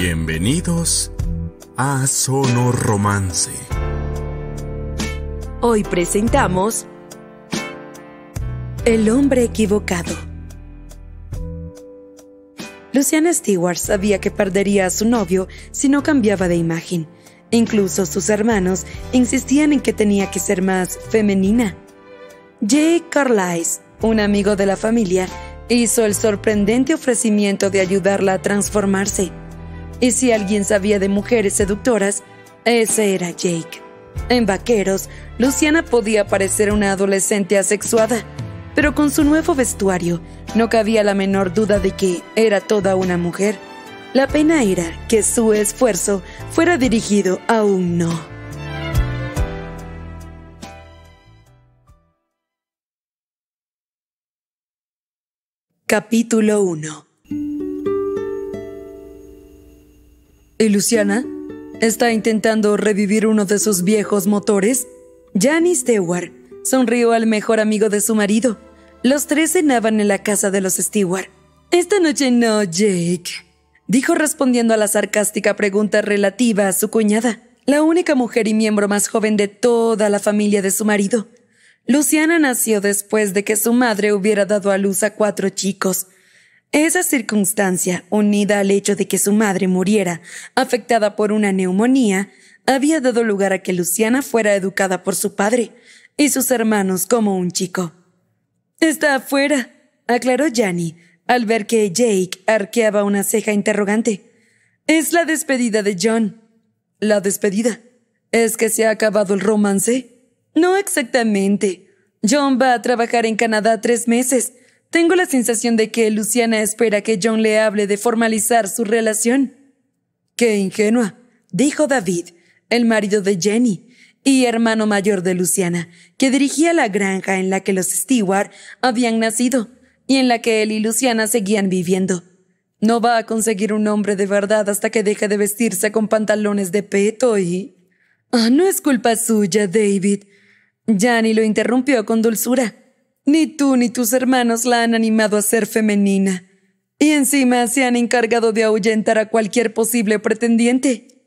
Bienvenidos a Sono Romance. Hoy presentamos El hombre equivocado. Luciana Stewart sabía que perdería a su novio si no cambiaba de imagen. Incluso sus hermanos insistían en que tenía que ser más femenina. Jay Carlisle, un amigo de la familia, hizo el sorprendente ofrecimiento de ayudarla a transformarse. Y si alguien sabía de mujeres seductoras, ese era Jake. En Vaqueros, Luciana podía parecer una adolescente asexuada, pero con su nuevo vestuario no cabía la menor duda de que era toda una mujer. La pena era que su esfuerzo fuera dirigido a un no. Capítulo 1 ¿Y Luciana? ¿Está intentando revivir uno de sus viejos motores? Janice Stewart sonrió al mejor amigo de su marido. Los tres cenaban en la casa de los Stewart. Esta noche no, Jake, dijo respondiendo a la sarcástica pregunta relativa a su cuñada, la única mujer y miembro más joven de toda la familia de su marido. Luciana nació después de que su madre hubiera dado a luz a cuatro chicos, esa circunstancia, unida al hecho de que su madre muriera, afectada por una neumonía, había dado lugar a que Luciana fuera educada por su padre y sus hermanos como un chico. Está afuera, aclaró Jani, al ver que Jake arqueaba una ceja interrogante. Es la despedida de John. La despedida. ¿Es que se ha acabado el romance? No exactamente. John va a trabajar en Canadá tres meses tengo la sensación de que Luciana espera que John le hable de formalizar su relación. Qué ingenua, dijo David, el marido de Jenny y hermano mayor de Luciana, que dirigía la granja en la que los Stewart habían nacido y en la que él y Luciana seguían viviendo. No va a conseguir un hombre de verdad hasta que deje de vestirse con pantalones de peto y... Ah, no es culpa suya, David. Jenny lo interrumpió con dulzura. Ni tú ni tus hermanos la han animado a ser femenina. Y encima se han encargado de ahuyentar a cualquier posible pretendiente.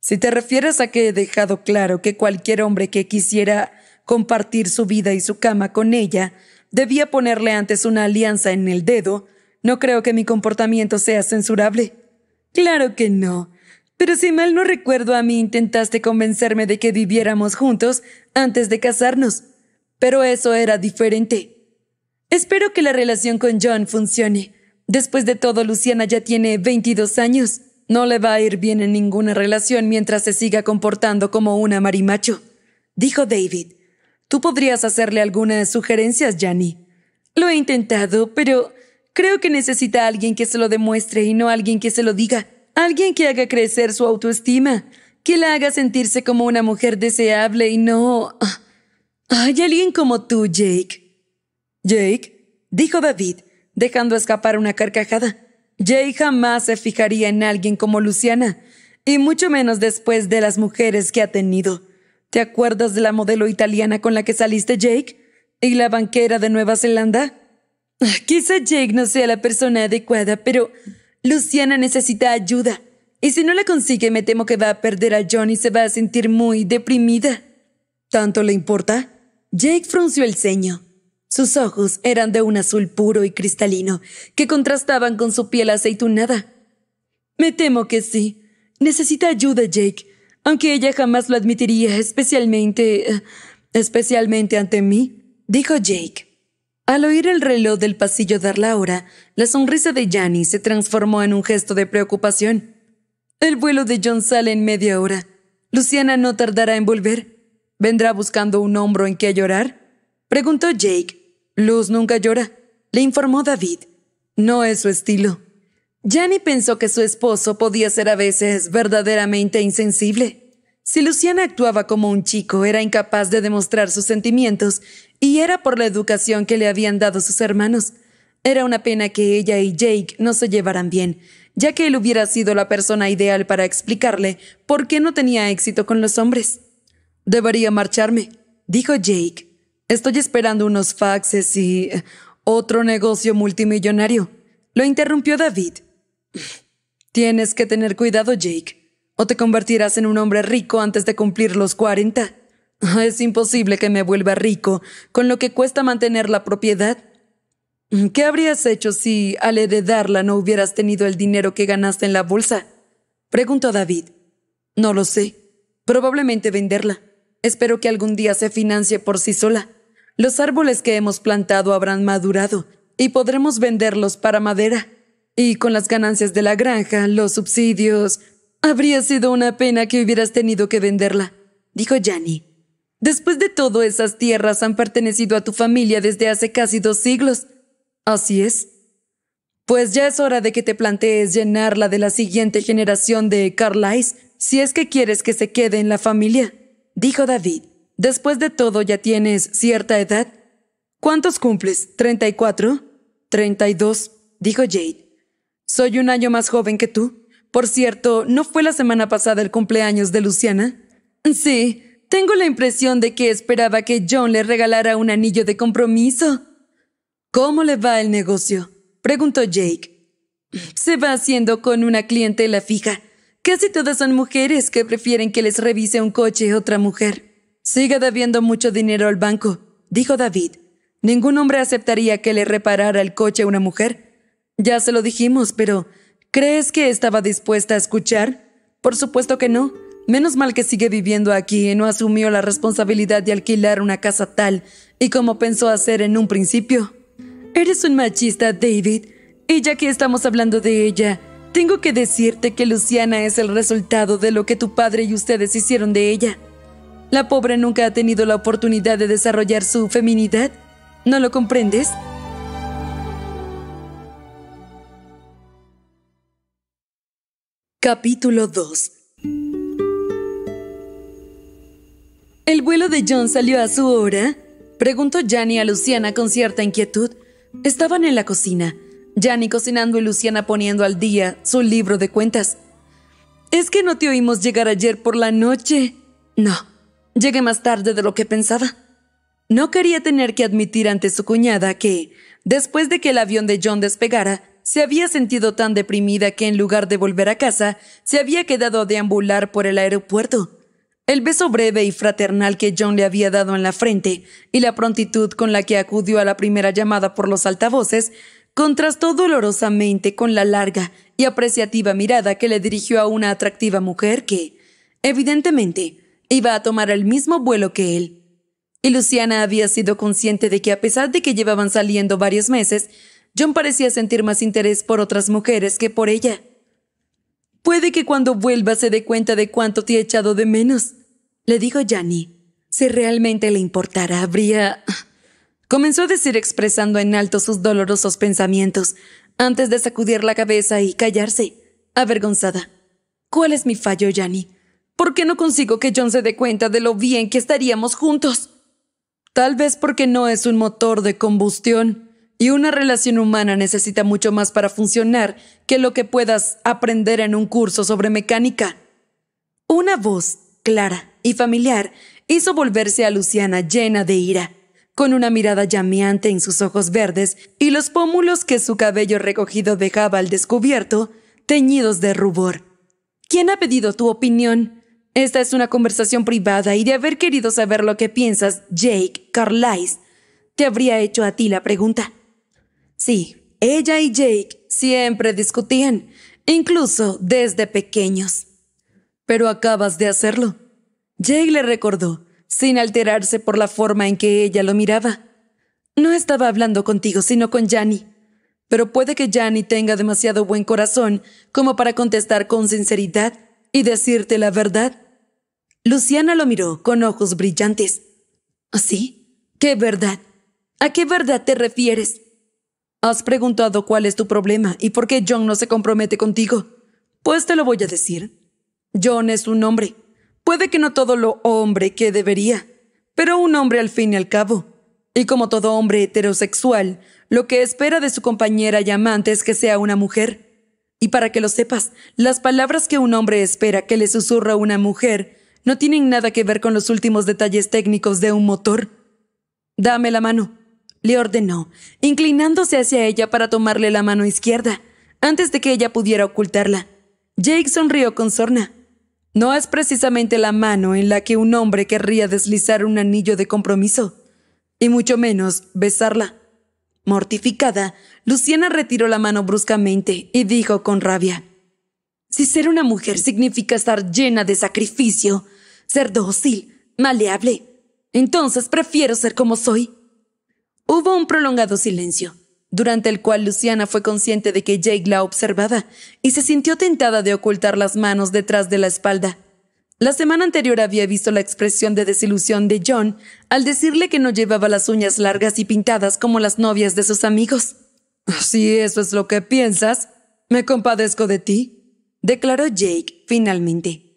Si te refieres a que he dejado claro que cualquier hombre que quisiera compartir su vida y su cama con ella debía ponerle antes una alianza en el dedo, no creo que mi comportamiento sea censurable. Claro que no. Pero si mal no recuerdo, a mí intentaste convencerme de que viviéramos juntos antes de casarnos pero eso era diferente. Espero que la relación con John funcione. Después de todo, Luciana ya tiene 22 años. No le va a ir bien en ninguna relación mientras se siga comportando como una marimacho, dijo David. Tú podrías hacerle algunas sugerencias, Janny. Lo he intentado, pero creo que necesita alguien que se lo demuestre y no alguien que se lo diga. Alguien que haga crecer su autoestima, que la haga sentirse como una mujer deseable y no... Hay alguien como tú, Jake. Jake, dijo David, dejando escapar una carcajada. Jake jamás se fijaría en alguien como Luciana, y mucho menos después de las mujeres que ha tenido. ¿Te acuerdas de la modelo italiana con la que saliste, Jake? ¿Y la banquera de Nueva Zelanda? Quizá Jake no sea la persona adecuada, pero Luciana necesita ayuda. Y si no la consigue, me temo que va a perder a John y se va a sentir muy deprimida. ¿Tanto le importa? Jake frunció el ceño. Sus ojos eran de un azul puro y cristalino, que contrastaban con su piel aceitunada. Me temo que sí. Necesita ayuda, Jake, aunque ella jamás lo admitiría, especialmente... Eh, especialmente ante mí, dijo Jake. Al oír el reloj del pasillo dar la hora, la sonrisa de Janny se transformó en un gesto de preocupación. El vuelo de John sale en media hora. Luciana no tardará en volver. ¿Vendrá buscando un hombro en que llorar? Preguntó Jake. Luz nunca llora, le informó David. No es su estilo. Jenny pensó que su esposo podía ser a veces verdaderamente insensible. Si Luciana actuaba como un chico, era incapaz de demostrar sus sentimientos, y era por la educación que le habían dado sus hermanos. Era una pena que ella y Jake no se llevaran bien, ya que él hubiera sido la persona ideal para explicarle por qué no tenía éxito con los hombres. Debería marcharme, dijo Jake. Estoy esperando unos faxes y otro negocio multimillonario. Lo interrumpió David. Tienes que tener cuidado, Jake, o te convertirás en un hombre rico antes de cumplir los 40. Es imposible que me vuelva rico con lo que cuesta mantener la propiedad. ¿Qué habrías hecho si al heredarla no hubieras tenido el dinero que ganaste en la bolsa? Preguntó David. No lo sé. Probablemente venderla. Espero que algún día se financie por sí sola. Los árboles que hemos plantado habrán madurado y podremos venderlos para madera. Y con las ganancias de la granja, los subsidios... Habría sido una pena que hubieras tenido que venderla, dijo Jani. Después de todo, esas tierras han pertenecido a tu familia desde hace casi dos siglos. Así es. Pues ya es hora de que te plantees llenarla de la siguiente generación de Carlisle, si es que quieres que se quede en la familia dijo David, después de todo ya tienes cierta edad. ¿Cuántos cumples? ¿34? ¿32? dijo Jade. Soy un año más joven que tú. Por cierto, ¿no fue la semana pasada el cumpleaños de Luciana? Sí, tengo la impresión de que esperaba que John le regalara un anillo de compromiso. ¿Cómo le va el negocio? preguntó Jake. Se va haciendo con una clientela fija. Casi todas son mujeres que prefieren que les revise un coche otra mujer. Sigue debiendo mucho dinero al banco, dijo David. Ningún hombre aceptaría que le reparara el coche a una mujer. Ya se lo dijimos, pero ¿crees que estaba dispuesta a escuchar? Por supuesto que no. Menos mal que sigue viviendo aquí y no asumió la responsabilidad de alquilar una casa tal y como pensó hacer en un principio. Eres un machista, David, y ya que estamos hablando de ella, tengo que decirte que Luciana es el resultado de lo que tu padre y ustedes hicieron de ella. La pobre nunca ha tenido la oportunidad de desarrollar su feminidad. ¿No lo comprendes? Capítulo 2 ¿El vuelo de John salió a su hora? Preguntó Janny a Luciana con cierta inquietud. Estaban en la cocina. Yanni cocinando y Luciana poniendo al día su libro de cuentas. Es que no te oímos llegar ayer por la noche. No, llegué más tarde de lo que pensaba. No quería tener que admitir ante su cuñada que, después de que el avión de John despegara, se había sentido tan deprimida que en lugar de volver a casa, se había quedado a deambular por el aeropuerto. El beso breve y fraternal que John le había dado en la frente y la prontitud con la que acudió a la primera llamada por los altavoces contrastó dolorosamente con la larga y apreciativa mirada que le dirigió a una atractiva mujer que, evidentemente, iba a tomar el mismo vuelo que él. Y Luciana había sido consciente de que a pesar de que llevaban saliendo varios meses, John parecía sentir más interés por otras mujeres que por ella. Puede que cuando vuelva se dé cuenta de cuánto te he echado de menos, le dijo Janny. Si realmente le importara, habría... Comenzó a decir expresando en alto sus dolorosos pensamientos, antes de sacudir la cabeza y callarse, avergonzada. ¿Cuál es mi fallo, Yanni? ¿Por qué no consigo que John se dé cuenta de lo bien que estaríamos juntos? Tal vez porque no es un motor de combustión y una relación humana necesita mucho más para funcionar que lo que puedas aprender en un curso sobre mecánica. Una voz clara y familiar hizo volverse a Luciana llena de ira con una mirada llameante en sus ojos verdes y los pómulos que su cabello recogido dejaba al descubierto, teñidos de rubor. ¿Quién ha pedido tu opinión? Esta es una conversación privada y de haber querido saber lo que piensas, Jake Carlisle, te habría hecho a ti la pregunta. Sí, ella y Jake siempre discutían, incluso desde pequeños. Pero acabas de hacerlo. Jake le recordó sin alterarse por la forma en que ella lo miraba. No estaba hablando contigo, sino con Jani. Pero puede que Jani tenga demasiado buen corazón como para contestar con sinceridad y decirte la verdad. Luciana lo miró con ojos brillantes. ¿Ah, ¿Sí? ¿Qué verdad? ¿A qué verdad te refieres? Has preguntado cuál es tu problema y por qué John no se compromete contigo. Pues te lo voy a decir. John es un hombre Puede que no todo lo hombre que debería, pero un hombre al fin y al cabo. Y como todo hombre heterosexual, lo que espera de su compañera y amante es que sea una mujer. Y para que lo sepas, las palabras que un hombre espera que le susurra una mujer no tienen nada que ver con los últimos detalles técnicos de un motor. Dame la mano, le ordenó, inclinándose hacia ella para tomarle la mano izquierda, antes de que ella pudiera ocultarla. Jake sonrió con sorna. No es precisamente la mano en la que un hombre querría deslizar un anillo de compromiso, y mucho menos besarla. Mortificada, Luciana retiró la mano bruscamente y dijo con rabia, Si ser una mujer significa estar llena de sacrificio, ser dócil, maleable, entonces prefiero ser como soy. Hubo un prolongado silencio durante el cual Luciana fue consciente de que Jake la observaba y se sintió tentada de ocultar las manos detrás de la espalda. La semana anterior había visto la expresión de desilusión de John al decirle que no llevaba las uñas largas y pintadas como las novias de sus amigos. Si eso es lo que piensas, me compadezco de ti, declaró Jake finalmente.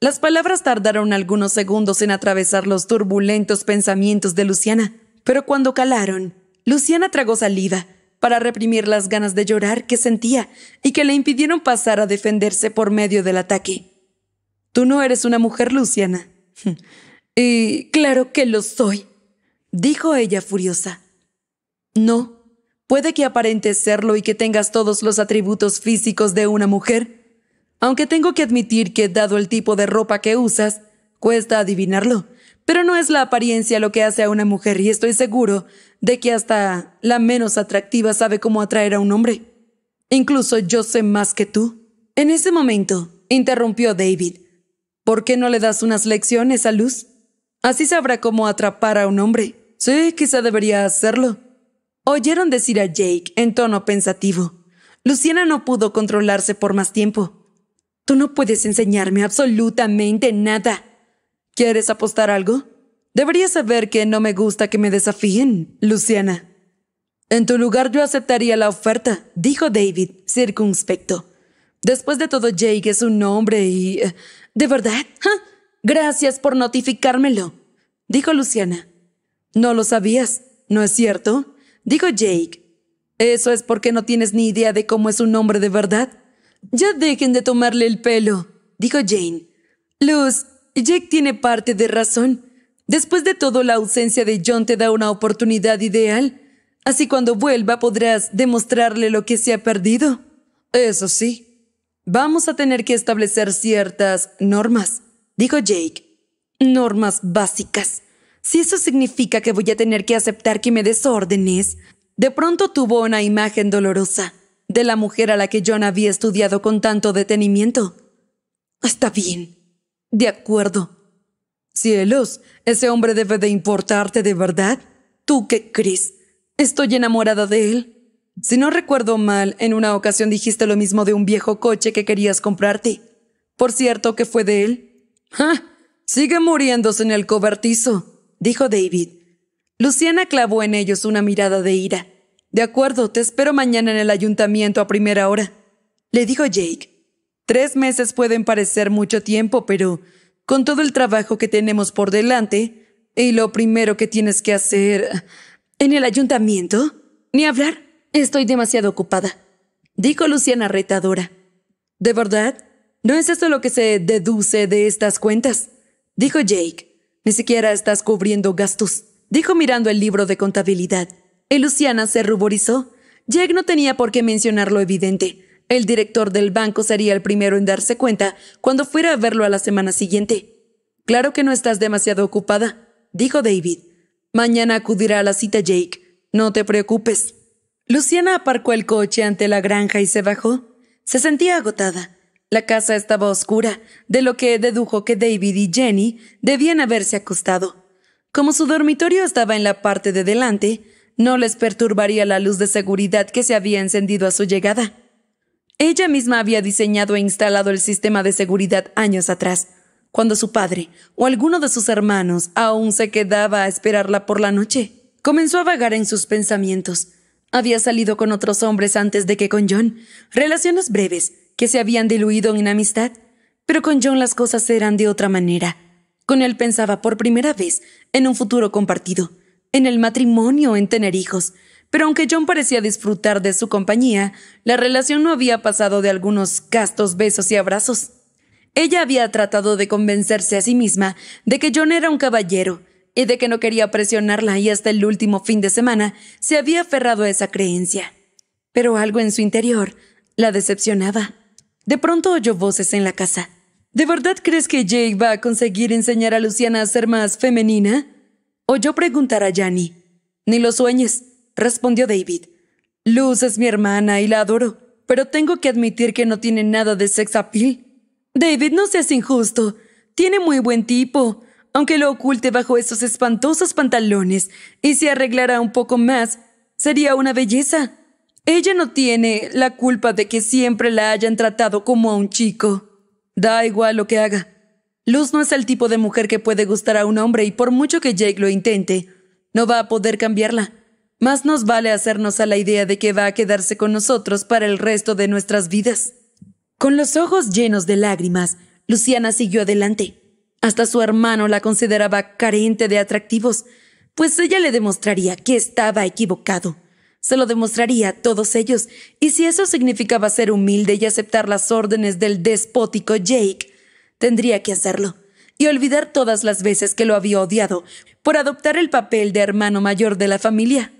Las palabras tardaron algunos segundos en atravesar los turbulentos pensamientos de Luciana, pero cuando calaron, Luciana tragó salida para reprimir las ganas de llorar que sentía y que le impidieron pasar a defenderse por medio del ataque. Tú no eres una mujer, Luciana. y claro que lo soy, dijo ella furiosa. No, puede que aparentes serlo y que tengas todos los atributos físicos de una mujer, aunque tengo que admitir que dado el tipo de ropa que usas, cuesta adivinarlo pero no es la apariencia lo que hace a una mujer y estoy seguro de que hasta la menos atractiva sabe cómo atraer a un hombre. Incluso yo sé más que tú. En ese momento, interrumpió David, ¿por qué no le das unas lecciones a Luz? Así sabrá cómo atrapar a un hombre. Sí, quizá debería hacerlo. Oyeron decir a Jake en tono pensativo. Luciana no pudo controlarse por más tiempo. Tú no puedes enseñarme absolutamente nada, ¿Quieres apostar algo? Deberías saber que no me gusta que me desafíen, Luciana. En tu lugar yo aceptaría la oferta, dijo David, circunspecto. Después de todo, Jake es un hombre y... ¿De verdad? ¿Ah? Gracias por notificármelo, dijo Luciana. No lo sabías, ¿no es cierto? dijo Jake. Eso es porque no tienes ni idea de cómo es un hombre de verdad. Ya dejen de tomarle el pelo, dijo Jane. Luz, Jake tiene parte de razón. Después de todo, la ausencia de John te da una oportunidad ideal. Así cuando vuelva podrás demostrarle lo que se ha perdido. Eso sí, vamos a tener que establecer ciertas normas, dijo Jake. Normas básicas. Si eso significa que voy a tener que aceptar que me desórdenes, de pronto tuvo una imagen dolorosa de la mujer a la que John había estudiado con tanto detenimiento. Está bien, de acuerdo. Cielos, ese hombre debe de importarte de verdad. ¿Tú qué crees? Estoy enamorada de él. Si no recuerdo mal, en una ocasión dijiste lo mismo de un viejo coche que querías comprarte. Por cierto, que fue de él. ¡Ja! Sigue muriéndose en el cobertizo, dijo David. Luciana clavó en ellos una mirada de ira. De acuerdo, te espero mañana en el ayuntamiento a primera hora, le dijo Jake. Tres meses pueden parecer mucho tiempo, pero con todo el trabajo que tenemos por delante, y lo primero que tienes que hacer... ¿En el ayuntamiento? Ni hablar. Estoy demasiado ocupada, dijo Luciana retadora. ¿De verdad? ¿No es eso lo que se deduce de estas cuentas? Dijo Jake. Ni siquiera estás cubriendo gastos, dijo mirando el libro de contabilidad. Y Luciana se ruborizó. Jake no tenía por qué mencionar lo evidente. El director del banco sería el primero en darse cuenta cuando fuera a verlo a la semana siguiente. Claro que no estás demasiado ocupada, dijo David. Mañana acudirá a la cita Jake. No te preocupes. Luciana aparcó el coche ante la granja y se bajó. Se sentía agotada. La casa estaba oscura, de lo que dedujo que David y Jenny debían haberse acostado. Como su dormitorio estaba en la parte de delante, no les perturbaría la luz de seguridad que se había encendido a su llegada. Ella misma había diseñado e instalado el sistema de seguridad años atrás, cuando su padre o alguno de sus hermanos aún se quedaba a esperarla por la noche. Comenzó a vagar en sus pensamientos. Había salido con otros hombres antes de que con John, relaciones breves que se habían diluido en amistad, pero con John las cosas eran de otra manera. Con él pensaba por primera vez en un futuro compartido, en el matrimonio, en tener hijos, pero aunque John parecía disfrutar de su compañía, la relación no había pasado de algunos castos besos y abrazos. Ella había tratado de convencerse a sí misma de que John era un caballero y de que no quería presionarla y hasta el último fin de semana se había aferrado a esa creencia. Pero algo en su interior la decepcionaba. De pronto oyó voces en la casa. ¿De verdad crees que Jake va a conseguir enseñar a Luciana a ser más femenina? Oyó preguntar a Jani. Ni lo sueñes respondió David. Luz es mi hermana y la adoro, pero tengo que admitir que no tiene nada de sex appeal. David, no seas injusto. Tiene muy buen tipo, aunque lo oculte bajo esos espantosos pantalones y se arreglara un poco más, sería una belleza. Ella no tiene la culpa de que siempre la hayan tratado como a un chico. Da igual lo que haga. Luz no es el tipo de mujer que puede gustar a un hombre y por mucho que Jake lo intente, no va a poder cambiarla. Más nos vale hacernos a la idea de que va a quedarse con nosotros para el resto de nuestras vidas. Con los ojos llenos de lágrimas, Luciana siguió adelante. Hasta su hermano la consideraba carente de atractivos, pues ella le demostraría que estaba equivocado. Se lo demostraría a todos ellos, y si eso significaba ser humilde y aceptar las órdenes del despótico Jake, tendría que hacerlo, y olvidar todas las veces que lo había odiado por adoptar el papel de hermano mayor de la familia.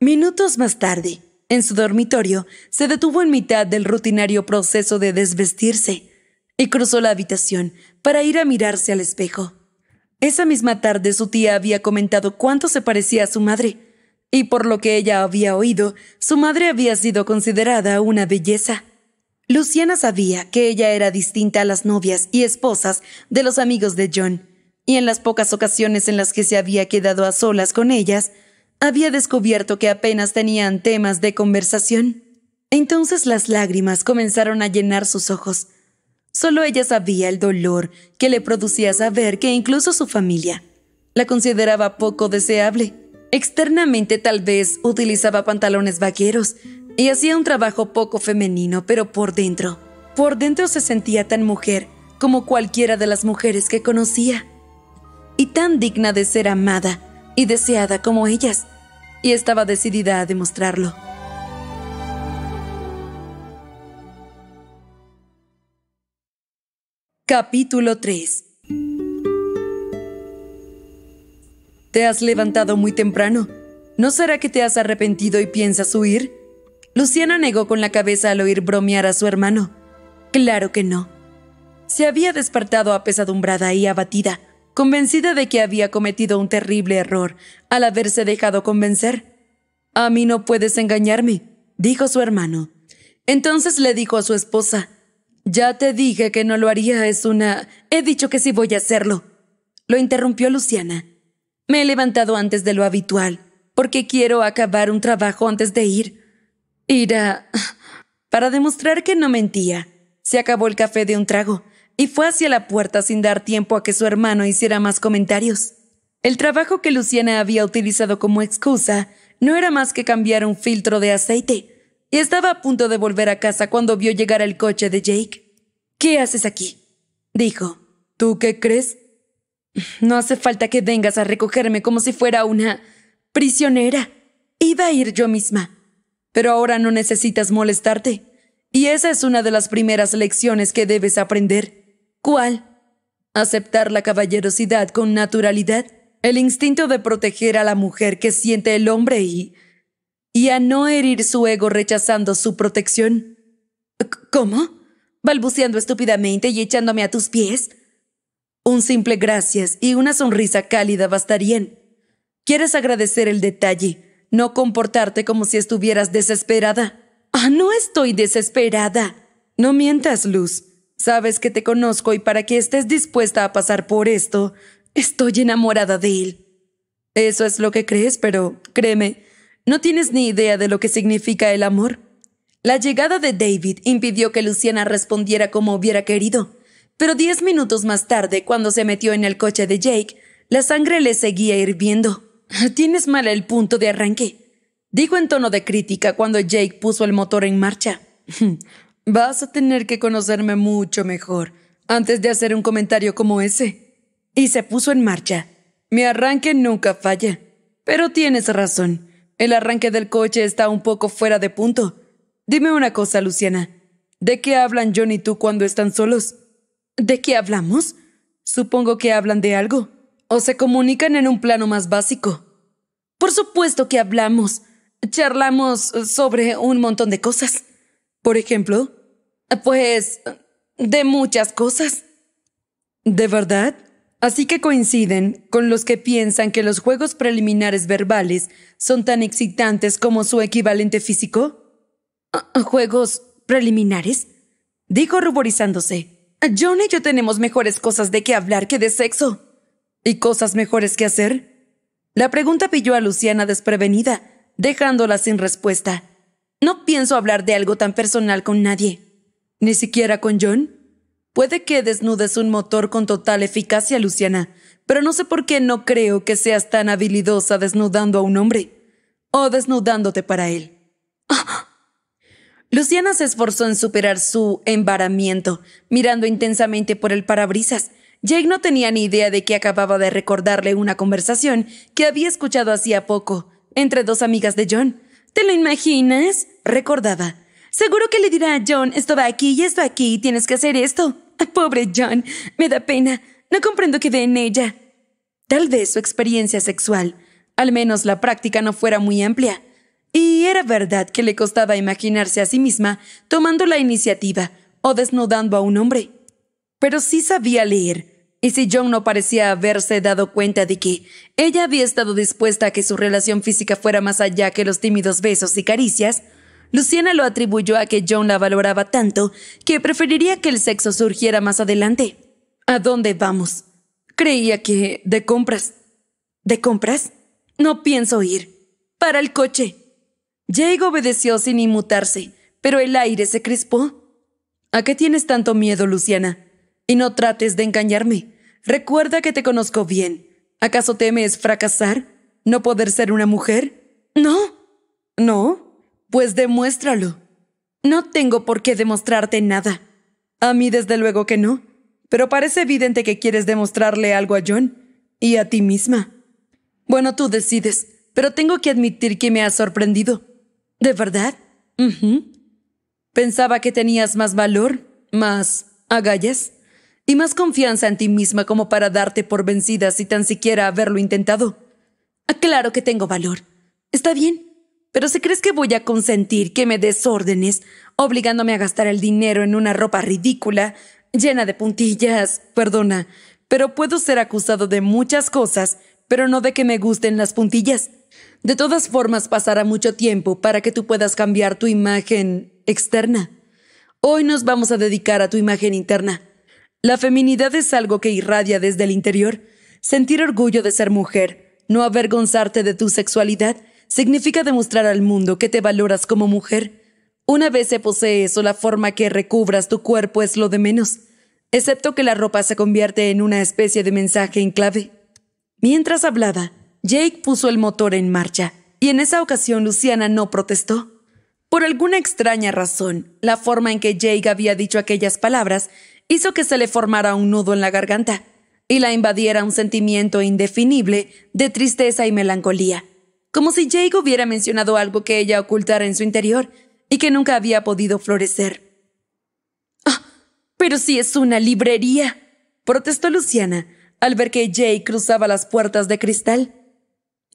Minutos más tarde, en su dormitorio, se detuvo en mitad del rutinario proceso de desvestirse y cruzó la habitación para ir a mirarse al espejo. Esa misma tarde su tía había comentado cuánto se parecía a su madre, y por lo que ella había oído, su madre había sido considerada una belleza. Luciana sabía que ella era distinta a las novias y esposas de los amigos de John, y en las pocas ocasiones en las que se había quedado a solas con ellas, había descubierto que apenas tenían temas de conversación. Entonces las lágrimas comenzaron a llenar sus ojos. Solo ella sabía el dolor que le producía saber que incluso su familia la consideraba poco deseable. Externamente tal vez utilizaba pantalones vaqueros y hacía un trabajo poco femenino, pero por dentro, por dentro se sentía tan mujer como cualquiera de las mujeres que conocía y tan digna de ser amada y deseada como ellas, y estaba decidida a demostrarlo. Capítulo 3 Te has levantado muy temprano. ¿No será que te has arrepentido y piensas huir? Luciana negó con la cabeza al oír bromear a su hermano. Claro que no. Se había despertado apesadumbrada y abatida convencida de que había cometido un terrible error al haberse dejado convencer. A mí no puedes engañarme, dijo su hermano. Entonces le dijo a su esposa, Ya te dije que no lo haría, es una... He dicho que sí voy a hacerlo. Lo interrumpió Luciana. Me he levantado antes de lo habitual, porque quiero acabar un trabajo antes de ir. Ir a... Para demostrar que no mentía, se acabó el café de un trago y fue hacia la puerta sin dar tiempo a que su hermano hiciera más comentarios. El trabajo que Luciana había utilizado como excusa no era más que cambiar un filtro de aceite, y estaba a punto de volver a casa cuando vio llegar el coche de Jake. ¿Qué haces aquí? dijo. ¿Tú qué crees? No hace falta que vengas a recogerme como si fuera una prisionera. Iba a ir yo misma. Pero ahora no necesitas molestarte. Y esa es una de las primeras lecciones que debes aprender. ¿Cuál? Aceptar la caballerosidad con naturalidad, el instinto de proteger a la mujer que siente el hombre y... y a no herir su ego rechazando su protección. ¿Cómo? balbuceando estúpidamente y echándome a tus pies. Un simple gracias y una sonrisa cálida bastarían. Quieres agradecer el detalle, no comportarte como si estuvieras desesperada. Ah, no estoy desesperada. No mientas, Luz. Sabes que te conozco y para que estés dispuesta a pasar por esto, estoy enamorada de él. Eso es lo que crees, pero créeme, no tienes ni idea de lo que significa el amor. La llegada de David impidió que Luciana respondiera como hubiera querido, pero diez minutos más tarde, cuando se metió en el coche de Jake, la sangre le seguía hirviendo. Tienes mal el punto de arranque, dijo en tono de crítica cuando Jake puso el motor en marcha. Vas a tener que conocerme mucho mejor antes de hacer un comentario como ese. Y se puso en marcha. Mi arranque nunca falla. Pero tienes razón. El arranque del coche está un poco fuera de punto. Dime una cosa, Luciana. ¿De qué hablan John y tú cuando están solos? ¿De qué hablamos? Supongo que hablan de algo. O se comunican en un plano más básico. Por supuesto que hablamos. Charlamos sobre un montón de cosas. Por ejemplo, pues de muchas cosas. ¿De verdad? Así que coinciden con los que piensan que los juegos preliminares verbales son tan excitantes como su equivalente físico. Ah, ah, ¿Juegos preliminares? Dijo ruborizándose. John y yo tenemos mejores cosas de qué hablar que de sexo. ¿Y cosas mejores que hacer? La pregunta pilló a Luciana desprevenida, dejándola sin respuesta. No pienso hablar de algo tan personal con nadie, ni siquiera con John. Puede que desnudes un motor con total eficacia, Luciana, pero no sé por qué no creo que seas tan habilidosa desnudando a un hombre o desnudándote para él. Luciana se esforzó en superar su embaramiento, mirando intensamente por el parabrisas. Jake no tenía ni idea de que acababa de recordarle una conversación que había escuchado hacía poco entre dos amigas de John, ¿Te lo imaginas? Recordaba. Seguro que le dirá a John, esto va aquí y esto aquí, y tienes que hacer esto. Ah, pobre John, me da pena. No comprendo qué ve en ella. Tal vez su experiencia sexual, al menos la práctica, no fuera muy amplia. Y era verdad que le costaba imaginarse a sí misma tomando la iniciativa o desnudando a un hombre. Pero sí sabía leer, y si John no parecía haberse dado cuenta de que ella había estado dispuesta a que su relación física fuera más allá que los tímidos besos y caricias, Luciana lo atribuyó a que John la valoraba tanto que preferiría que el sexo surgiera más adelante. ¿A dónde vamos? Creía que... de compras. ¿De compras? No pienso ir. Para el coche. Jake obedeció sin inmutarse, pero el aire se crispó. ¿A qué tienes tanto miedo, Luciana? Y no trates de engañarme. Recuerda que te conozco bien. ¿Acaso temes fracasar? ¿No poder ser una mujer? No. ¿No? Pues demuéstralo. No tengo por qué demostrarte nada. A mí desde luego que no. Pero parece evidente que quieres demostrarle algo a John y a ti misma. Bueno, tú decides, pero tengo que admitir que me has sorprendido. ¿De verdad? Pensaba que tenías más valor, más agallas y más confianza en ti misma como para darte por vencida si tan siquiera haberlo intentado. Aclaro que tengo valor. Está bien. Pero si crees que voy a consentir que me des órdenes, obligándome a gastar el dinero en una ropa ridícula, llena de puntillas, perdona, pero puedo ser acusado de muchas cosas, pero no de que me gusten las puntillas. De todas formas, pasará mucho tiempo para que tú puedas cambiar tu imagen externa. Hoy nos vamos a dedicar a tu imagen interna. La feminidad es algo que irradia desde el interior. Sentir orgullo de ser mujer, no avergonzarte de tu sexualidad, significa demostrar al mundo que te valoras como mujer. Una vez se posee eso, la forma que recubras tu cuerpo es lo de menos, excepto que la ropa se convierte en una especie de mensaje en clave. Mientras hablaba, Jake puso el motor en marcha, y en esa ocasión Luciana no protestó. Por alguna extraña razón, la forma en que Jake había dicho aquellas palabras hizo que se le formara un nudo en la garganta y la invadiera un sentimiento indefinible de tristeza y melancolía, como si Jake hubiera mencionado algo que ella ocultara en su interior y que nunca había podido florecer. Ah, pero si es una librería, protestó Luciana al ver que Jake cruzaba las puertas de cristal.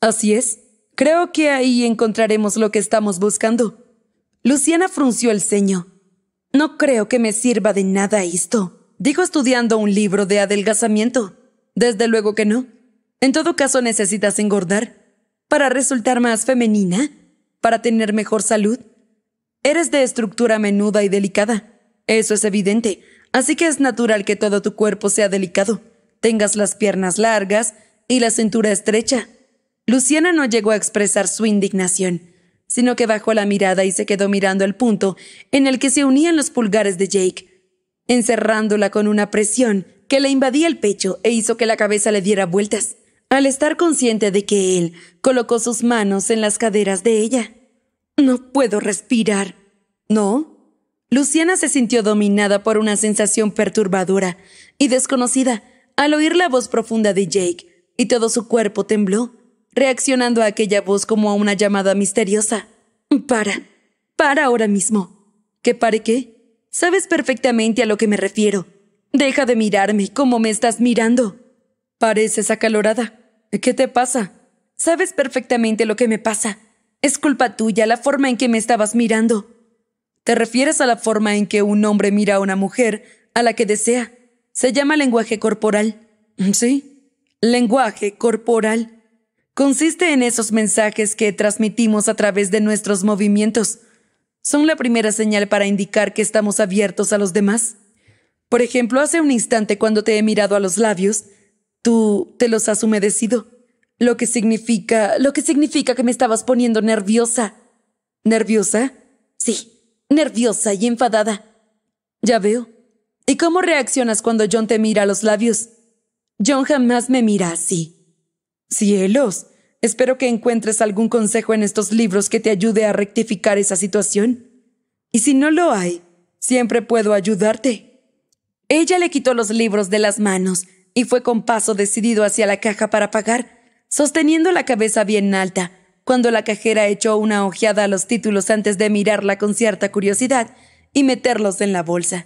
Así es, creo que ahí encontraremos lo que estamos buscando. Luciana frunció el ceño. No creo que me sirva de nada esto, dijo estudiando un libro de adelgazamiento. Desde luego que no. En todo caso necesitas engordar. Para resultar más femenina, para tener mejor salud. Eres de estructura menuda y delicada. Eso es evidente, así que es natural que todo tu cuerpo sea delicado. Tengas las piernas largas y la cintura estrecha. Luciana no llegó a expresar su indignación sino que bajó la mirada y se quedó mirando el punto en el que se unían los pulgares de Jake, encerrándola con una presión que le invadía el pecho e hizo que la cabeza le diera vueltas, al estar consciente de que él colocó sus manos en las caderas de ella. No puedo respirar. ¿No? Luciana se sintió dominada por una sensación perturbadora y desconocida al oír la voz profunda de Jake, y todo su cuerpo tembló reaccionando a aquella voz como a una llamada misteriosa. Para, para ahora mismo. ¿Qué pare qué? Sabes perfectamente a lo que me refiero. Deja de mirarme como me estás mirando. Pareces acalorada. ¿Qué te pasa? Sabes perfectamente lo que me pasa. Es culpa tuya la forma en que me estabas mirando. Te refieres a la forma en que un hombre mira a una mujer a la que desea. Se llama lenguaje corporal. ¿Sí? Lenguaje corporal consiste en esos mensajes que transmitimos a través de nuestros movimientos. Son la primera señal para indicar que estamos abiertos a los demás. Por ejemplo, hace un instante cuando te he mirado a los labios, tú te los has humedecido, lo que significa, lo que significa que me estabas poniendo nerviosa. ¿Nerviosa? Sí, nerviosa y enfadada. Ya veo. ¿Y cómo reaccionas cuando John te mira a los labios? John jamás me mira así. Cielos, Espero que encuentres algún consejo en estos libros que te ayude a rectificar esa situación. Y si no lo hay, siempre puedo ayudarte. Ella le quitó los libros de las manos y fue con paso decidido hacia la caja para pagar, sosteniendo la cabeza bien alta. Cuando la cajera echó una ojeada a los títulos antes de mirarla con cierta curiosidad y meterlos en la bolsa.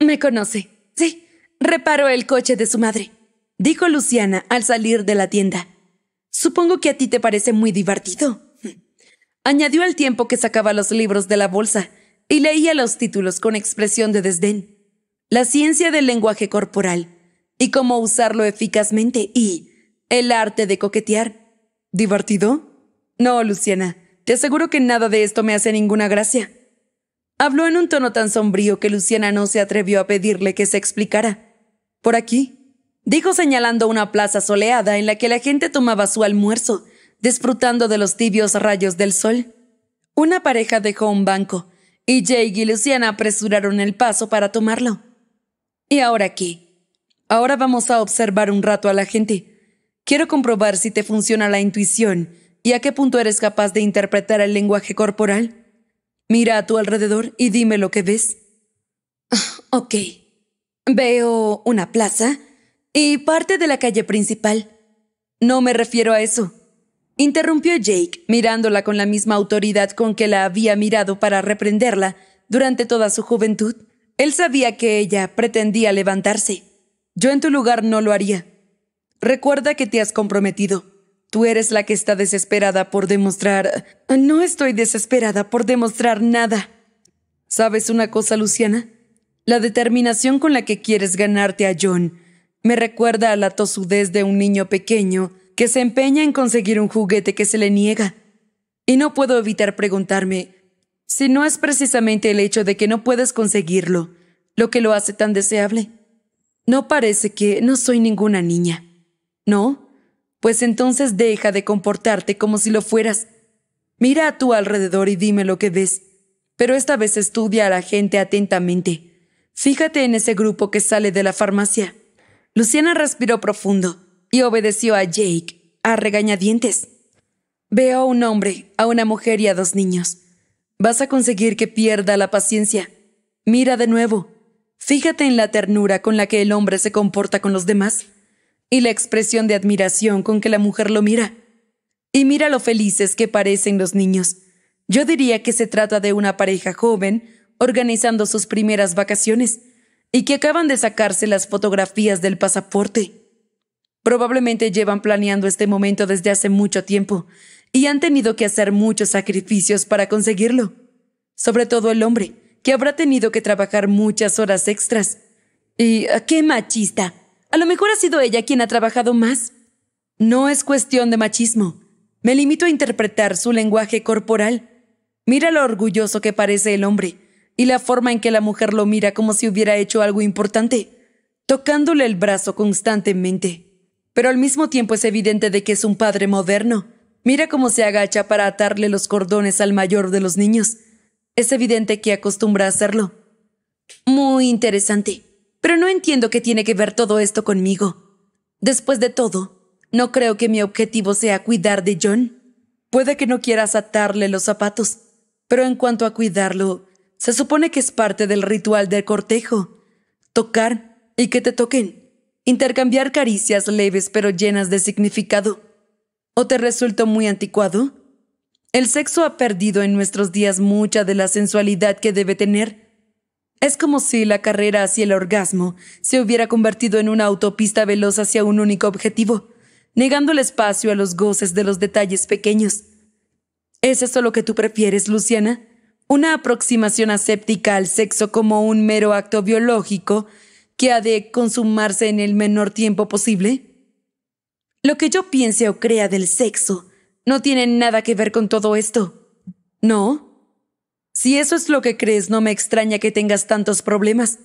Me conoce. Sí, Reparo el coche de su madre, dijo Luciana al salir de la tienda. Supongo que a ti te parece muy divertido. Añadió al tiempo que sacaba los libros de la bolsa y leía los títulos con expresión de desdén. La ciencia del lenguaje corporal y cómo usarlo eficazmente y el arte de coquetear. ¿Divertido? No, Luciana, te aseguro que nada de esto me hace ninguna gracia. Habló en un tono tan sombrío que Luciana no se atrevió a pedirle que se explicara. Por aquí, dijo señalando una plaza soleada en la que la gente tomaba su almuerzo, disfrutando de los tibios rayos del sol. Una pareja dejó un banco, y Jake y Luciana apresuraron el paso para tomarlo. ¿Y ahora qué? Ahora vamos a observar un rato a la gente. Quiero comprobar si te funciona la intuición y a qué punto eres capaz de interpretar el lenguaje corporal. Mira a tu alrededor y dime lo que ves. Ah, ok. Veo una plaza y parte de la calle principal. No me refiero a eso. Interrumpió Jake, mirándola con la misma autoridad con que la había mirado para reprenderla durante toda su juventud. Él sabía que ella pretendía levantarse. Yo en tu lugar no lo haría. Recuerda que te has comprometido. Tú eres la que está desesperada por demostrar... No estoy desesperada por demostrar nada. ¿Sabes una cosa, Luciana? La determinación con la que quieres ganarte a John me recuerda a la tosudez de un niño pequeño que se empeña en conseguir un juguete que se le niega. Y no puedo evitar preguntarme si no es precisamente el hecho de que no puedes conseguirlo lo que lo hace tan deseable. No parece que no soy ninguna niña. ¿No? Pues entonces deja de comportarte como si lo fueras. Mira a tu alrededor y dime lo que ves. Pero esta vez estudia a la gente atentamente. Fíjate en ese grupo que sale de la farmacia. Luciana respiró profundo y obedeció a Jake a regañadientes. Veo a un hombre, a una mujer y a dos niños. Vas a conseguir que pierda la paciencia. Mira de nuevo. Fíjate en la ternura con la que el hombre se comporta con los demás y la expresión de admiración con que la mujer lo mira. Y mira lo felices que parecen los niños. Yo diría que se trata de una pareja joven organizando sus primeras vacaciones y que acaban de sacarse las fotografías del pasaporte. Probablemente llevan planeando este momento desde hace mucho tiempo y han tenido que hacer muchos sacrificios para conseguirlo. Sobre todo el hombre, que habrá tenido que trabajar muchas horas extras. Y ah, qué machista. A lo mejor ha sido ella quien ha trabajado más. No es cuestión de machismo. Me limito a interpretar su lenguaje corporal. Mira lo orgulloso que parece el hombre y la forma en que la mujer lo mira como si hubiera hecho algo importante, tocándole el brazo constantemente. Pero al mismo tiempo es evidente de que es un padre moderno. Mira cómo se agacha para atarle los cordones al mayor de los niños. Es evidente que acostumbra a hacerlo. Muy interesante. Pero no entiendo qué tiene que ver todo esto conmigo. Después de todo, no creo que mi objetivo sea cuidar de John. Puede que no quieras atarle los zapatos, pero en cuanto a cuidarlo, se supone que es parte del ritual del cortejo. Tocar y que te toquen. Intercambiar caricias leves pero llenas de significado. ¿O te resultó muy anticuado? El sexo ha perdido en nuestros días mucha de la sensualidad que debe tener. Es como si la carrera hacia el orgasmo se hubiera convertido en una autopista veloz hacia un único objetivo, negando el espacio a los goces de los detalles pequeños. ¿Es eso lo que tú prefieres, Luciana? una aproximación aséptica al sexo como un mero acto biológico que ha de consumarse en el menor tiempo posible? Lo que yo piense o crea del sexo no tiene nada que ver con todo esto. ¿No? Si eso es lo que crees, no me extraña que tengas tantos problemas.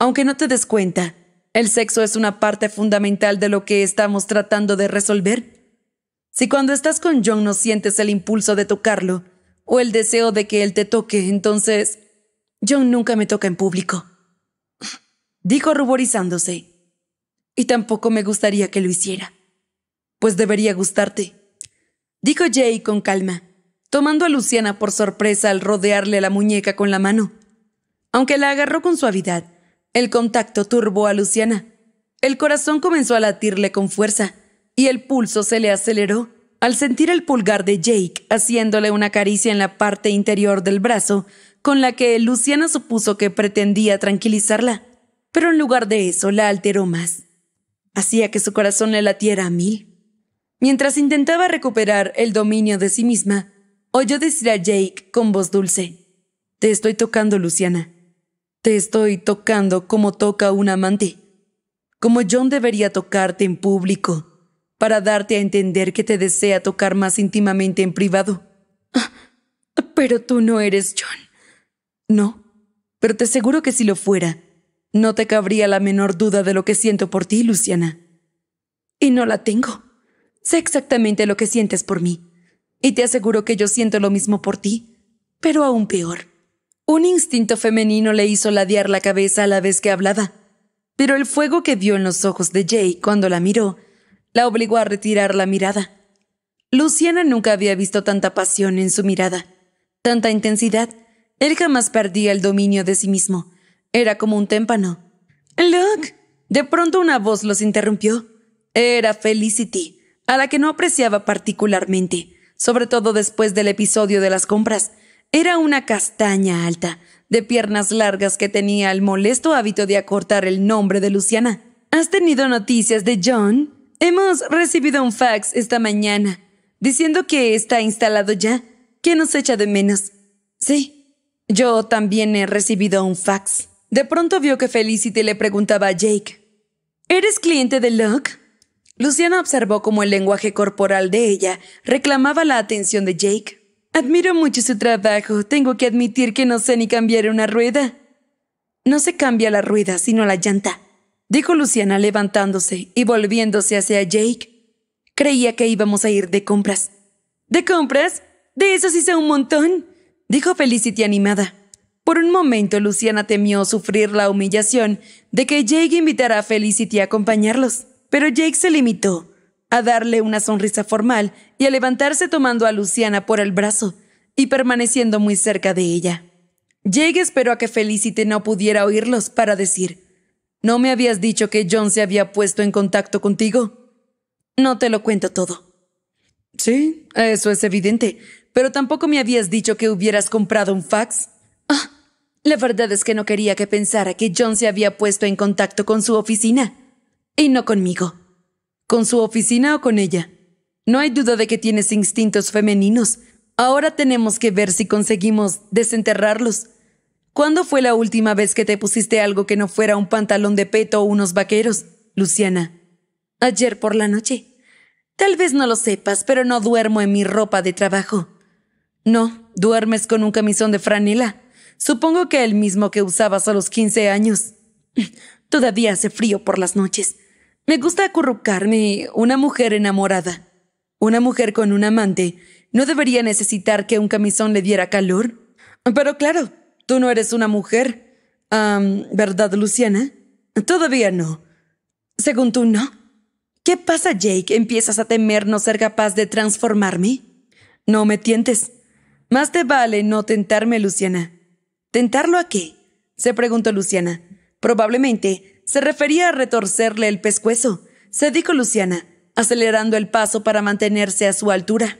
Aunque no te des cuenta, el sexo es una parte fundamental de lo que estamos tratando de resolver. Si cuando estás con John no sientes el impulso de tocarlo, o el deseo de que él te toque, entonces John nunca me toca en público, dijo ruborizándose. Y tampoco me gustaría que lo hiciera, pues debería gustarte, dijo Jay con calma, tomando a Luciana por sorpresa al rodearle la muñeca con la mano. Aunque la agarró con suavidad, el contacto turbó a Luciana. El corazón comenzó a latirle con fuerza y el pulso se le aceleró. Al sentir el pulgar de Jake haciéndole una caricia en la parte interior del brazo, con la que Luciana supuso que pretendía tranquilizarla, pero en lugar de eso la alteró más. Hacía que su corazón le latiera a mil. Mientras intentaba recuperar el dominio de sí misma, oyó decir a Jake con voz dulce, Te estoy tocando, Luciana. Te estoy tocando como toca un amante. Como John debería tocarte en público para darte a entender que te desea tocar más íntimamente en privado. Pero tú no eres John. No, pero te aseguro que si lo fuera, no te cabría la menor duda de lo que siento por ti, Luciana. Y no la tengo. Sé exactamente lo que sientes por mí. Y te aseguro que yo siento lo mismo por ti, pero aún peor. Un instinto femenino le hizo ladear la cabeza a la vez que hablaba, pero el fuego que vio en los ojos de Jay cuando la miró la obligó a retirar la mirada. Luciana nunca había visto tanta pasión en su mirada, tanta intensidad. Él jamás perdía el dominio de sí mismo. Era como un témpano. Look. De pronto una voz los interrumpió. Era Felicity, a la que no apreciaba particularmente, sobre todo después del episodio de las compras. Era una castaña alta, de piernas largas que tenía el molesto hábito de acortar el nombre de Luciana. ¿Has tenido noticias de John? Hemos recibido un fax esta mañana diciendo que está instalado ya, ¿Qué nos echa de menos. Sí, yo también he recibido un fax. De pronto vio que Felicity le preguntaba a Jake, ¿Eres cliente de Locke? Luciana observó como el lenguaje corporal de ella reclamaba la atención de Jake. Admiro mucho su trabajo. Tengo que admitir que no sé ni cambiar una rueda. No se cambia la rueda, sino la llanta dijo Luciana levantándose y volviéndose hacia Jake. Creía que íbamos a ir de compras. ¿De compras? De eso hice un montón, dijo Felicity animada. Por un momento Luciana temió sufrir la humillación de que Jake invitara a Felicity a acompañarlos, pero Jake se limitó a darle una sonrisa formal y a levantarse tomando a Luciana por el brazo y permaneciendo muy cerca de ella. Jake esperó a que Felicity no pudiera oírlos para decir, ¿No me habías dicho que John se había puesto en contacto contigo? No te lo cuento todo. Sí, eso es evidente, pero tampoco me habías dicho que hubieras comprado un fax. Ah, la verdad es que no quería que pensara que John se había puesto en contacto con su oficina. Y no conmigo. ¿Con su oficina o con ella? No hay duda de que tienes instintos femeninos. Ahora tenemos que ver si conseguimos desenterrarlos. ¿Cuándo fue la última vez que te pusiste algo que no fuera un pantalón de peto o unos vaqueros, Luciana? Ayer por la noche. Tal vez no lo sepas, pero no duermo en mi ropa de trabajo. No, duermes con un camisón de franela. Supongo que el mismo que usabas a los 15 años. Todavía hace frío por las noches. Me gusta acurrucarme una mujer enamorada. Una mujer con un amante no debería necesitar que un camisón le diera calor. Pero claro, ¿Tú no eres una mujer? ¿Verdad, Luciana? Todavía no. Según tú, no. ¿Qué pasa, Jake? ¿Empiezas a temer no ser capaz de transformarme? No me tientes. Más te vale no tentarme, Luciana. ¿Tentarlo a qué? se preguntó Luciana. Probablemente se refería a retorcerle el pescuezo, se dijo Luciana, acelerando el paso para mantenerse a su altura.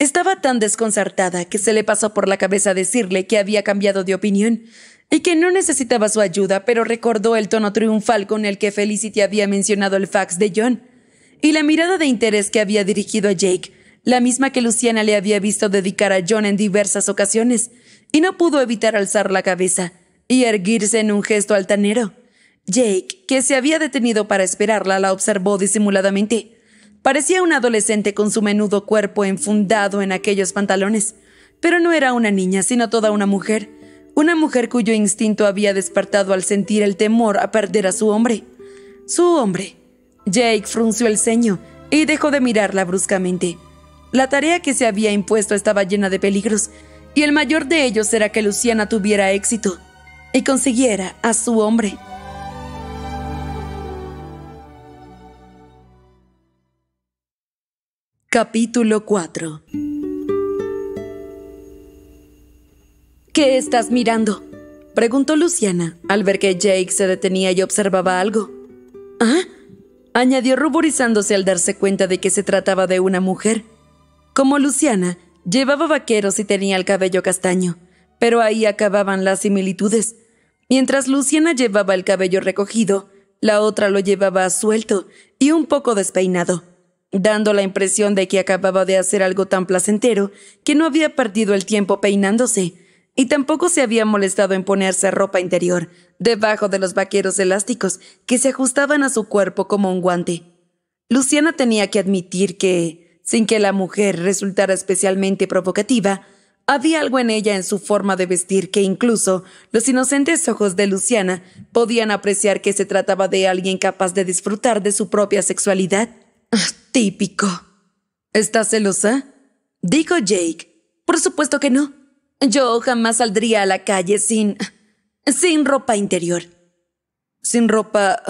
Estaba tan desconcertada que se le pasó por la cabeza decirle que había cambiado de opinión y que no necesitaba su ayuda, pero recordó el tono triunfal con el que Felicity había mencionado el fax de John y la mirada de interés que había dirigido a Jake, la misma que Luciana le había visto dedicar a John en diversas ocasiones, y no pudo evitar alzar la cabeza y erguirse en un gesto altanero. Jake, que se había detenido para esperarla, la observó disimuladamente. Parecía un adolescente con su menudo cuerpo enfundado en aquellos pantalones, pero no era una niña, sino toda una mujer, una mujer cuyo instinto había despertado al sentir el temor a perder a su hombre. Su hombre. Jake frunció el ceño y dejó de mirarla bruscamente. La tarea que se había impuesto estaba llena de peligros, y el mayor de ellos era que Luciana tuviera éxito y consiguiera a su hombre. Capítulo 4 ¿Qué estás mirando? Preguntó Luciana al ver que Jake se detenía y observaba algo. ¿Ah? añadió ruborizándose al darse cuenta de que se trataba de una mujer. Como Luciana, llevaba vaqueros y tenía el cabello castaño, pero ahí acababan las similitudes. Mientras Luciana llevaba el cabello recogido, la otra lo llevaba suelto y un poco despeinado dando la impresión de que acababa de hacer algo tan placentero que no había perdido el tiempo peinándose, y tampoco se había molestado en ponerse ropa interior, debajo de los vaqueros elásticos que se ajustaban a su cuerpo como un guante. Luciana tenía que admitir que, sin que la mujer resultara especialmente provocativa, había algo en ella en su forma de vestir que incluso los inocentes ojos de Luciana podían apreciar que se trataba de alguien capaz de disfrutar de su propia sexualidad. Típico. ¿Estás celosa? Dijo Jake. Por supuesto que no. Yo jamás saldría a la calle sin... sin ropa interior. Sin ropa...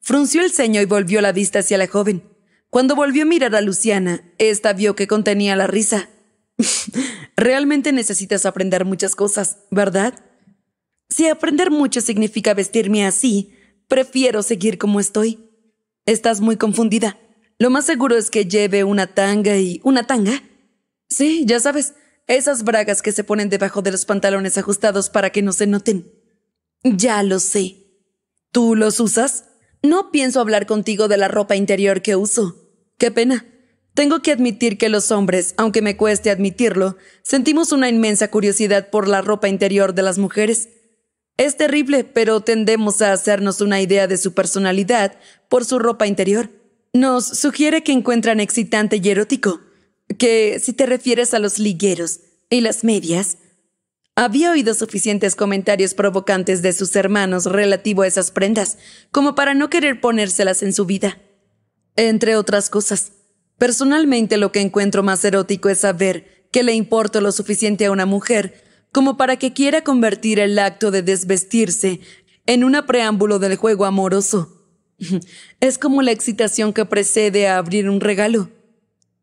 Frunció el ceño y volvió la vista hacia la joven. Cuando volvió a mirar a Luciana, esta vio que contenía la risa. Realmente necesitas aprender muchas cosas, ¿verdad? Si aprender mucho significa vestirme así, prefiero seguir como estoy. Estás muy confundida. Lo más seguro es que lleve una tanga y... ¿Una tanga? Sí, ya sabes, esas bragas que se ponen debajo de los pantalones ajustados para que no se noten. Ya lo sé. ¿Tú los usas? No pienso hablar contigo de la ropa interior que uso. Qué pena. Tengo que admitir que los hombres, aunque me cueste admitirlo, sentimos una inmensa curiosidad por la ropa interior de las mujeres. Es terrible, pero tendemos a hacernos una idea de su personalidad por su ropa interior nos sugiere que encuentran excitante y erótico, que si te refieres a los ligueros y las medias, había oído suficientes comentarios provocantes de sus hermanos relativo a esas prendas, como para no querer ponérselas en su vida. Entre otras cosas, personalmente lo que encuentro más erótico es saber que le importo lo suficiente a una mujer como para que quiera convertir el acto de desvestirse en un preámbulo del juego amoroso. Es como la excitación que precede a abrir un regalo.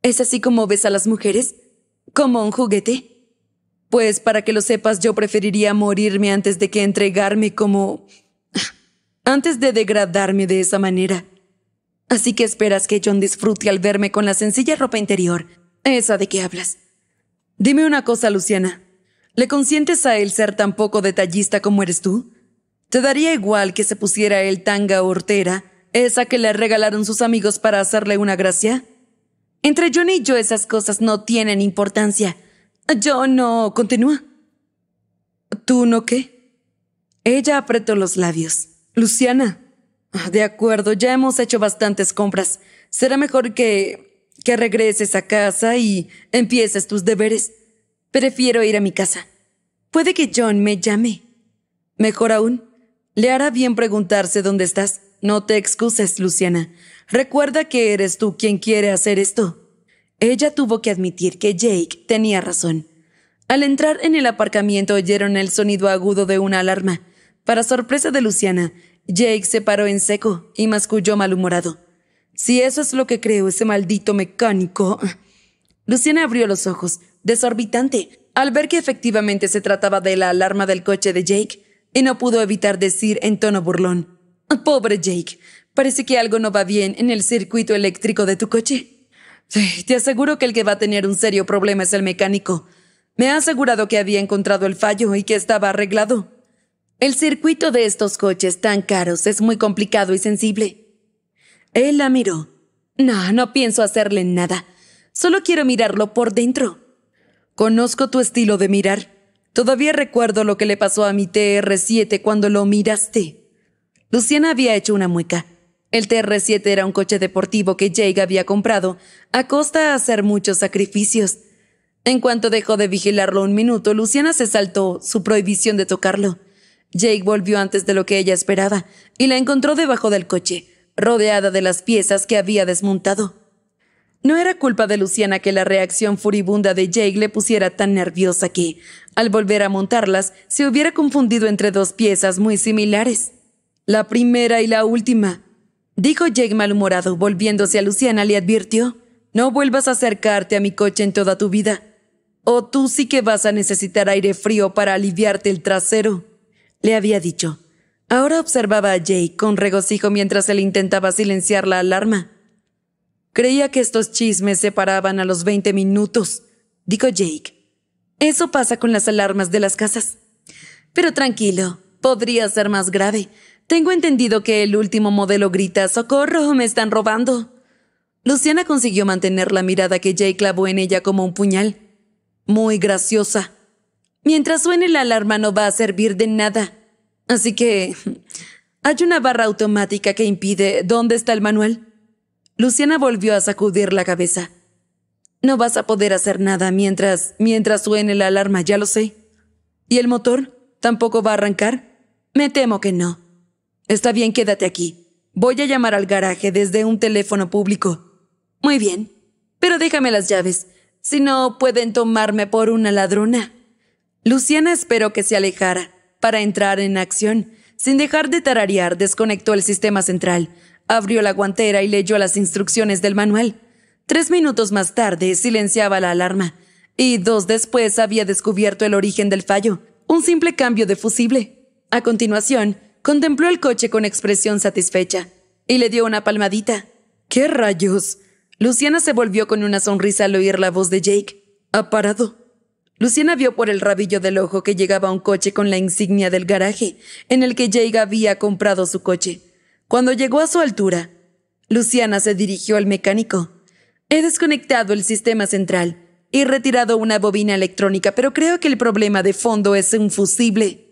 ¿Es así como ves a las mujeres? ¿Como un juguete? Pues para que lo sepas, yo preferiría morirme antes de que entregarme como... antes de degradarme de esa manera. Así que esperas que John disfrute al verme con la sencilla ropa interior, esa de que hablas. Dime una cosa, Luciana. ¿Le consientes a él ser tan poco detallista como eres tú? ¿Te daría igual que se pusiera el tanga hortera ¿Esa que le regalaron sus amigos para hacerle una gracia? Entre John y yo esas cosas no tienen importancia. Yo no. Continúa. ¿Tú no qué? Ella apretó los labios. Luciana. De acuerdo, ya hemos hecho bastantes compras. Será mejor que... que regreses a casa y empieces tus deberes. Prefiero ir a mi casa. Puede que John me llame. Mejor aún, le hará bien preguntarse dónde estás. No te excuses, Luciana. Recuerda que eres tú quien quiere hacer esto. Ella tuvo que admitir que Jake tenía razón. Al entrar en el aparcamiento oyeron el sonido agudo de una alarma. Para sorpresa de Luciana, Jake se paró en seco y masculló malhumorado. Si eso es lo que creo ese maldito mecánico. Luciana abrió los ojos, desorbitante, al ver que efectivamente se trataba de la alarma del coche de Jake, y no pudo evitar decir en tono burlón. Pobre Jake. Parece que algo no va bien en el circuito eléctrico de tu coche. te aseguro que el que va a tener un serio problema es el mecánico. Me ha asegurado que había encontrado el fallo y que estaba arreglado. El circuito de estos coches tan caros es muy complicado y sensible. Él la miró. No, no pienso hacerle nada. Solo quiero mirarlo por dentro. Conozco tu estilo de mirar. Todavía recuerdo lo que le pasó a mi TR7 cuando lo miraste. Luciana había hecho una mueca. El TR7 era un coche deportivo que Jake había comprado a costa de hacer muchos sacrificios. En cuanto dejó de vigilarlo un minuto, Luciana se saltó su prohibición de tocarlo. Jake volvió antes de lo que ella esperaba y la encontró debajo del coche, rodeada de las piezas que había desmontado. No era culpa de Luciana que la reacción furibunda de Jake le pusiera tan nerviosa que, al volver a montarlas, se hubiera confundido entre dos piezas muy similares. La primera y la última, dijo Jake malhumorado, volviéndose a Luciana, le advirtió. No vuelvas a acercarte a mi coche en toda tu vida. O tú sí que vas a necesitar aire frío para aliviarte el trasero, le había dicho. Ahora observaba a Jake con regocijo mientras él intentaba silenciar la alarma. Creía que estos chismes se paraban a los veinte minutos, dijo Jake. Eso pasa con las alarmas de las casas. Pero tranquilo, podría ser más grave. Tengo entendido que el último modelo grita, ¡Socorro! ¡Me están robando! Luciana consiguió mantener la mirada que Jay clavó en ella como un puñal. Muy graciosa. Mientras suene la alarma no va a servir de nada. Así que... Hay una barra automática que impide... ¿Dónde está el manual? Luciana volvió a sacudir la cabeza. No vas a poder hacer nada mientras... mientras suene la alarma, ya lo sé. ¿Y el motor? ¿Tampoco va a arrancar? Me temo que no. Está bien, quédate aquí. Voy a llamar al garaje desde un teléfono público. Muy bien, pero déjame las llaves, si no pueden tomarme por una ladrona. Luciana esperó que se alejara para entrar en acción. Sin dejar de tararear, desconectó el sistema central, abrió la guantera y leyó las instrucciones del manual. Tres minutos más tarde silenciaba la alarma, y dos después había descubierto el origen del fallo, un simple cambio de fusible. A continuación, contempló el coche con expresión satisfecha y le dio una palmadita. ¡Qué rayos! Luciana se volvió con una sonrisa al oír la voz de Jake. Ha parado. Luciana vio por el rabillo del ojo que llegaba un coche con la insignia del garaje en el que Jake había comprado su coche. Cuando llegó a su altura, Luciana se dirigió al mecánico. He desconectado el sistema central y retirado una bobina electrónica, pero creo que el problema de fondo es un fusible.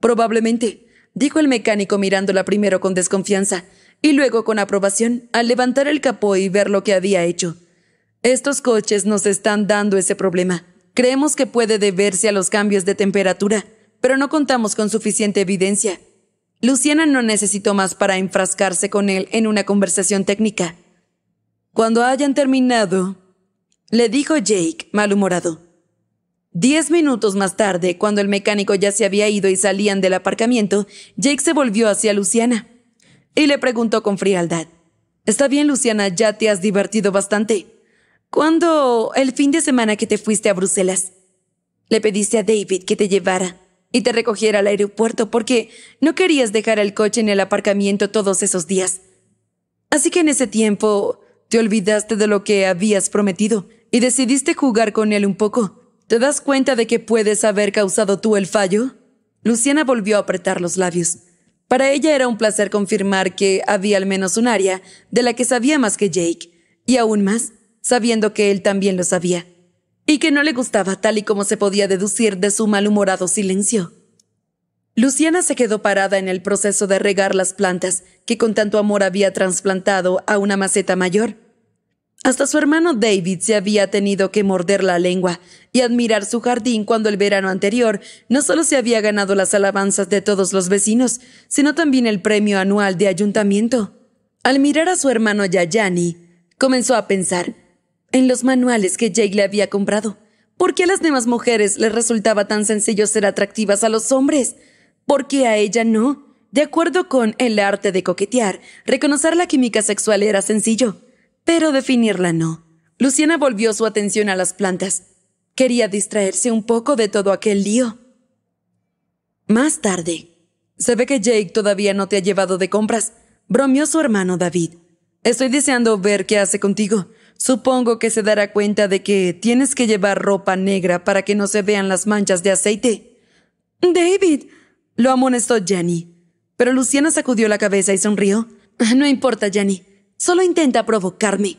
Probablemente, dijo el mecánico mirándola primero con desconfianza y luego con aprobación al levantar el capó y ver lo que había hecho. Estos coches nos están dando ese problema. Creemos que puede deberse a los cambios de temperatura, pero no contamos con suficiente evidencia. Luciana no necesitó más para enfrascarse con él en una conversación técnica. Cuando hayan terminado, le dijo Jake, malhumorado. Diez minutos más tarde, cuando el mecánico ya se había ido y salían del aparcamiento, Jake se volvió hacia Luciana y le preguntó con frialdad. Está bien, Luciana, ya te has divertido bastante. ¿Cuándo el fin de semana que te fuiste a Bruselas? Le pediste a David que te llevara y te recogiera al aeropuerto porque no querías dejar el coche en el aparcamiento todos esos días. Así que en ese tiempo te olvidaste de lo que habías prometido y decidiste jugar con él un poco. ¿Te das cuenta de que puedes haber causado tú el fallo? Luciana volvió a apretar los labios. Para ella era un placer confirmar que había al menos un área de la que sabía más que Jake, y aún más, sabiendo que él también lo sabía, y que no le gustaba tal y como se podía deducir de su malhumorado silencio. Luciana se quedó parada en el proceso de regar las plantas que con tanto amor había trasplantado a una maceta mayor. Hasta su hermano David se había tenido que morder la lengua y admirar su jardín cuando el verano anterior no solo se había ganado las alabanzas de todos los vecinos, sino también el premio anual de ayuntamiento. Al mirar a su hermano Yayani, comenzó a pensar en los manuales que Jake le había comprado. ¿Por qué a las demás mujeres les resultaba tan sencillo ser atractivas a los hombres? ¿Por qué a ella no? De acuerdo con El arte de coquetear, reconocer la química sexual era sencillo, pero definirla no. Luciana volvió su atención a las plantas. Quería distraerse un poco de todo aquel lío. Más tarde, se ve que Jake todavía no te ha llevado de compras, bromeó su hermano David. Estoy deseando ver qué hace contigo. Supongo que se dará cuenta de que tienes que llevar ropa negra para que no se vean las manchas de aceite. David, lo amonestó Jenny. Pero Luciana sacudió la cabeza y sonrió. No importa, Jenny. Solo intenta provocarme.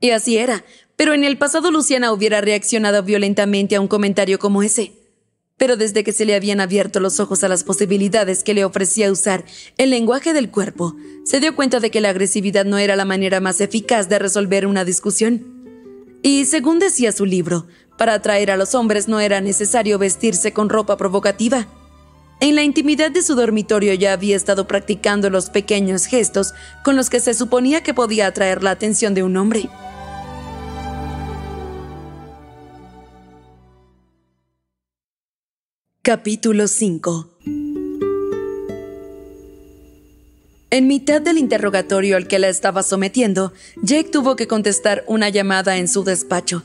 Y así era, pero en el pasado Luciana hubiera reaccionado violentamente a un comentario como ese. Pero desde que se le habían abierto los ojos a las posibilidades que le ofrecía usar el lenguaje del cuerpo, se dio cuenta de que la agresividad no era la manera más eficaz de resolver una discusión. Y según decía su libro, para atraer a los hombres no era necesario vestirse con ropa provocativa. En la intimidad de su dormitorio ya había estado practicando los pequeños gestos con los que se suponía que podía atraer la atención de un hombre. Capítulo 5 En mitad del interrogatorio al que la estaba sometiendo, Jake tuvo que contestar una llamada en su despacho.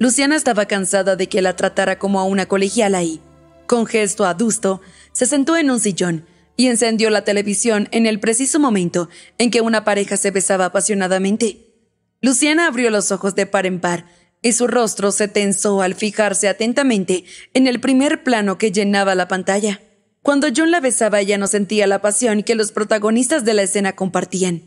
Luciana estaba cansada de que la tratara como a una colegiala y, con gesto adusto, se sentó en un sillón y encendió la televisión en el preciso momento en que una pareja se besaba apasionadamente. Luciana abrió los ojos de par en par y su rostro se tensó al fijarse atentamente en el primer plano que llenaba la pantalla. Cuando John la besaba ella no sentía la pasión que los protagonistas de la escena compartían.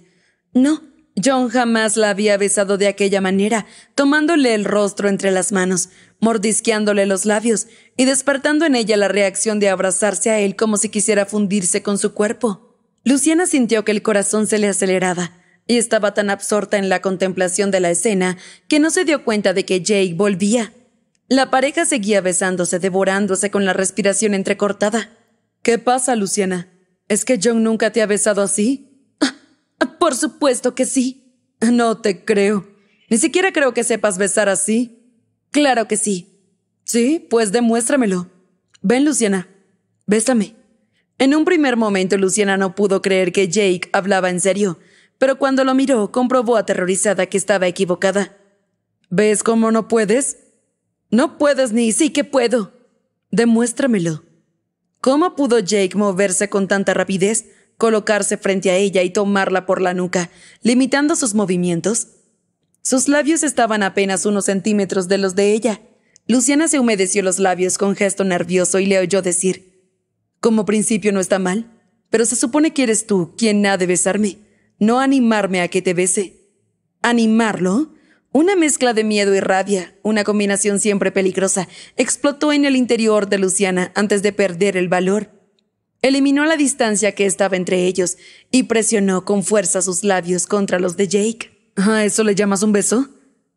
No, John jamás la había besado de aquella manera, tomándole el rostro entre las manos, mordisqueándole los labios y despertando en ella la reacción de abrazarse a él como si quisiera fundirse con su cuerpo. Luciana sintió que el corazón se le aceleraba y estaba tan absorta en la contemplación de la escena que no se dio cuenta de que Jake volvía. La pareja seguía besándose, devorándose con la respiración entrecortada. ¿Qué pasa, Luciana? ¿Es que John nunca te ha besado así? Ah, por supuesto que sí. No te creo. Ni siquiera creo que sepas besar así. Claro que sí. Sí, pues demuéstramelo. Ven, Luciana. Bésame. En un primer momento, Luciana no pudo creer que Jake hablaba en serio pero cuando lo miró comprobó aterrorizada que estaba equivocada. ¿Ves cómo no puedes? No puedes ni sí que puedo. Demuéstramelo. ¿Cómo pudo Jake moverse con tanta rapidez, colocarse frente a ella y tomarla por la nuca, limitando sus movimientos? Sus labios estaban apenas unos centímetros de los de ella. Luciana se humedeció los labios con gesto nervioso y le oyó decir, Como principio no está mal, pero se supone que eres tú quien ha de besarme no animarme a que te bese. ¿Animarlo? Una mezcla de miedo y rabia, una combinación siempre peligrosa, explotó en el interior de Luciana antes de perder el valor. Eliminó la distancia que estaba entre ellos y presionó con fuerza sus labios contra los de Jake. ¿A ah, eso le llamas un beso?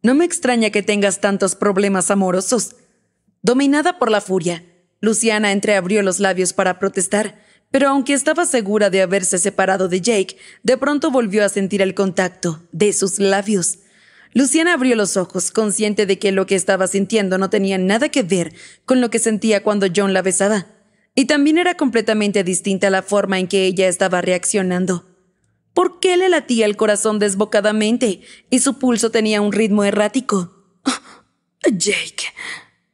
No me extraña que tengas tantos problemas amorosos. Dominada por la furia, Luciana entreabrió los labios para protestar, pero aunque estaba segura de haberse separado de Jake, de pronto volvió a sentir el contacto de sus labios. Luciana abrió los ojos, consciente de que lo que estaba sintiendo no tenía nada que ver con lo que sentía cuando John la besaba, y también era completamente distinta la forma en que ella estaba reaccionando. ¿Por qué le latía el corazón desbocadamente y su pulso tenía un ritmo errático? Jake.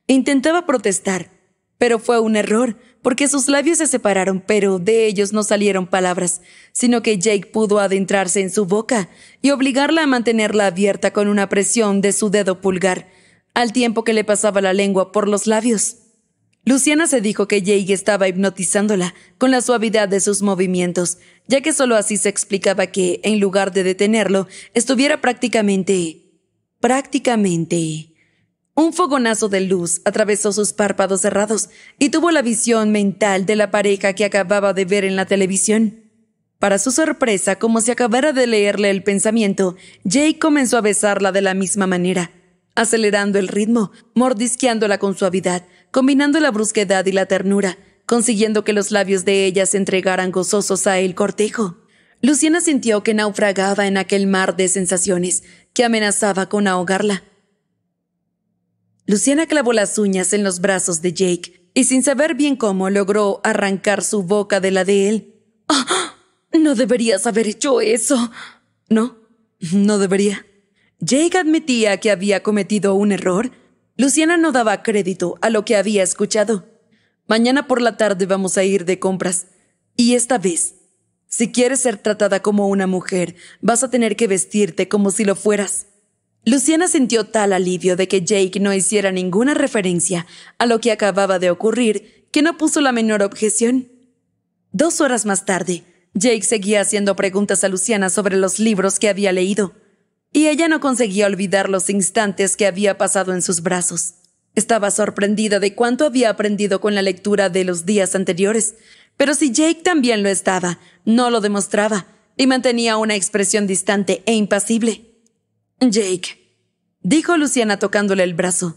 Intentaba protestar, pero fue un error porque sus labios se separaron, pero de ellos no salieron palabras, sino que Jake pudo adentrarse en su boca y obligarla a mantenerla abierta con una presión de su dedo pulgar, al tiempo que le pasaba la lengua por los labios. Luciana se dijo que Jake estaba hipnotizándola con la suavidad de sus movimientos, ya que solo así se explicaba que, en lugar de detenerlo, estuviera prácticamente... prácticamente... Un fogonazo de luz atravesó sus párpados cerrados y tuvo la visión mental de la pareja que acababa de ver en la televisión. Para su sorpresa, como si acabara de leerle el pensamiento, Jake comenzó a besarla de la misma manera, acelerando el ritmo, mordisqueándola con suavidad, combinando la brusquedad y la ternura, consiguiendo que los labios de ella se entregaran gozosos a el cortejo. Luciana sintió que naufragaba en aquel mar de sensaciones que amenazaba con ahogarla. Luciana clavó las uñas en los brazos de Jake y sin saber bien cómo logró arrancar su boca de la de él. no deberías haber hecho eso. No, no debería. Jake admitía que había cometido un error. Luciana no daba crédito a lo que había escuchado. Mañana por la tarde vamos a ir de compras. Y esta vez, si quieres ser tratada como una mujer, vas a tener que vestirte como si lo fueras. Luciana sintió tal alivio de que Jake no hiciera ninguna referencia a lo que acababa de ocurrir que no puso la menor objeción. Dos horas más tarde, Jake seguía haciendo preguntas a Luciana sobre los libros que había leído, y ella no conseguía olvidar los instantes que había pasado en sus brazos. Estaba sorprendida de cuánto había aprendido con la lectura de los días anteriores, pero si Jake también lo estaba, no lo demostraba, y mantenía una expresión distante e impasible. Jake, dijo Luciana tocándole el brazo.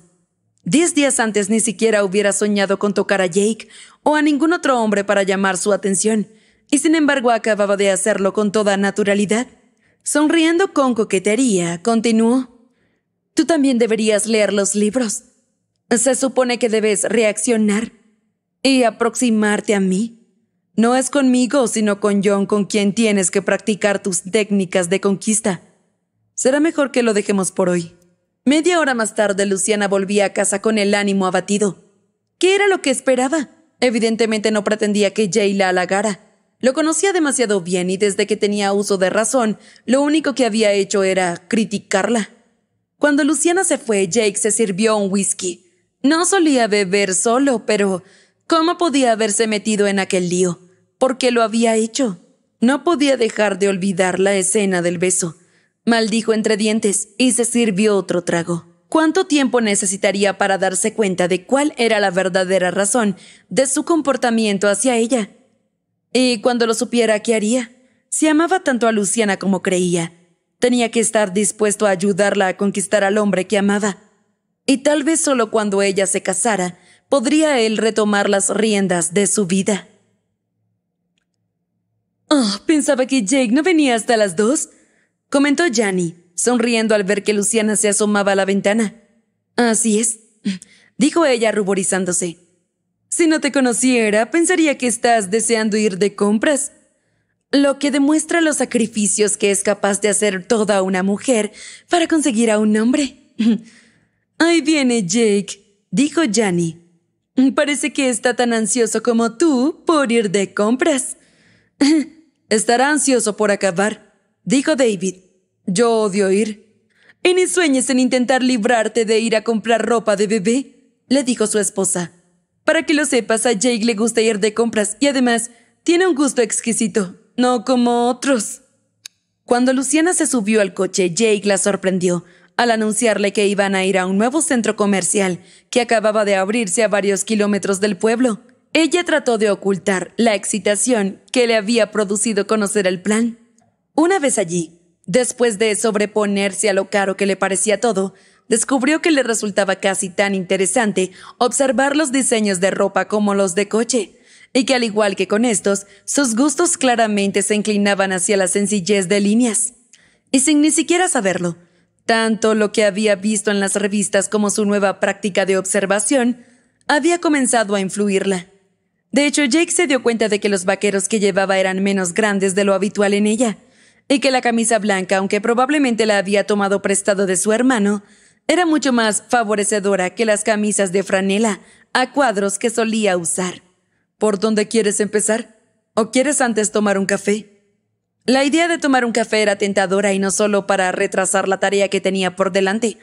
Diez días antes ni siquiera hubiera soñado con tocar a Jake o a ningún otro hombre para llamar su atención, y sin embargo acababa de hacerlo con toda naturalidad. Sonriendo con coquetería, continuó. Tú también deberías leer los libros. Se supone que debes reaccionar y aproximarte a mí. No es conmigo, sino con John con quien tienes que practicar tus técnicas de conquista. Será mejor que lo dejemos por hoy. Media hora más tarde, Luciana volvía a casa con el ánimo abatido. ¿Qué era lo que esperaba? Evidentemente no pretendía que Jay la halagara. Lo conocía demasiado bien y desde que tenía uso de razón, lo único que había hecho era criticarla. Cuando Luciana se fue, Jake se sirvió un whisky. No solía beber solo, pero ¿cómo podía haberse metido en aquel lío? ¿Por qué lo había hecho? No podía dejar de olvidar la escena del beso maldijo entre dientes y se sirvió otro trago. ¿Cuánto tiempo necesitaría para darse cuenta de cuál era la verdadera razón de su comportamiento hacia ella? Y cuando lo supiera, ¿qué haría? Si amaba tanto a Luciana como creía, tenía que estar dispuesto a ayudarla a conquistar al hombre que amaba. Y tal vez solo cuando ella se casara, podría él retomar las riendas de su vida. Ah, pensaba que Jake no venía hasta las dos comentó Gianni, sonriendo al ver que Luciana se asomaba a la ventana. Así es, dijo ella ruborizándose. Si no te conociera, pensaría que estás deseando ir de compras. Lo que demuestra los sacrificios que es capaz de hacer toda una mujer para conseguir a un hombre. Ahí viene Jake, dijo Gianni. Parece que está tan ansioso como tú por ir de compras. Estará ansioso por acabar, dijo David. Yo odio ir. Y ni sueñes en intentar librarte de ir a comprar ropa de bebé, le dijo su esposa. Para que lo sepas, a Jake le gusta ir de compras y además tiene un gusto exquisito, no como otros. Cuando Luciana se subió al coche, Jake la sorprendió al anunciarle que iban a ir a un nuevo centro comercial que acababa de abrirse a varios kilómetros del pueblo. Ella trató de ocultar la excitación que le había producido conocer el plan. Una vez allí, Después de sobreponerse a lo caro que le parecía todo, descubrió que le resultaba casi tan interesante observar los diseños de ropa como los de coche, y que al igual que con estos, sus gustos claramente se inclinaban hacia la sencillez de líneas. Y sin ni siquiera saberlo, tanto lo que había visto en las revistas como su nueva práctica de observación había comenzado a influirla. De hecho, Jake se dio cuenta de que los vaqueros que llevaba eran menos grandes de lo habitual en ella, y que la camisa blanca, aunque probablemente la había tomado prestado de su hermano, era mucho más favorecedora que las camisas de franela a cuadros que solía usar. ¿Por dónde quieres empezar? ¿O quieres antes tomar un café? La idea de tomar un café era tentadora y no solo para retrasar la tarea que tenía por delante,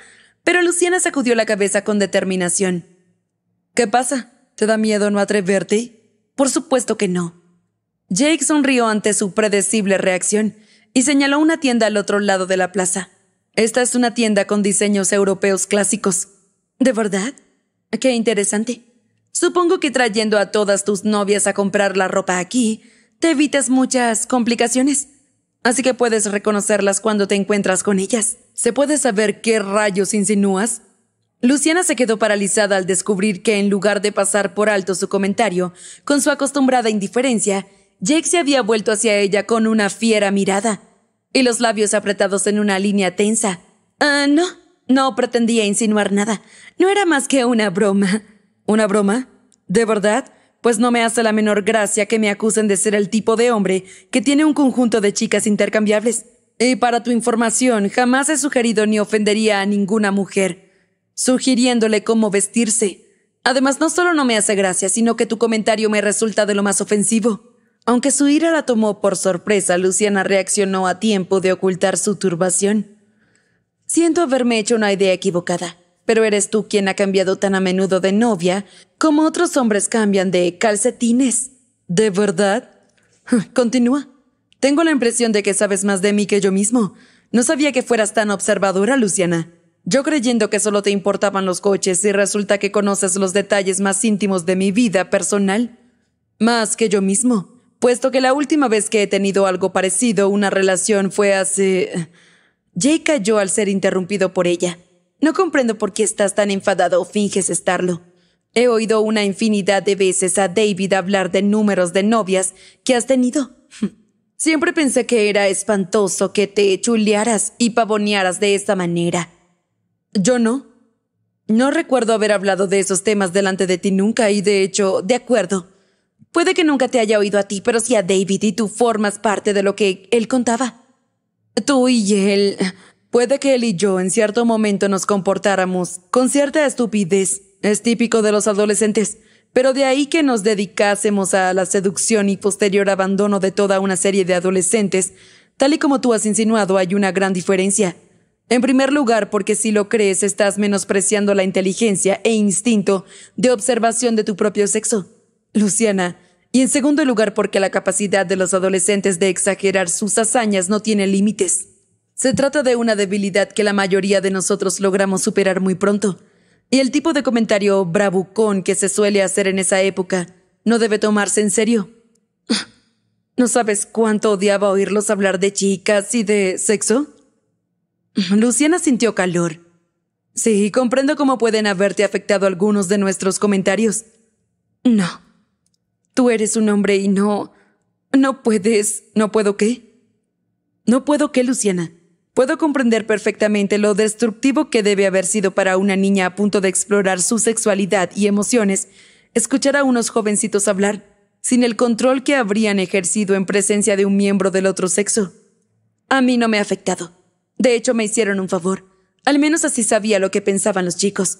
pero Luciana sacudió la cabeza con determinación. ¿Qué pasa? ¿Te da miedo no atreverte? Por supuesto que no. Jake sonrió ante su predecible reacción y señaló una tienda al otro lado de la plaza. Esta es una tienda con diseños europeos clásicos. ¿De verdad? Qué interesante. Supongo que trayendo a todas tus novias a comprar la ropa aquí, te evitas muchas complicaciones. Así que puedes reconocerlas cuando te encuentras con ellas. ¿Se puede saber qué rayos insinúas? Luciana se quedó paralizada al descubrir que en lugar de pasar por alto su comentario, con su acostumbrada indiferencia, Jake se había vuelto hacia ella con una fiera mirada y los labios apretados en una línea tensa. Ah, no, no pretendía insinuar nada. No era más que una broma. ¿Una broma? ¿De verdad? Pues no me hace la menor gracia que me acusen de ser el tipo de hombre que tiene un conjunto de chicas intercambiables. Y para tu información, jamás he sugerido ni ofendería a ninguna mujer, sugiriéndole cómo vestirse. Además, no solo no me hace gracia, sino que tu comentario me resulta de lo más ofensivo. Aunque su ira la tomó por sorpresa, Luciana reaccionó a tiempo de ocultar su turbación. Siento haberme hecho una idea equivocada, pero eres tú quien ha cambiado tan a menudo de novia como otros hombres cambian de calcetines. ¿De verdad? Continúa. Tengo la impresión de que sabes más de mí que yo mismo. No sabía que fueras tan observadora, Luciana. Yo creyendo que solo te importaban los coches y resulta que conoces los detalles más íntimos de mi vida personal. Más que yo mismo puesto que la última vez que he tenido algo parecido, una relación fue hace... Jay cayó al ser interrumpido por ella. No comprendo por qué estás tan enfadado o finges estarlo. He oído una infinidad de veces a David hablar de números de novias que has tenido. Siempre pensé que era espantoso que te chulearas y pavonearas de esta manera. Yo no. No recuerdo haber hablado de esos temas delante de ti nunca y de hecho, de acuerdo. Puede que nunca te haya oído a ti, pero sí a David y tú formas parte de lo que él contaba. Tú y él... Puede que él y yo en cierto momento nos comportáramos con cierta estupidez. Es típico de los adolescentes. Pero de ahí que nos dedicásemos a la seducción y posterior abandono de toda una serie de adolescentes, tal y como tú has insinuado, hay una gran diferencia. En primer lugar, porque si lo crees, estás menospreciando la inteligencia e instinto de observación de tu propio sexo. Luciana. Y en segundo lugar, porque la capacidad de los adolescentes de exagerar sus hazañas no tiene límites. Se trata de una debilidad que la mayoría de nosotros logramos superar muy pronto. Y el tipo de comentario bravucón que se suele hacer en esa época no debe tomarse en serio. ¿No sabes cuánto odiaba oírlos hablar de chicas y de sexo? Luciana sintió calor. Sí, comprendo cómo pueden haberte afectado algunos de nuestros comentarios. No. Tú eres un hombre y no... No puedes... ¿No puedo qué? No puedo qué, Luciana. Puedo comprender perfectamente lo destructivo que debe haber sido para una niña a punto de explorar su sexualidad y emociones escuchar a unos jovencitos hablar sin el control que habrían ejercido en presencia de un miembro del otro sexo. A mí no me ha afectado. De hecho, me hicieron un favor. Al menos así sabía lo que pensaban los chicos.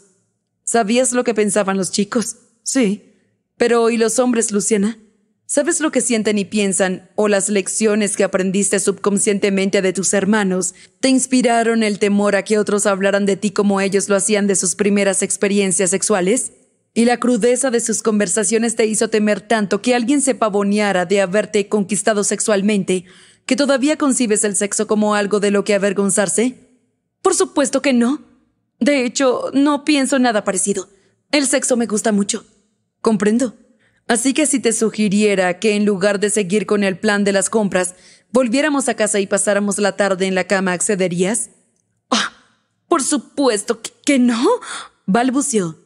¿Sabías lo que pensaban los chicos? Sí. Pero ¿y los hombres, Luciana? ¿Sabes lo que sienten y piensan o las lecciones que aprendiste subconscientemente de tus hermanos te inspiraron el temor a que otros hablaran de ti como ellos lo hacían de sus primeras experiencias sexuales? ¿Y la crudeza de sus conversaciones te hizo temer tanto que alguien se pavoneara de haberte conquistado sexualmente que todavía concibes el sexo como algo de lo que avergonzarse? Por supuesto que no. De hecho, no pienso nada parecido. El sexo me gusta mucho. Comprendo. Así que si te sugiriera que en lugar de seguir con el plan de las compras, volviéramos a casa y pasáramos la tarde en la cama, ¿accederías? Ah, por supuesto que, que no, balbució.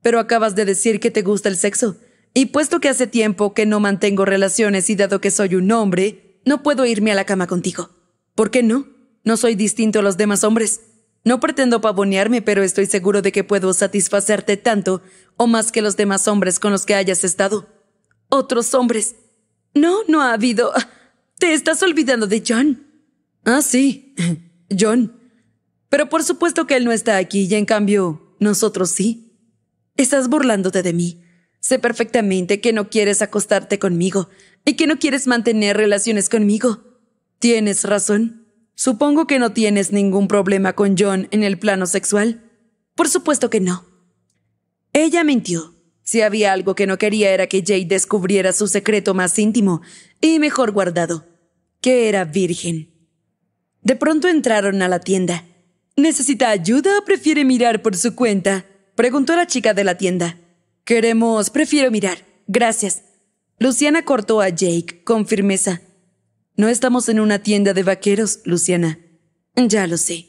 Pero acabas de decir que te gusta el sexo. Y puesto que hace tiempo que no mantengo relaciones y dado que soy un hombre, no puedo irme a la cama contigo. ¿Por qué no? No soy distinto a los demás hombres. No pretendo pavonearme, pero estoy seguro de que puedo satisfacerte tanto o más que los demás hombres con los que hayas estado. Otros hombres. No, no ha habido. Te estás olvidando de John. Ah, sí. John. Pero por supuesto que él no está aquí y en cambio, nosotros sí. Estás burlándote de mí. Sé perfectamente que no quieres acostarte conmigo y que no quieres mantener relaciones conmigo. Tienes razón. Supongo que no tienes ningún problema con John en el plano sexual. Por supuesto que no. Ella mintió. Si había algo que no quería era que Jake descubriera su secreto más íntimo y mejor guardado, que era virgen. De pronto entraron a la tienda. ¿Necesita ayuda o prefiere mirar por su cuenta? Preguntó la chica de la tienda. Queremos, prefiero mirar. Gracias. Luciana cortó a Jake con firmeza. No estamos en una tienda de vaqueros, Luciana. Ya lo sé.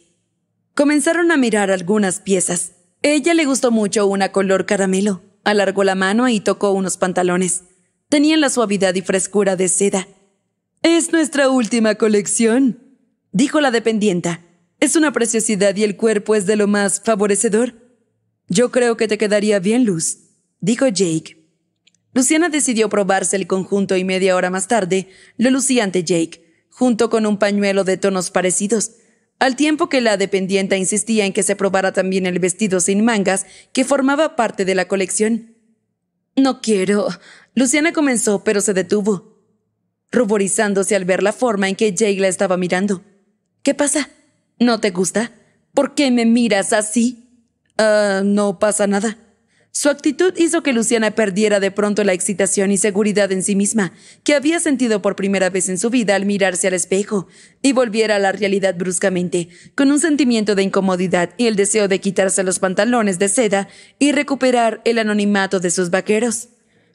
Comenzaron a mirar algunas piezas. ella le gustó mucho una color caramelo. Alargó la mano y tocó unos pantalones. Tenían la suavidad y frescura de seda. Es nuestra última colección, dijo la dependienta. Es una preciosidad y el cuerpo es de lo más favorecedor. Yo creo que te quedaría bien, Luz, dijo Jake, Luciana decidió probarse el conjunto y media hora más tarde lo lucía ante Jake, junto con un pañuelo de tonos parecidos, al tiempo que la dependienta insistía en que se probara también el vestido sin mangas que formaba parte de la colección. No quiero. Luciana comenzó, pero se detuvo, ruborizándose al ver la forma en que Jake la estaba mirando. ¿Qué pasa? ¿No te gusta? ¿Por qué me miras así? Ah, no pasa nada. Su actitud hizo que Luciana perdiera de pronto la excitación y seguridad en sí misma que había sentido por primera vez en su vida al mirarse al espejo y volviera a la realidad bruscamente, con un sentimiento de incomodidad y el deseo de quitarse los pantalones de seda y recuperar el anonimato de sus vaqueros.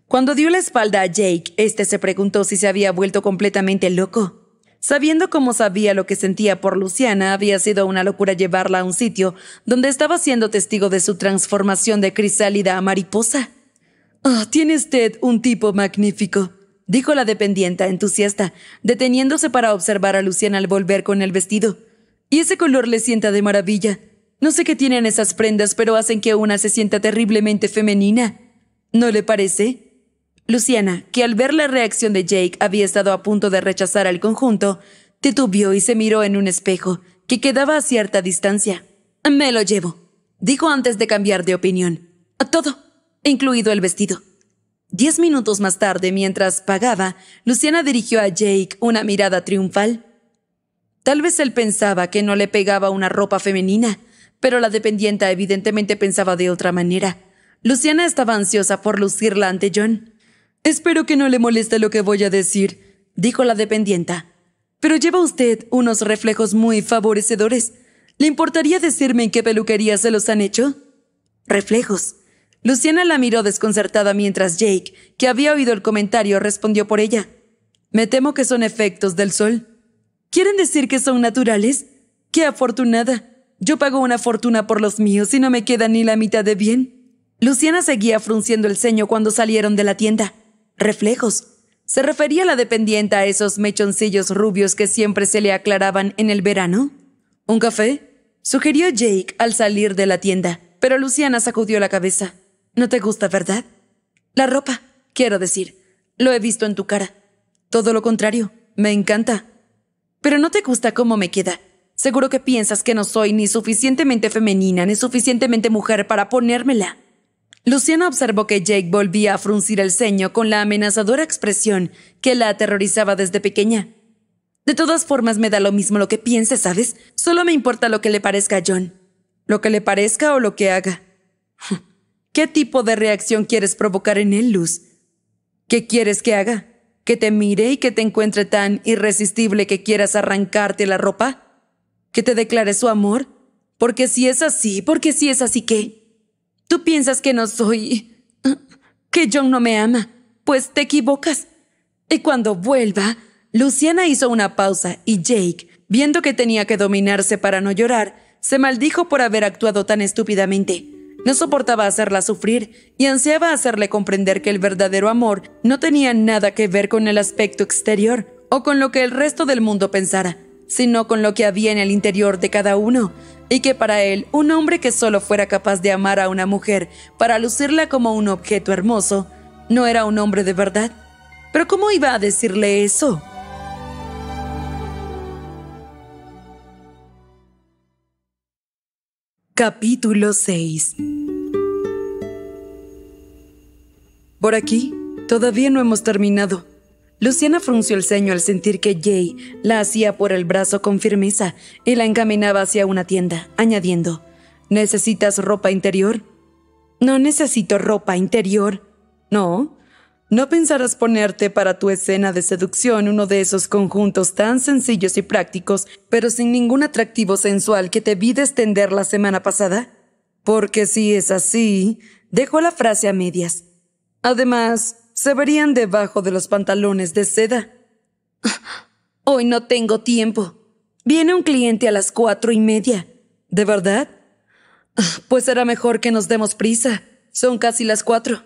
Cuando dio la espalda a Jake, este se preguntó si se había vuelto completamente loco. Sabiendo cómo sabía lo que sentía por Luciana, había sido una locura llevarla a un sitio donde estaba siendo testigo de su transformación de crisálida a mariposa. Ah tiene usted un tipo magnífico, dijo la dependienta entusiasta, deteniéndose para observar a Luciana al volver con el vestido. Y ese color le sienta de maravilla. No sé qué tienen esas prendas, pero hacen que una se sienta terriblemente femenina. ¿No le parece? Luciana, que al ver la reacción de Jake había estado a punto de rechazar al conjunto, titubió y se miró en un espejo que quedaba a cierta distancia. Me lo llevo, dijo antes de cambiar de opinión. Todo, incluido el vestido. Diez minutos más tarde, mientras pagaba, Luciana dirigió a Jake una mirada triunfal. Tal vez él pensaba que no le pegaba una ropa femenina, pero la dependienta evidentemente pensaba de otra manera. Luciana estaba ansiosa por lucirla ante John. Espero que no le moleste lo que voy a decir, dijo la dependienta. Pero lleva usted unos reflejos muy favorecedores. ¿Le importaría decirme en qué peluquería se los han hecho? Reflejos. Luciana la miró desconcertada mientras Jake, que había oído el comentario, respondió por ella. Me temo que son efectos del sol. ¿Quieren decir que son naturales? ¡Qué afortunada! Yo pago una fortuna por los míos y no me queda ni la mitad de bien. Luciana seguía frunciendo el ceño cuando salieron de la tienda reflejos. ¿Se refería la dependiente a esos mechoncillos rubios que siempre se le aclaraban en el verano? ¿Un café? sugirió Jake al salir de la tienda, pero Luciana sacudió la cabeza. No te gusta, ¿verdad? La ropa, quiero decir. Lo he visto en tu cara. Todo lo contrario, me encanta. Pero no te gusta cómo me queda. Seguro que piensas que no soy ni suficientemente femenina ni suficientemente mujer para ponérmela. Luciana observó que Jake volvía a fruncir el ceño con la amenazadora expresión que la aterrorizaba desde pequeña. De todas formas, me da lo mismo lo que piense, ¿sabes? Solo me importa lo que le parezca a John. Lo que le parezca o lo que haga. ¿Qué tipo de reacción quieres provocar en él, Luz? ¿Qué quieres que haga? ¿Que te mire y que te encuentre tan irresistible que quieras arrancarte la ropa? ¿Que te declare su amor? Porque si es así, porque si es así, ¿qué? Tú piensas que no soy... que John no me ama. Pues te equivocas. Y cuando vuelva, Luciana hizo una pausa y Jake, viendo que tenía que dominarse para no llorar, se maldijo por haber actuado tan estúpidamente. No soportaba hacerla sufrir y ansiaba hacerle comprender que el verdadero amor no tenía nada que ver con el aspecto exterior o con lo que el resto del mundo pensara, sino con lo que había en el interior de cada uno, y que para él un hombre que solo fuera capaz de amar a una mujer para lucirla como un objeto hermoso, no era un hombre de verdad. Pero ¿cómo iba a decirle eso? Capítulo 6 Por aquí, todavía no hemos terminado. Luciana frunció el ceño al sentir que Jay la hacía por el brazo con firmeza y la encaminaba hacia una tienda, añadiendo, ¿Necesitas ropa interior? No necesito ropa interior. No. ¿No pensarás ponerte para tu escena de seducción uno de esos conjuntos tan sencillos y prácticos, pero sin ningún atractivo sensual que te vi extender la semana pasada? Porque si es así, dejó la frase a medias. Además, se verían debajo de los pantalones de seda. Hoy no tengo tiempo. Viene un cliente a las cuatro y media. ¿De verdad? Pues será mejor que nos demos prisa. Son casi las cuatro.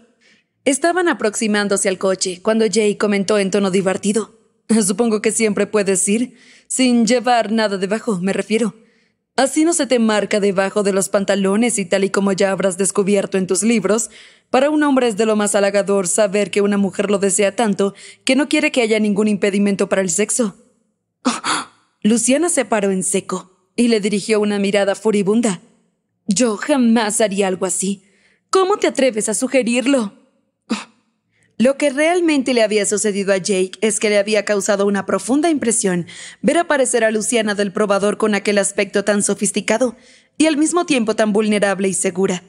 Estaban aproximándose al coche cuando Jay comentó en tono divertido. Supongo que siempre puedes ir, sin llevar nada debajo, me refiero. Así no se te marca debajo de los pantalones y tal y como ya habrás descubierto en tus libros, para un hombre es de lo más halagador saber que una mujer lo desea tanto que no quiere que haya ningún impedimento para el sexo. Luciana se paró en seco y le dirigió una mirada furibunda. Yo jamás haría algo así. ¿Cómo te atreves a sugerirlo? Lo que realmente le había sucedido a Jake es que le había causado una profunda impresión ver aparecer a Luciana del probador con aquel aspecto tan sofisticado y al mismo tiempo tan vulnerable y segura.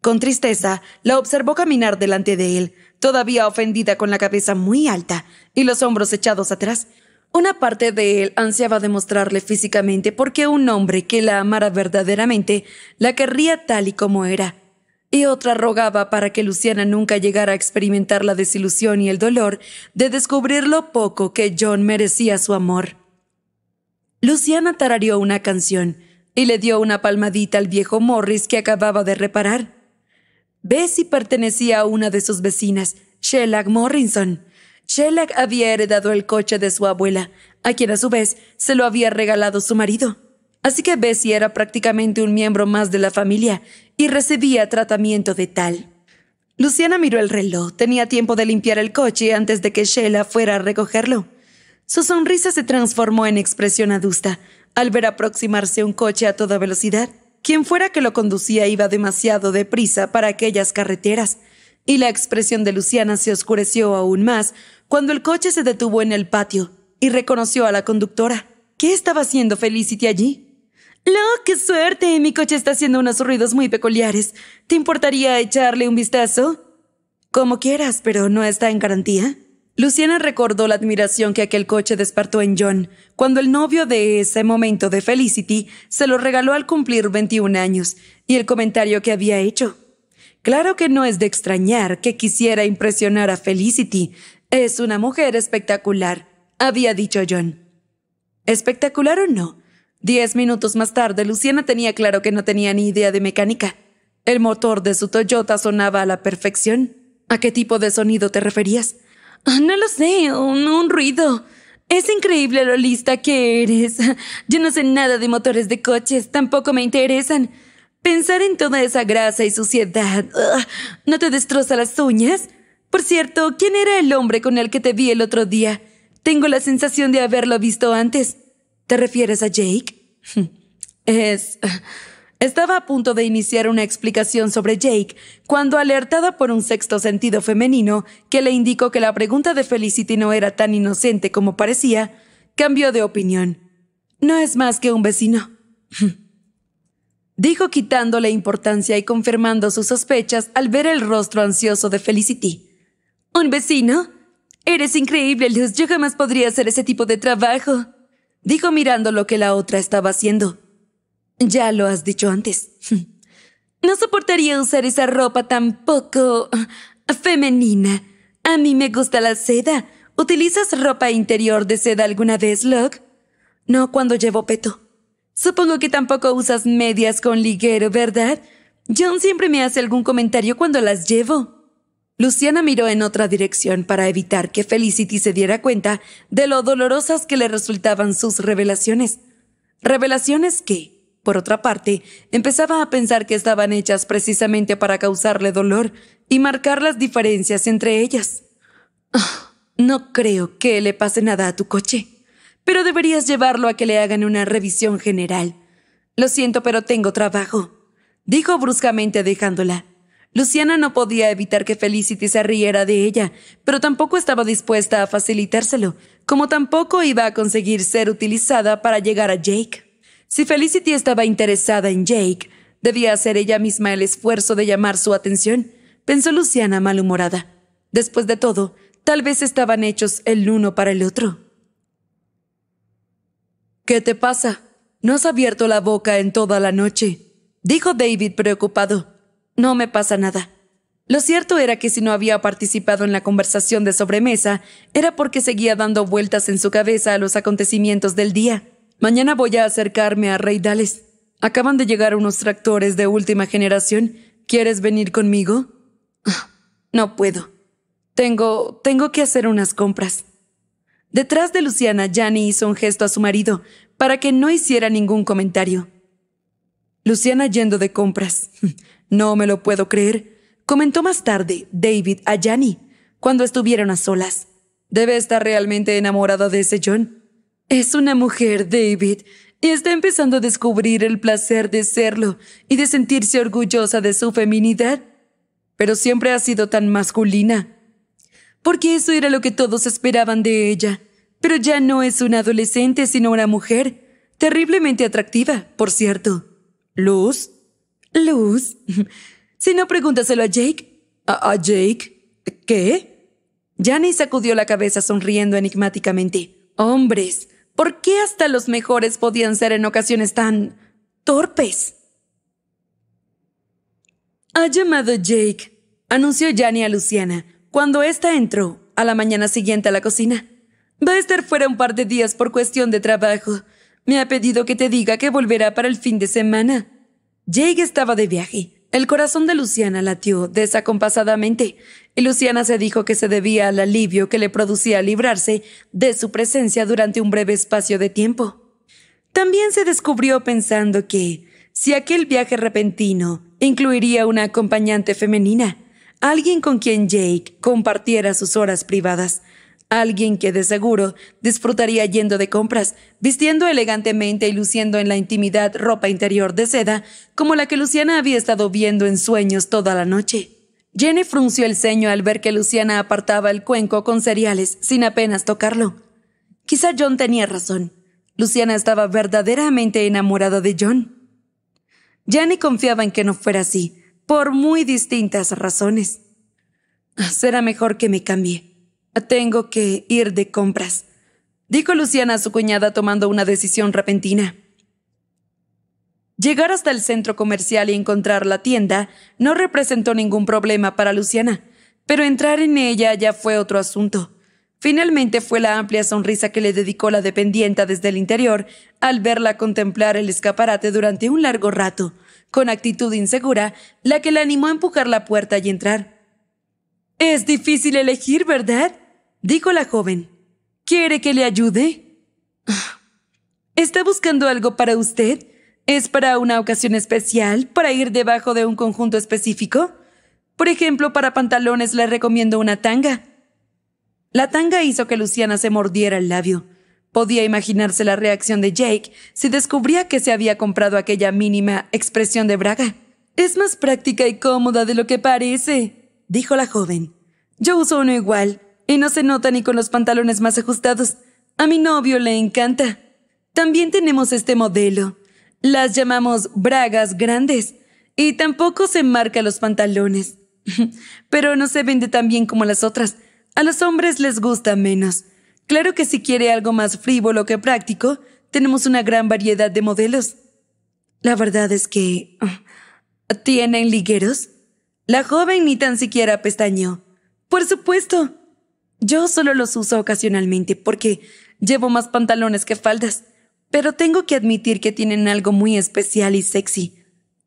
Con tristeza, la observó caminar delante de él, todavía ofendida con la cabeza muy alta y los hombros echados atrás. Una parte de él ansiaba demostrarle físicamente por qué un hombre que la amara verdaderamente la querría tal y como era y otra rogaba para que Luciana nunca llegara a experimentar la desilusión y el dolor de descubrir lo poco que John merecía su amor. Luciana tarareó una canción y le dio una palmadita al viejo Morris que acababa de reparar. Bessie pertenecía a una de sus vecinas, Shellac Morrison. Shellac había heredado el coche de su abuela, a quien a su vez se lo había regalado su marido así que Bessie era prácticamente un miembro más de la familia y recibía tratamiento de tal. Luciana miró el reloj. Tenía tiempo de limpiar el coche antes de que Sheila fuera a recogerlo. Su sonrisa se transformó en expresión adusta al ver aproximarse un coche a toda velocidad. Quien fuera que lo conducía iba demasiado deprisa para aquellas carreteras, y la expresión de Luciana se oscureció aún más cuando el coche se detuvo en el patio y reconoció a la conductora. ¿Qué estaba haciendo Felicity allí? ¡Lo, qué suerte! Mi coche está haciendo unos ruidos muy peculiares. ¿Te importaría echarle un vistazo? Como quieras, pero no está en garantía. Luciana recordó la admiración que aquel coche despertó en John cuando el novio de ese momento de Felicity se lo regaló al cumplir 21 años y el comentario que había hecho. Claro que no es de extrañar que quisiera impresionar a Felicity. Es una mujer espectacular, había dicho John. ¿Espectacular o no? Diez minutos más tarde, Luciana tenía claro que no tenía ni idea de mecánica. El motor de su Toyota sonaba a la perfección. ¿A qué tipo de sonido te referías? Ah, no lo sé, un, ruido. Es increíble lo lista que eres. Yo no sé nada de motores de coches, tampoco me interesan. Pensar en toda esa grasa y suciedad, ¿no te destroza las uñas? Por cierto, ¿quién era el hombre con el que te vi el otro día? Tengo la sensación de haberlo visto antes. ¿Te refieres a Jake? Es... Estaba a punto de iniciar una explicación sobre Jake cuando, alertada por un sexto sentido femenino que le indicó que la pregunta de Felicity no era tan inocente como parecía, cambió de opinión. No es más que un vecino. Dijo quitándole importancia y confirmando sus sospechas al ver el rostro ansioso de Felicity. ¿Un vecino? Eres increíble, Luz. Yo jamás podría hacer ese tipo de trabajo dijo mirando lo que la otra estaba haciendo. Ya lo has dicho antes. No soportaría usar esa ropa tan poco ah, femenina. A mí me gusta la seda. ¿Utilizas ropa interior de seda alguna vez, Locke? No cuando llevo peto. Supongo que tampoco usas medias con liguero, ¿verdad? John siempre me hace algún comentario cuando las llevo. Luciana miró en otra dirección para evitar que Felicity se diera cuenta de lo dolorosas que le resultaban sus revelaciones. Revelaciones que, por otra parte, empezaba a pensar que estaban hechas precisamente para causarle dolor y marcar las diferencias entre ellas. no creo que le pase nada a tu coche, pero deberías llevarlo a que le hagan una revisión general. Lo siento, pero tengo trabajo, dijo bruscamente dejándola. Luciana no podía evitar que Felicity se riera de ella, pero tampoco estaba dispuesta a facilitárselo, como tampoco iba a conseguir ser utilizada para llegar a Jake. Si Felicity estaba interesada en Jake, debía hacer ella misma el esfuerzo de llamar su atención, pensó Luciana malhumorada. Después de todo, tal vez estaban hechos el uno para el otro. ¿Qué te pasa? No has abierto la boca en toda la noche, dijo David preocupado. No me pasa nada. Lo cierto era que si no había participado en la conversación de sobremesa, era porque seguía dando vueltas en su cabeza a los acontecimientos del día. Mañana voy a acercarme a Reidales. Acaban de llegar unos tractores de última generación. ¿Quieres venir conmigo? No puedo. Tengo. tengo que hacer unas compras. Detrás de Luciana, Jani hizo un gesto a su marido para que no hiciera ningún comentario. Luciana yendo de compras. No me lo puedo creer, comentó más tarde David a Jani, cuando estuvieron a solas. Debe estar realmente enamorada de ese John. Es una mujer, David, y está empezando a descubrir el placer de serlo y de sentirse orgullosa de su feminidad. Pero siempre ha sido tan masculina. Porque eso era lo que todos esperaban de ella. Pero ya no es una adolescente, sino una mujer, terriblemente atractiva, por cierto. Luz, Luz. Si no, pregúntaselo a Jake. ¿A, Jake? ¿Qué? Janny sacudió la cabeza sonriendo enigmáticamente. Hombres, ¿por qué hasta los mejores podían ser en ocasiones tan torpes? Ha llamado Jake, anunció Janny a Luciana cuando ésta entró a la mañana siguiente a la cocina. Va a estar fuera un par de días por cuestión de trabajo. Me ha pedido que te diga que volverá para el fin de semana. Jake estaba de viaje. El corazón de Luciana latió desacompasadamente, y Luciana se dijo que se debía al alivio que le producía librarse de su presencia durante un breve espacio de tiempo. También se descubrió pensando que, si aquel viaje repentino incluiría una acompañante femenina, alguien con quien Jake compartiera sus horas privadas, Alguien que de seguro disfrutaría yendo de compras, vistiendo elegantemente y luciendo en la intimidad ropa interior de seda, como la que Luciana había estado viendo en sueños toda la noche. Jenny frunció el ceño al ver que Luciana apartaba el cuenco con cereales sin apenas tocarlo. Quizá John tenía razón. Luciana estaba verdaderamente enamorada de John. Jenny confiaba en que no fuera así, por muy distintas razones. Será mejor que me cambie, tengo que ir de compras, dijo Luciana a su cuñada tomando una decisión repentina. Llegar hasta el centro comercial y encontrar la tienda no representó ningún problema para Luciana, pero entrar en ella ya fue otro asunto. Finalmente fue la amplia sonrisa que le dedicó la dependienta desde el interior al verla contemplar el escaparate durante un largo rato, con actitud insegura, la que la animó a empujar la puerta y entrar. Es difícil elegir, ¿verdad? Dijo la joven. ¿Quiere que le ayude? ¿Está buscando algo para usted? ¿Es para una ocasión especial? ¿Para ir debajo de un conjunto específico? Por ejemplo, para pantalones le recomiendo una tanga. La tanga hizo que Luciana se mordiera el labio. Podía imaginarse la reacción de Jake si descubría que se había comprado aquella mínima expresión de braga. Es más práctica y cómoda de lo que parece, dijo la joven. Yo uso uno igual, y no se nota ni con los pantalones más ajustados. A mi novio le encanta. También tenemos este modelo. Las llamamos bragas grandes. Y tampoco se marca los pantalones. Pero no se vende tan bien como las otras. A los hombres les gusta menos. Claro que si quiere algo más frívolo que práctico, tenemos una gran variedad de modelos. La verdad es que... ¿Tienen ligueros? La joven ni tan siquiera pestañó. Por supuesto. Yo solo los uso ocasionalmente porque llevo más pantalones que faldas, pero tengo que admitir que tienen algo muy especial y sexy.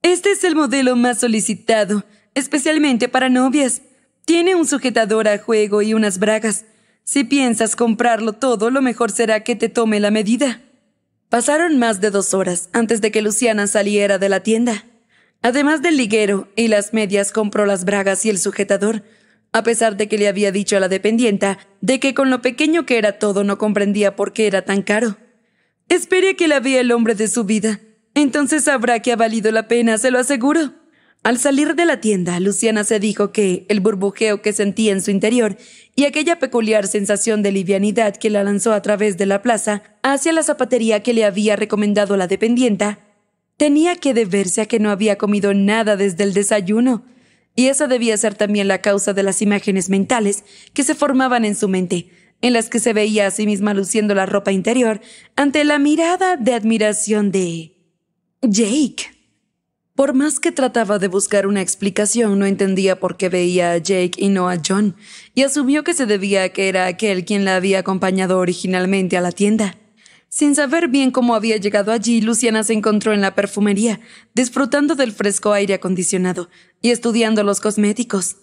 Este es el modelo más solicitado, especialmente para novias. Tiene un sujetador a juego y unas bragas. Si piensas comprarlo todo, lo mejor será que te tome la medida. Pasaron más de dos horas antes de que Luciana saliera de la tienda. Además del liguero y las medias, compró las bragas y el sujetador, a pesar de que le había dicho a la dependienta de que con lo pequeño que era todo no comprendía por qué era tan caro. Espere que la vea el hombre de su vida. Entonces sabrá que ha valido la pena, se lo aseguro. Al salir de la tienda, Luciana se dijo que el burbujeo que sentía en su interior y aquella peculiar sensación de livianidad que la lanzó a través de la plaza hacia la zapatería que le había recomendado la dependienta, tenía que deberse a que no había comido nada desde el desayuno y esa debía ser también la causa de las imágenes mentales que se formaban en su mente, en las que se veía a sí misma luciendo la ropa interior ante la mirada de admiración de Jake. Por más que trataba de buscar una explicación, no entendía por qué veía a Jake y no a John, y asumió que se debía a que era aquel quien la había acompañado originalmente a la tienda. Sin saber bien cómo había llegado allí, Luciana se encontró en la perfumería, disfrutando del fresco aire acondicionado, y estudiando los cosméticos.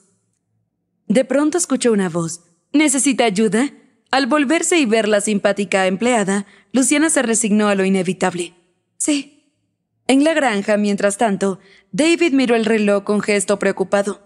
De pronto escuchó una voz. ¿Necesita ayuda? Al volverse y ver la simpática empleada, Luciana se resignó a lo inevitable. Sí. En la granja, mientras tanto, David miró el reloj con gesto preocupado.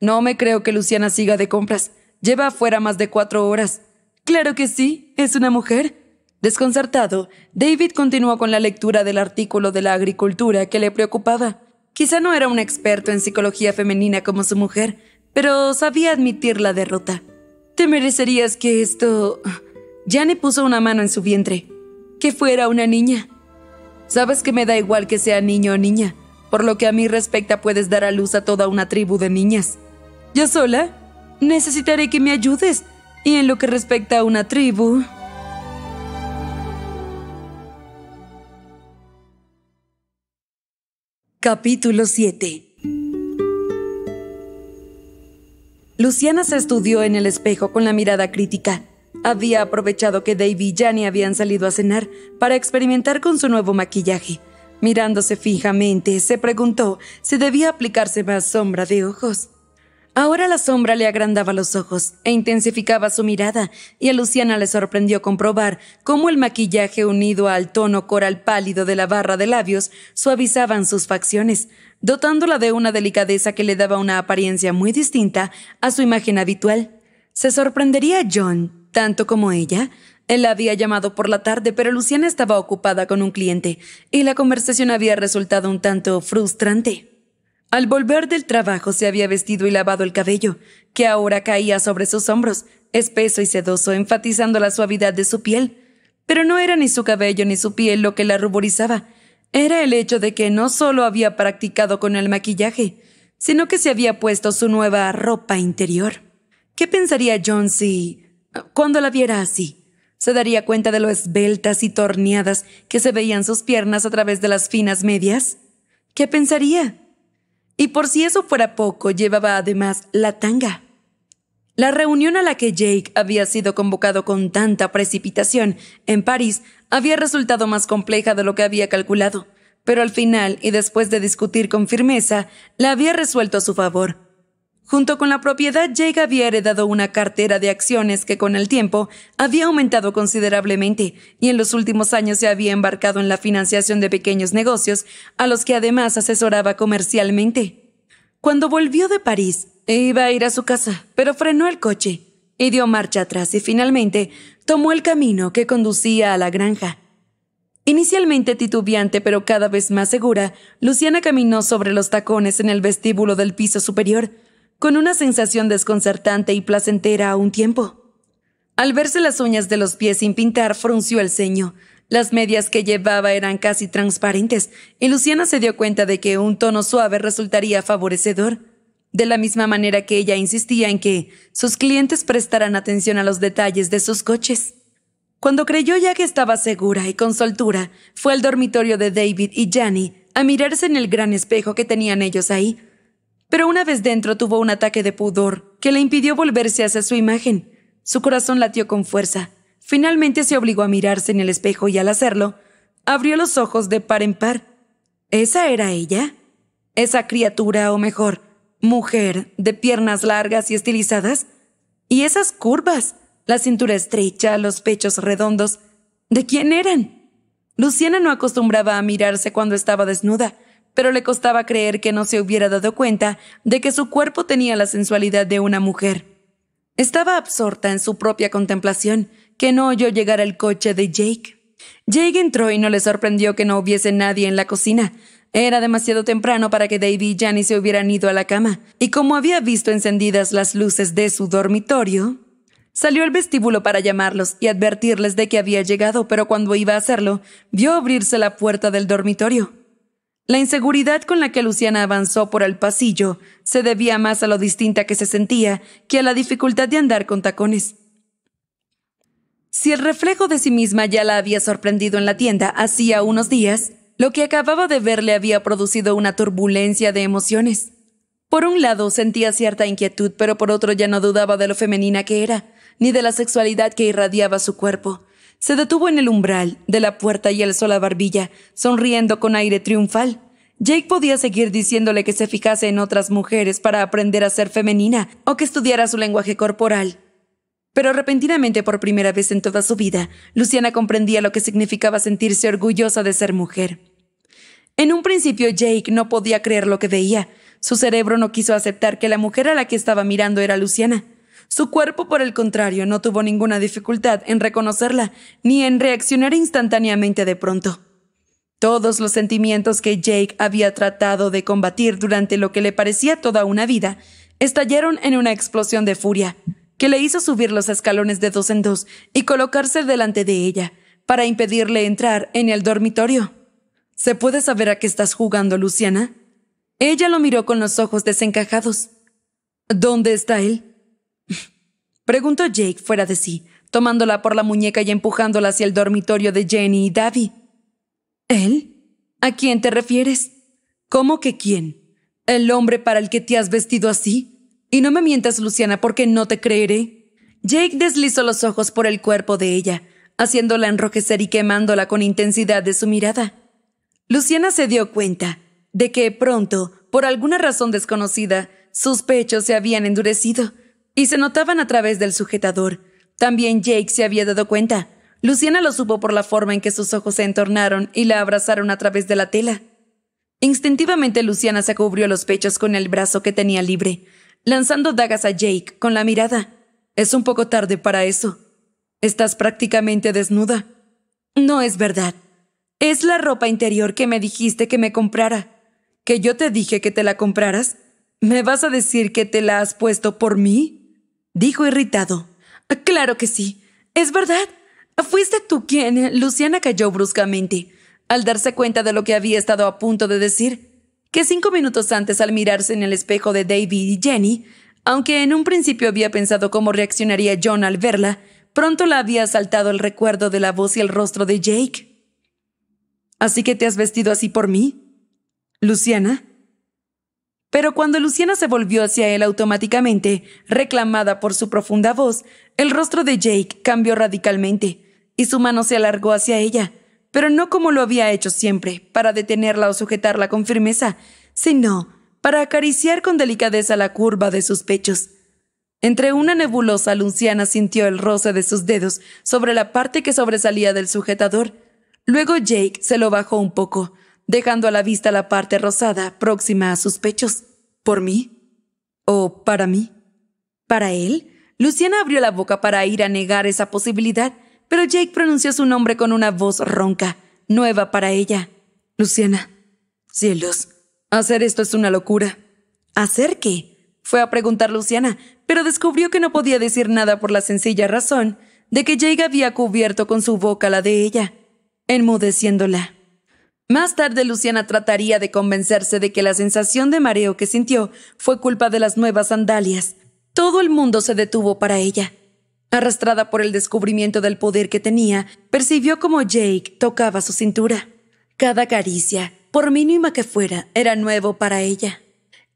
No me creo que Luciana siga de compras. Lleva afuera más de cuatro horas. Claro que sí, es una mujer. Desconcertado, David continuó con la lectura del artículo de la agricultura que le preocupaba. Quizá no era un experto en psicología femenina como su mujer, pero sabía admitir la derrota. Te merecerías que esto... Jane puso una mano en su vientre. Que fuera una niña. Sabes que me da igual que sea niño o niña. Por lo que a mí respecta puedes dar a luz a toda una tribu de niñas. ¿Yo sola? Necesitaré que me ayudes. Y en lo que respecta a una tribu... Capítulo 7 Luciana se estudió en el espejo con la mirada crítica. Había aprovechado que Dave y Jani habían salido a cenar para experimentar con su nuevo maquillaje. Mirándose fijamente, se preguntó si debía aplicarse más sombra de ojos. Ahora la sombra le agrandaba los ojos e intensificaba su mirada, y a Luciana le sorprendió comprobar cómo el maquillaje unido al tono coral pálido de la barra de labios suavizaban sus facciones, dotándola de una delicadeza que le daba una apariencia muy distinta a su imagen habitual. Se sorprendería John, tanto como ella, él la había llamado por la tarde, pero Luciana estaba ocupada con un cliente y la conversación había resultado un tanto frustrante. Al volver del trabajo se había vestido y lavado el cabello, que ahora caía sobre sus hombros, espeso y sedoso, enfatizando la suavidad de su piel. Pero no era ni su cabello ni su piel lo que la ruborizaba, era el hecho de que no solo había practicado con el maquillaje, sino que se había puesto su nueva ropa interior. ¿Qué pensaría John si... cuando la viera así? Se daría cuenta de lo esbeltas y torneadas que se veían sus piernas a través de las finas medias. ¿Qué pensaría? Y por si eso fuera poco, llevaba además la tanga. La reunión a la que Jake había sido convocado con tanta precipitación en París había resultado más compleja de lo que había calculado, pero al final, y después de discutir con firmeza, la había resuelto a su favor Junto con la propiedad, Jake había heredado una cartera de acciones que con el tiempo había aumentado considerablemente y en los últimos años se había embarcado en la financiación de pequeños negocios a los que además asesoraba comercialmente. Cuando volvió de París, iba a ir a su casa, pero frenó el coche y dio marcha atrás y finalmente tomó el camino que conducía a la granja. Inicialmente titubeante pero cada vez más segura, Luciana caminó sobre los tacones en el vestíbulo del piso superior, con una sensación desconcertante y placentera a un tiempo. Al verse las uñas de los pies sin pintar, frunció el ceño. Las medias que llevaba eran casi transparentes, y Luciana se dio cuenta de que un tono suave resultaría favorecedor. De la misma manera que ella insistía en que sus clientes prestaran atención a los detalles de sus coches. Cuando creyó ya que estaba segura y con soltura, fue al dormitorio de David y Janny a mirarse en el gran espejo que tenían ellos ahí, pero una vez dentro tuvo un ataque de pudor que le impidió volverse hacia su imagen. Su corazón latió con fuerza. Finalmente se obligó a mirarse en el espejo y al hacerlo, abrió los ojos de par en par. ¿Esa era ella? Esa criatura, o mejor, mujer, de piernas largas y estilizadas. Y esas curvas, la cintura estrecha, los pechos redondos, ¿de quién eran? Luciana no acostumbraba a mirarse cuando estaba desnuda, pero le costaba creer que no se hubiera dado cuenta de que su cuerpo tenía la sensualidad de una mujer. Estaba absorta en su propia contemplación, que no oyó llegar el coche de Jake. Jake entró y no le sorprendió que no hubiese nadie en la cocina. Era demasiado temprano para que David y Janice se hubieran ido a la cama, y como había visto encendidas las luces de su dormitorio, Salió al vestíbulo para llamarlos y advertirles de que había llegado, pero cuando iba a hacerlo, vio abrirse la puerta del dormitorio. La inseguridad con la que Luciana avanzó por el pasillo se debía más a lo distinta que se sentía que a la dificultad de andar con tacones. Si el reflejo de sí misma ya la había sorprendido en la tienda hacía unos días, lo que acababa de ver le había producido una turbulencia de emociones. Por un lado sentía cierta inquietud, pero por otro ya no dudaba de lo femenina que era, ni de la sexualidad que irradiaba su cuerpo, se detuvo en el umbral de la puerta y alzó la barbilla, sonriendo con aire triunfal. Jake podía seguir diciéndole que se fijase en otras mujeres para aprender a ser femenina o que estudiara su lenguaje corporal. Pero repentinamente, por primera vez en toda su vida, Luciana comprendía lo que significaba sentirse orgullosa de ser mujer. En un principio Jake no podía creer lo que veía. Su cerebro no quiso aceptar que la mujer a la que estaba mirando era Luciana. Su cuerpo, por el contrario, no tuvo ninguna dificultad en reconocerla, ni en reaccionar instantáneamente de pronto. Todos los sentimientos que Jake había tratado de combatir durante lo que le parecía toda una vida estallaron en una explosión de furia, que le hizo subir los escalones de dos en dos y colocarse delante de ella, para impedirle entrar en el dormitorio. ¿Se puede saber a qué estás jugando, Luciana? Ella lo miró con los ojos desencajados. ¿Dónde está él? Preguntó Jake fuera de sí, tomándola por la muñeca y empujándola hacia el dormitorio de Jenny y Davy. ¿Él? ¿A quién te refieres? ¿Cómo que quién? ¿El hombre para el que te has vestido así? Y no me mientas, Luciana, porque no te creeré. Jake deslizó los ojos por el cuerpo de ella, haciéndola enrojecer y quemándola con intensidad de su mirada. Luciana se dio cuenta de que pronto, por alguna razón desconocida, sus pechos se habían endurecido y se notaban a través del sujetador. También Jake se había dado cuenta. Luciana lo supo por la forma en que sus ojos se entornaron y la abrazaron a través de la tela. Instintivamente Luciana se cubrió los pechos con el brazo que tenía libre, lanzando dagas a Jake con la mirada. Es un poco tarde para eso. Estás prácticamente desnuda. No es verdad. Es la ropa interior que me dijiste que me comprara. ¿Que yo te dije que te la compraras? ¿Me vas a decir que te la has puesto por mí? dijo irritado. Claro que sí. Es verdad. Fuiste tú quien. Luciana cayó bruscamente, al darse cuenta de lo que había estado a punto de decir, que cinco minutos antes al mirarse en el espejo de David y Jenny, aunque en un principio había pensado cómo reaccionaría John al verla, pronto la había asaltado el recuerdo de la voz y el rostro de Jake. ¿Así que te has vestido así por mí? Luciana, pero cuando Luciana se volvió hacia él automáticamente, reclamada por su profunda voz, el rostro de Jake cambió radicalmente y su mano se alargó hacia ella, pero no como lo había hecho siempre, para detenerla o sujetarla con firmeza, sino para acariciar con delicadeza la curva de sus pechos. Entre una nebulosa, Luciana sintió el roce de sus dedos sobre la parte que sobresalía del sujetador. Luego Jake se lo bajó un poco, dejando a la vista la parte rosada próxima a sus pechos. ¿Por mí? ¿O para mí? ¿Para él? Luciana abrió la boca para ir a negar esa posibilidad, pero Jake pronunció su nombre con una voz ronca, nueva para ella. Luciana. Cielos. Hacer esto es una locura. ¿Hacer qué? Fue a preguntar Luciana, pero descubrió que no podía decir nada por la sencilla razón de que Jake había cubierto con su boca la de ella, enmudeciéndola. Más tarde, Luciana trataría de convencerse de que la sensación de mareo que sintió fue culpa de las nuevas sandalias. Todo el mundo se detuvo para ella. Arrastrada por el descubrimiento del poder que tenía, percibió como Jake tocaba su cintura. Cada caricia, por mínima que fuera, era nuevo para ella.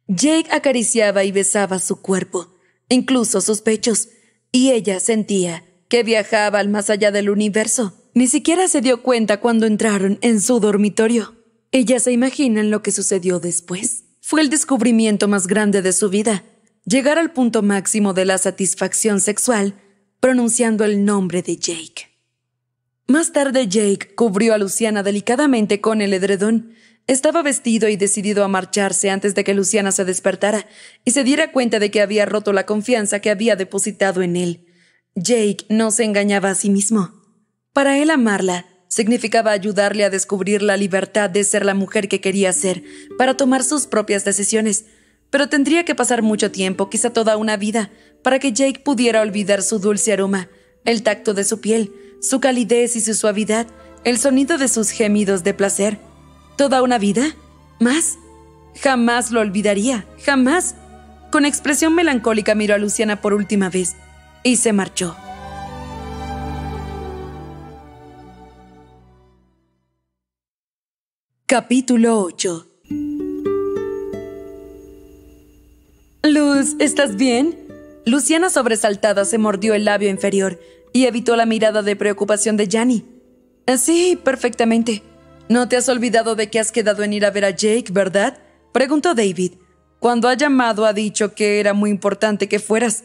Jake acariciaba y besaba su cuerpo, incluso sus pechos, y ella sentía que viajaba al más allá del universo. Ni siquiera se dio cuenta cuando entraron en su dormitorio. Ella se imaginan lo que sucedió después. Fue el descubrimiento más grande de su vida, llegar al punto máximo de la satisfacción sexual pronunciando el nombre de Jake. Más tarde Jake cubrió a Luciana delicadamente con el edredón. Estaba vestido y decidido a marcharse antes de que Luciana se despertara y se diera cuenta de que había roto la confianza que había depositado en él. Jake no se engañaba a sí mismo. Para él amarla significaba ayudarle a descubrir la libertad de ser la mujer que quería ser, para tomar sus propias decisiones. Pero tendría que pasar mucho tiempo, quizá toda una vida, para que Jake pudiera olvidar su dulce aroma, el tacto de su piel, su calidez y su suavidad, el sonido de sus gemidos de placer. ¿Toda una vida? ¿Más? Jamás lo olvidaría, jamás. Con expresión melancólica miró a Luciana por última vez y se marchó. Capítulo 8 Luz, ¿estás bien? Luciana sobresaltada se mordió el labio inferior y evitó la mirada de preocupación de Jani. Eh, sí, perfectamente. No te has olvidado de que has quedado en ir a ver a Jake, ¿verdad? Preguntó David. Cuando ha llamado ha dicho que era muy importante que fueras.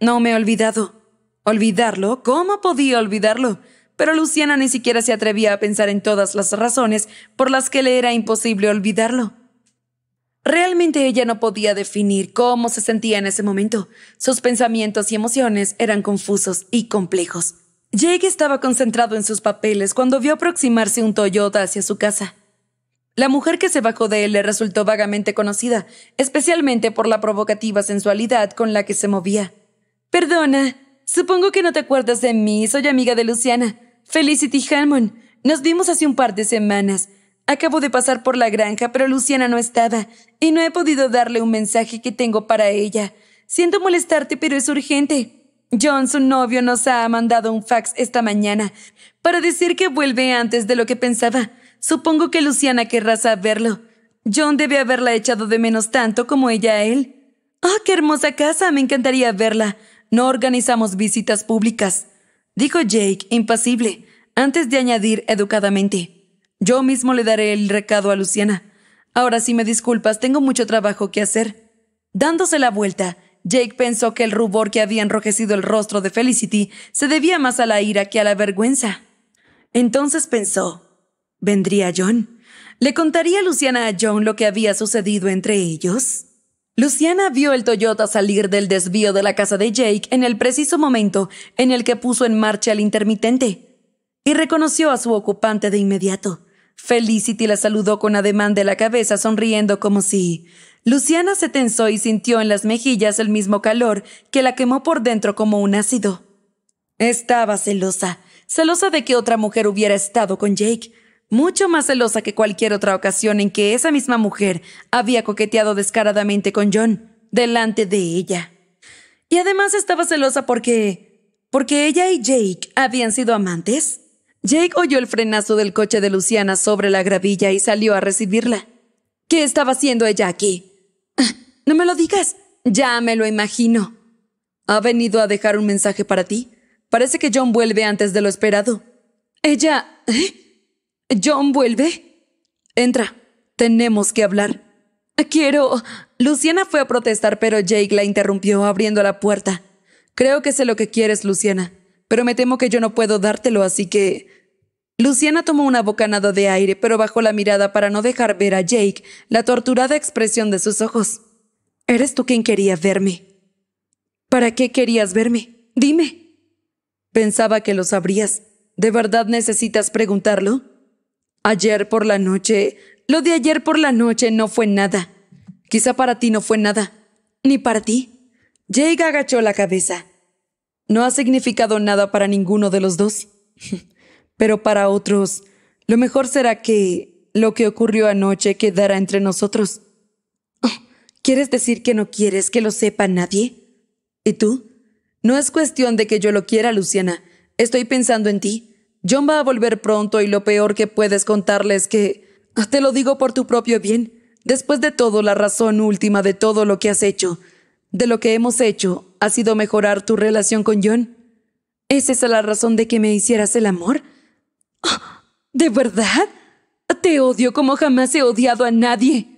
No me he olvidado. ¿Olvidarlo? ¿Cómo podía olvidarlo? pero Luciana ni siquiera se atrevía a pensar en todas las razones por las que le era imposible olvidarlo. Realmente ella no podía definir cómo se sentía en ese momento. Sus pensamientos y emociones eran confusos y complejos. Jake estaba concentrado en sus papeles cuando vio aproximarse un Toyota hacia su casa. La mujer que se bajó de él le resultó vagamente conocida, especialmente por la provocativa sensualidad con la que se movía. Perdona, supongo que no te acuerdas de mí, soy amiga de Luciana. Felicity Hammond, nos vimos hace un par de semanas. Acabo de pasar por la granja, pero Luciana no estaba y no he podido darle un mensaje que tengo para ella. Siento molestarte, pero es urgente. John, su novio, nos ha mandado un fax esta mañana para decir que vuelve antes de lo que pensaba. Supongo que Luciana querrá saberlo. John debe haberla echado de menos tanto como ella a él. ¡Ah, qué hermosa casa! Me encantaría verla. No organizamos visitas públicas dijo Jake, impasible, antes de añadir educadamente. Yo mismo le daré el recado a Luciana. Ahora, si me disculpas, tengo mucho trabajo que hacer. Dándose la vuelta, Jake pensó que el rubor que había enrojecido el rostro de Felicity se debía más a la ira que a la vergüenza. Entonces pensó, ¿vendría John? ¿Le contaría Luciana a John lo que había sucedido entre ellos? Luciana vio el Toyota salir del desvío de la casa de Jake en el preciso momento en el que puso en marcha el intermitente y reconoció a su ocupante de inmediato. Felicity la saludó con ademán de la cabeza, sonriendo como si... Luciana se tensó y sintió en las mejillas el mismo calor que la quemó por dentro como un ácido. Estaba celosa, celosa de que otra mujer hubiera estado con Jake, mucho más celosa que cualquier otra ocasión en que esa misma mujer había coqueteado descaradamente con John, delante de ella. Y además estaba celosa porque... porque ella y Jake habían sido amantes. Jake oyó el frenazo del coche de Luciana sobre la gravilla y salió a recibirla. ¿Qué estaba haciendo ella aquí? Ah, no me lo digas. Ya me lo imagino. Ha venido a dejar un mensaje para ti. Parece que John vuelve antes de lo esperado. Ella... ¿eh? John vuelve. Entra. Tenemos que hablar. Quiero. Luciana fue a protestar, pero Jake la interrumpió abriendo la puerta. Creo que sé lo que quieres, Luciana, pero me temo que yo no puedo dártelo, así que... Luciana tomó una bocanada de aire, pero bajó la mirada para no dejar ver a Jake la torturada expresión de sus ojos. Eres tú quien quería verme. ¿Para qué querías verme? Dime. Pensaba que lo sabrías. ¿De verdad necesitas preguntarlo? Ayer por la noche, lo de ayer por la noche no fue nada. Quizá para ti no fue nada, ni para ti. Jake agachó la cabeza. No ha significado nada para ninguno de los dos. Pero para otros, lo mejor será que lo que ocurrió anoche quedara entre nosotros. Oh, ¿Quieres decir que no quieres que lo sepa nadie? ¿Y tú? No es cuestión de que yo lo quiera, Luciana. Estoy pensando en ti. John va a volver pronto y lo peor que puedes contarle es que, te lo digo por tu propio bien, después de todo la razón última de todo lo que has hecho, de lo que hemos hecho, ha sido mejorar tu relación con John. ¿Es esa la razón de que me hicieras el amor? ¿De verdad? Te odio como jamás he odiado a nadie.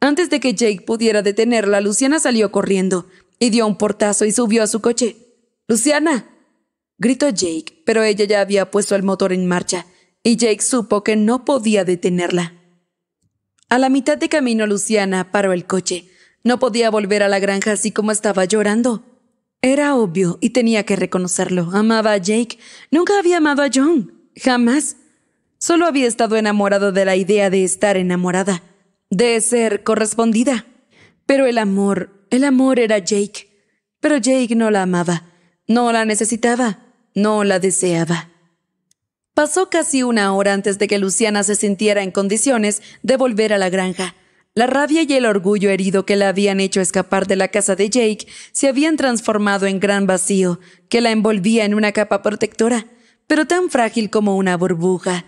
Antes de que Jake pudiera detenerla, Luciana salió corriendo y dio un portazo y subió a su coche. Luciana, gritó Jake, pero ella ya había puesto el motor en marcha, y Jake supo que no podía detenerla. A la mitad de camino Luciana paró el coche. No podía volver a la granja así como estaba llorando. Era obvio y tenía que reconocerlo. Amaba a Jake. Nunca había amado a John. Jamás. Solo había estado enamorado de la idea de estar enamorada, de ser correspondida. Pero el amor, el amor era Jake. Pero Jake no la amaba. No la necesitaba. No la deseaba. Pasó casi una hora antes de que Luciana se sintiera en condiciones de volver a la granja. La rabia y el orgullo herido que la habían hecho escapar de la casa de Jake se habían transformado en gran vacío que la envolvía en una capa protectora, pero tan frágil como una burbuja.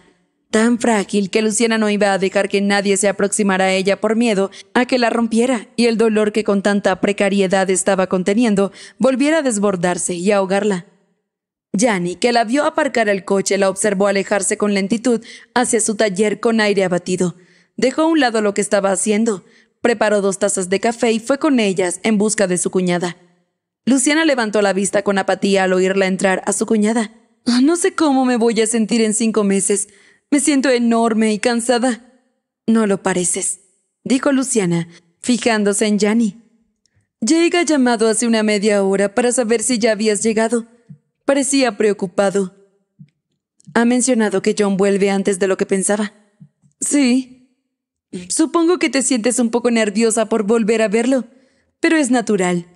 Tan frágil que Luciana no iba a dejar que nadie se aproximara a ella por miedo a que la rompiera y el dolor que con tanta precariedad estaba conteniendo volviera a desbordarse y ahogarla. Yanni, que la vio aparcar el coche, la observó alejarse con lentitud hacia su taller con aire abatido. Dejó a un lado lo que estaba haciendo, preparó dos tazas de café y fue con ellas en busca de su cuñada. Luciana levantó la vista con apatía al oírla entrar a su cuñada. Ah, no sé cómo me voy a sentir en cinco meses. Me siento enorme y cansada. No lo pareces, dijo Luciana, fijándose en Yanni. ha llamado hace una media hora para saber si ya habías llegado. Parecía preocupado. Ha mencionado que John vuelve antes de lo que pensaba. Sí. Supongo que te sientes un poco nerviosa por volver a verlo, pero es natural.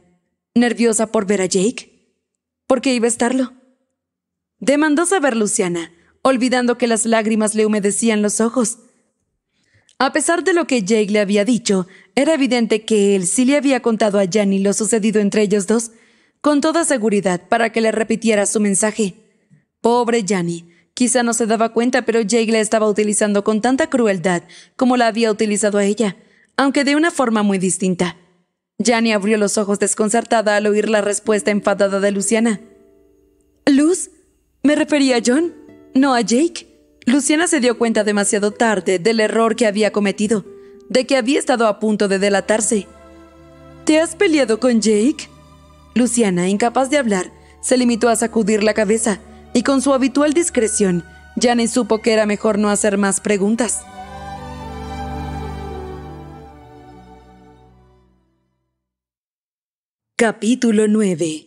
¿Nerviosa por ver a Jake? ¿Por qué iba a estarlo? Demandó saber Luciana, olvidando que las lágrimas le humedecían los ojos. A pesar de lo que Jake le había dicho, era evidente que él sí le había contado a Janny lo sucedido entre ellos dos, con toda seguridad para que le repitiera su mensaje. Pobre Yanni. Quizá no se daba cuenta, pero Jake la estaba utilizando con tanta crueldad como la había utilizado a ella, aunque de una forma muy distinta. Yanni abrió los ojos desconcertada al oír la respuesta enfadada de Luciana. Luz, me refería a John, no a Jake. Luciana se dio cuenta demasiado tarde del error que había cometido, de que había estado a punto de delatarse. ¿Te has peleado con Jake? Luciana, incapaz de hablar, se limitó a sacudir la cabeza y con su habitual discreción, Jane supo que era mejor no hacer más preguntas. Capítulo 9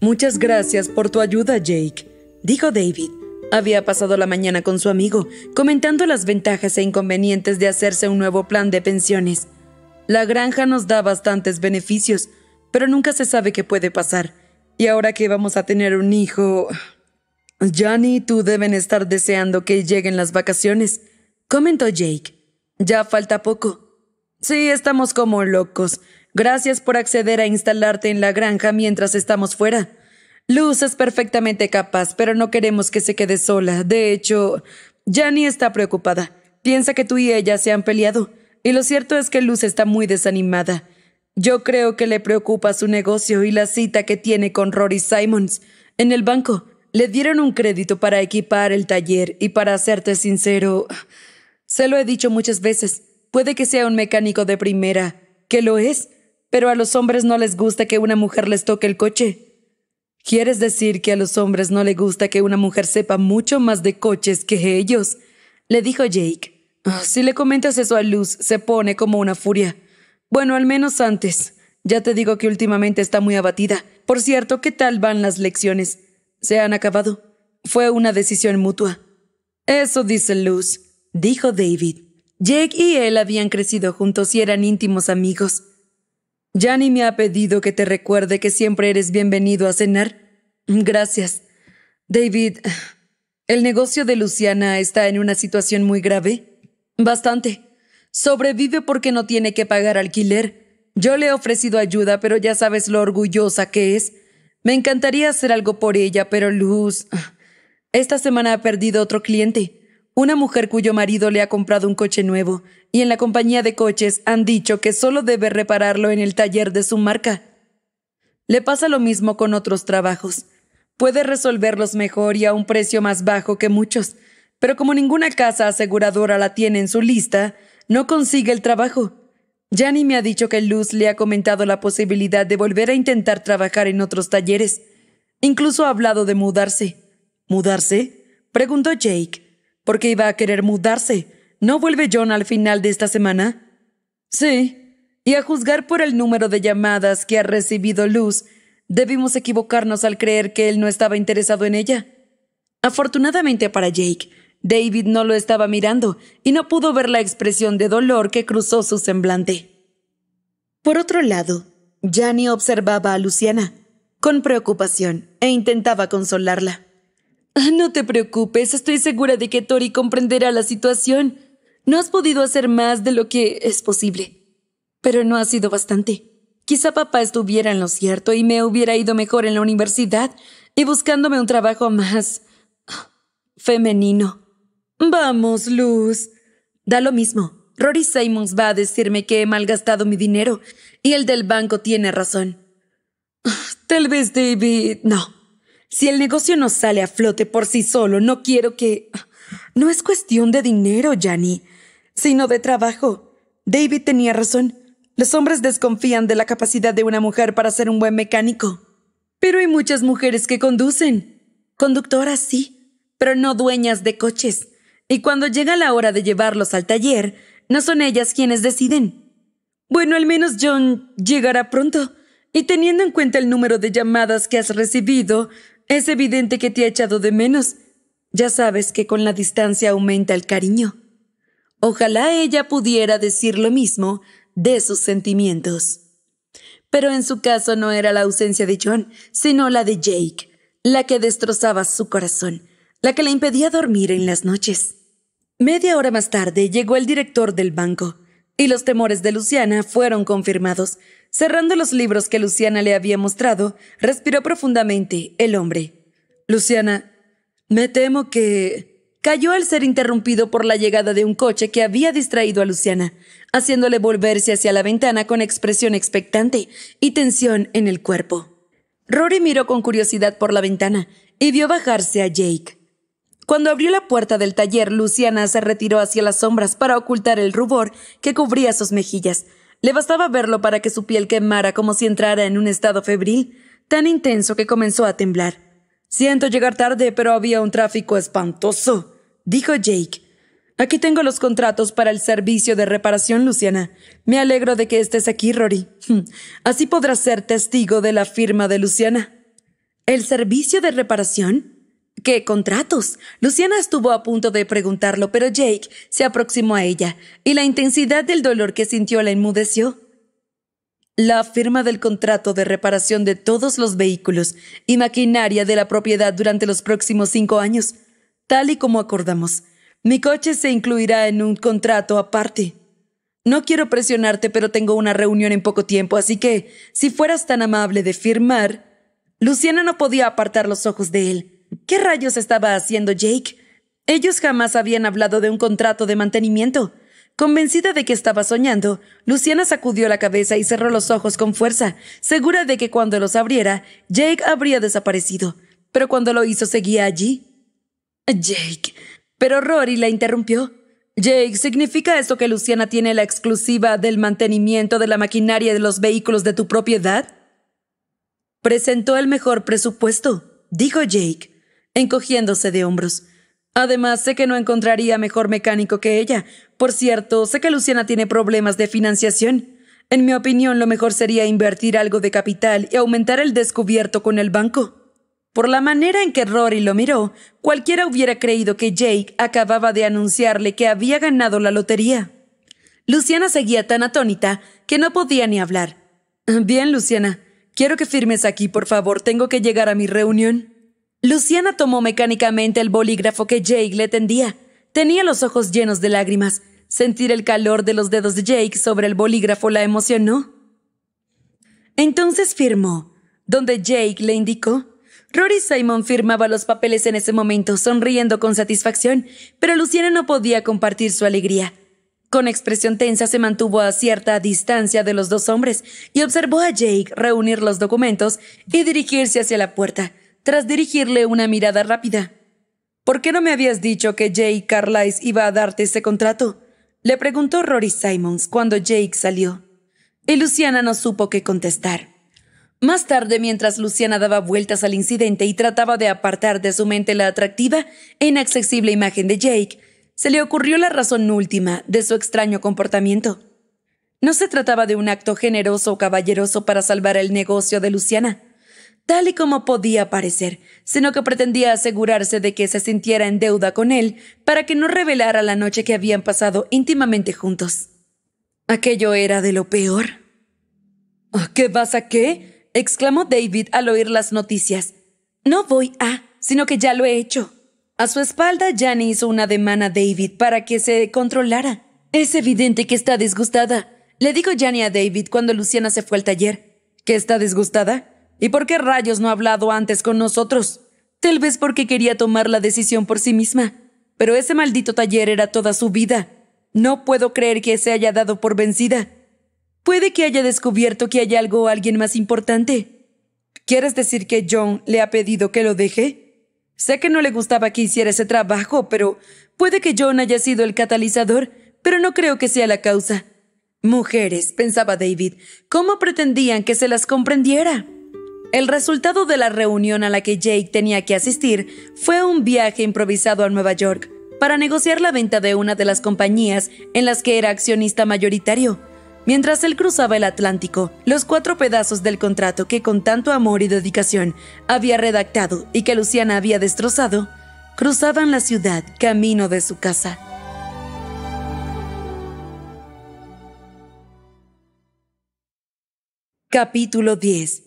Muchas gracias por tu ayuda, Jake, dijo David. Había pasado la mañana con su amigo, comentando las ventajas e inconvenientes de hacerse un nuevo plan de pensiones. La granja nos da bastantes beneficios, pero nunca se sabe qué puede pasar. Y ahora que vamos a tener un hijo... Johnny y tú deben estar deseando que lleguen las vacaciones, comentó Jake. Ya falta poco. Sí, estamos como locos. Gracias por acceder a instalarte en la granja mientras estamos fuera. Luz es perfectamente capaz, pero no queremos que se quede sola. De hecho, Jani está preocupada. Piensa que tú y ella se han peleado y lo cierto es que Luz está muy desanimada. Yo creo que le preocupa su negocio y la cita que tiene con Rory Simons. En el banco le dieron un crédito para equipar el taller y para hacerte sincero, se lo he dicho muchas veces, puede que sea un mecánico de primera, que lo es, pero a los hombres no les gusta que una mujer les toque el coche. ¿Quieres decir que a los hombres no les gusta que una mujer sepa mucho más de coches que ellos? le dijo Jake. Ah, si le comentas eso a Luz, se pone como una furia. Bueno, al menos antes. Ya te digo que últimamente está muy abatida. Por cierto, ¿qué tal van las lecciones? Se han acabado. Fue una decisión mutua. Eso dice Luz, dijo David. Jake y él habían crecido juntos y eran íntimos amigos. ni me ha pedido que te recuerde que siempre eres bienvenido a cenar. Gracias. David, el negocio de Luciana está en una situación muy grave. Bastante. Sobrevive porque no tiene que pagar alquiler. Yo le he ofrecido ayuda, pero ya sabes lo orgullosa que es. Me encantaría hacer algo por ella, pero Luz... Esta semana ha perdido otro cliente, una mujer cuyo marido le ha comprado un coche nuevo, y en la compañía de coches han dicho que solo debe repararlo en el taller de su marca. Le pasa lo mismo con otros trabajos. Puede resolverlos mejor y a un precio más bajo que muchos, pero como ninguna casa aseguradora la tiene en su lista, no consigue el trabajo. ni me ha dicho que Luz le ha comentado la posibilidad de volver a intentar trabajar en otros talleres. Incluso ha hablado de mudarse. ¿Mudarse? preguntó Jake. ¿Por qué iba a querer mudarse? ¿No vuelve John al final de esta semana? Sí. Y a juzgar por el número de llamadas que ha recibido Luz, debimos equivocarnos al creer que él no estaba interesado en ella. Afortunadamente para Jake, David no lo estaba mirando y no pudo ver la expresión de dolor que cruzó su semblante. Por otro lado, Jani observaba a Luciana con preocupación e intentaba consolarla. Ah, no te preocupes, estoy segura de que Tori comprenderá la situación. No has podido hacer más de lo que es posible. Pero no ha sido bastante. Quizá papá estuviera en lo cierto y me hubiera ido mejor en la universidad y buscándome un trabajo más femenino. Vamos, Luz. Da lo mismo. Rory Simons va a decirme que he malgastado mi dinero y el del banco tiene razón. Tal vez David. No. Si el negocio no sale a flote por sí solo, no quiero que. No es cuestión de dinero, Janny, sino de trabajo. David tenía razón. Los hombres desconfían de la capacidad de una mujer para ser un buen mecánico. Pero hay muchas mujeres que conducen. Conductoras, sí, pero no dueñas de coches y cuando llega la hora de llevarlos al taller, no son ellas quienes deciden. Bueno, al menos John llegará pronto, y teniendo en cuenta el número de llamadas que has recibido, es evidente que te ha echado de menos. Ya sabes que con la distancia aumenta el cariño. Ojalá ella pudiera decir lo mismo de sus sentimientos. Pero en su caso no era la ausencia de John, sino la de Jake, la que destrozaba su corazón la que le impedía dormir en las noches. Media hora más tarde llegó el director del banco, y los temores de Luciana fueron confirmados. Cerrando los libros que Luciana le había mostrado, respiró profundamente el hombre. Luciana, me temo que... Cayó al ser interrumpido por la llegada de un coche que había distraído a Luciana, haciéndole volverse hacia la ventana con expresión expectante y tensión en el cuerpo. Rory miró con curiosidad por la ventana y vio bajarse a Jake. Cuando abrió la puerta del taller, Luciana se retiró hacia las sombras para ocultar el rubor que cubría sus mejillas. Le bastaba verlo para que su piel quemara como si entrara en un estado febril, tan intenso que comenzó a temblar. Siento llegar tarde, pero había un tráfico espantoso, dijo Jake. Aquí tengo los contratos para el servicio de reparación, Luciana. Me alegro de que estés aquí, Rory. Así podrás ser testigo de la firma de Luciana. ¿El servicio de reparación? ¿Qué contratos? Luciana estuvo a punto de preguntarlo, pero Jake se aproximó a ella y la intensidad del dolor que sintió la enmudeció. La firma del contrato de reparación de todos los vehículos y maquinaria de la propiedad durante los próximos cinco años, tal y como acordamos. Mi coche se incluirá en un contrato aparte. No quiero presionarte, pero tengo una reunión en poco tiempo, así que, si fueras tan amable de firmar... Luciana no podía apartar los ojos de él. ¿Qué rayos estaba haciendo Jake? Ellos jamás habían hablado de un contrato de mantenimiento. Convencida de que estaba soñando, Luciana sacudió la cabeza y cerró los ojos con fuerza, segura de que cuando los abriera, Jake habría desaparecido. Pero cuando lo hizo seguía allí. Jake. Pero Rory la interrumpió. Jake, ¿significa esto que Luciana tiene la exclusiva del mantenimiento de la maquinaria de los vehículos de tu propiedad? Presentó el mejor presupuesto, dijo Jake encogiéndose de hombros. Además, sé que no encontraría mejor mecánico que ella. Por cierto, sé que Luciana tiene problemas de financiación. En mi opinión, lo mejor sería invertir algo de capital y aumentar el descubierto con el banco. Por la manera en que Rory lo miró, cualquiera hubiera creído que Jake acababa de anunciarle que había ganado la lotería. Luciana seguía tan atónita que no podía ni hablar. Bien, Luciana, quiero que firmes aquí, por favor. Tengo que llegar a mi reunión. Luciana tomó mecánicamente el bolígrafo que Jake le tendía. Tenía los ojos llenos de lágrimas. Sentir el calor de los dedos de Jake sobre el bolígrafo la emocionó. Entonces firmó, donde Jake le indicó. Rory Simon firmaba los papeles en ese momento, sonriendo con satisfacción, pero Luciana no podía compartir su alegría. Con expresión tensa se mantuvo a cierta distancia de los dos hombres y observó a Jake reunir los documentos y dirigirse hacia la puerta tras dirigirle una mirada rápida. ¿Por qué no me habías dicho que Jake Carlisle iba a darte ese contrato? Le preguntó Rory Simons cuando Jake salió. Y Luciana no supo qué contestar. Más tarde, mientras Luciana daba vueltas al incidente y trataba de apartar de su mente la atractiva e inaccesible imagen de Jake, se le ocurrió la razón última de su extraño comportamiento. No se trataba de un acto generoso o caballeroso para salvar el negocio de Luciana tal y como podía parecer, sino que pretendía asegurarse de que se sintiera en deuda con él para que no revelara la noche que habían pasado íntimamente juntos. Aquello era de lo peor. ¿Qué vas a qué? exclamó David al oír las noticias. No voy a, sino que ya lo he hecho. A su espalda, Jane hizo una demanda a David para que se controlara. Es evidente que está disgustada. Le dijo Jane a David cuando Luciana se fue al taller. ¿Que está disgustada? ¿Y por qué rayos no ha hablado antes con nosotros? Tal vez porque quería tomar la decisión por sí misma. Pero ese maldito taller era toda su vida. No puedo creer que se haya dado por vencida. Puede que haya descubierto que hay algo o alguien más importante. ¿Quieres decir que John le ha pedido que lo deje? Sé que no le gustaba que hiciera ese trabajo, pero puede que John haya sido el catalizador, pero no creo que sea la causa. Mujeres, pensaba David, ¿cómo pretendían que se las comprendiera? El resultado de la reunión a la que Jake tenía que asistir fue un viaje improvisado a Nueva York para negociar la venta de una de las compañías en las que era accionista mayoritario. Mientras él cruzaba el Atlántico, los cuatro pedazos del contrato que con tanto amor y dedicación había redactado y que Luciana había destrozado, cruzaban la ciudad camino de su casa. Capítulo 10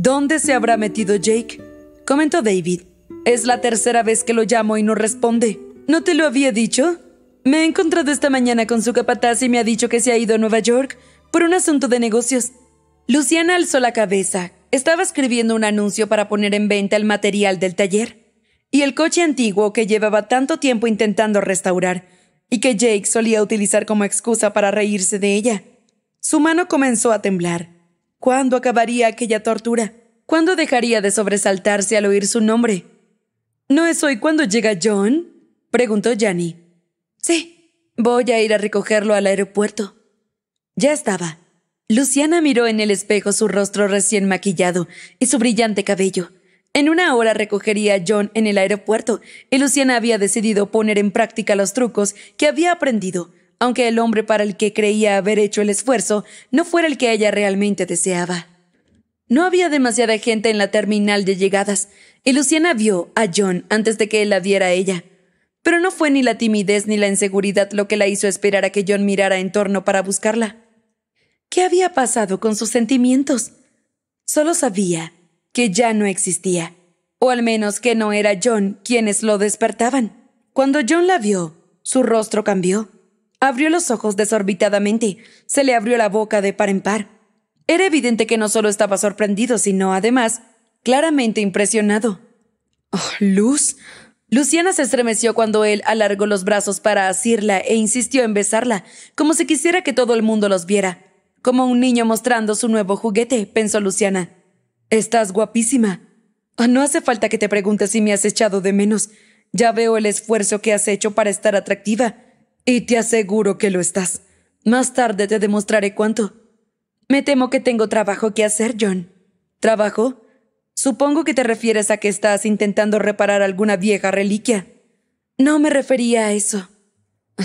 ¿Dónde se habrá metido Jake? comentó David. Es la tercera vez que lo llamo y no responde. ¿No te lo había dicho? Me he encontrado esta mañana con su capataz y me ha dicho que se ha ido a Nueva York por un asunto de negocios. Luciana alzó la cabeza. Estaba escribiendo un anuncio para poner en venta el material del taller y el coche antiguo que llevaba tanto tiempo intentando restaurar y que Jake solía utilizar como excusa para reírse de ella. Su mano comenzó a temblar. ¿Cuándo acabaría aquella tortura? ¿Cuándo dejaría de sobresaltarse al oír su nombre? ¿No es hoy cuando llega John? preguntó Janny. Sí, voy a ir a recogerlo al aeropuerto. Ya estaba. Luciana miró en el espejo su rostro recién maquillado y su brillante cabello. En una hora recogería a John en el aeropuerto y Luciana había decidido poner en práctica los trucos que había aprendido aunque el hombre para el que creía haber hecho el esfuerzo no fuera el que ella realmente deseaba. No había demasiada gente en la terminal de llegadas, y Luciana vio a John antes de que él la viera a ella. Pero no fue ni la timidez ni la inseguridad lo que la hizo esperar a que John mirara en torno para buscarla. ¿Qué había pasado con sus sentimientos? Solo sabía que ya no existía, o al menos que no era John quienes lo despertaban. Cuando John la vio, su rostro cambió. Abrió los ojos desorbitadamente. Se le abrió la boca de par en par. Era evidente que no solo estaba sorprendido, sino además claramente impresionado. Oh, ¿Luz? Luciana se estremeció cuando él alargó los brazos para asirla e insistió en besarla, como si quisiera que todo el mundo los viera. Como un niño mostrando su nuevo juguete, pensó Luciana. Estás guapísima. Oh, no hace falta que te preguntes si me has echado de menos. Ya veo el esfuerzo que has hecho para estar atractiva. Y te aseguro que lo estás. Más tarde te demostraré cuánto. Me temo que tengo trabajo que hacer, John. ¿Trabajo? Supongo que te refieres a que estás intentando reparar alguna vieja reliquia. No me refería a eso.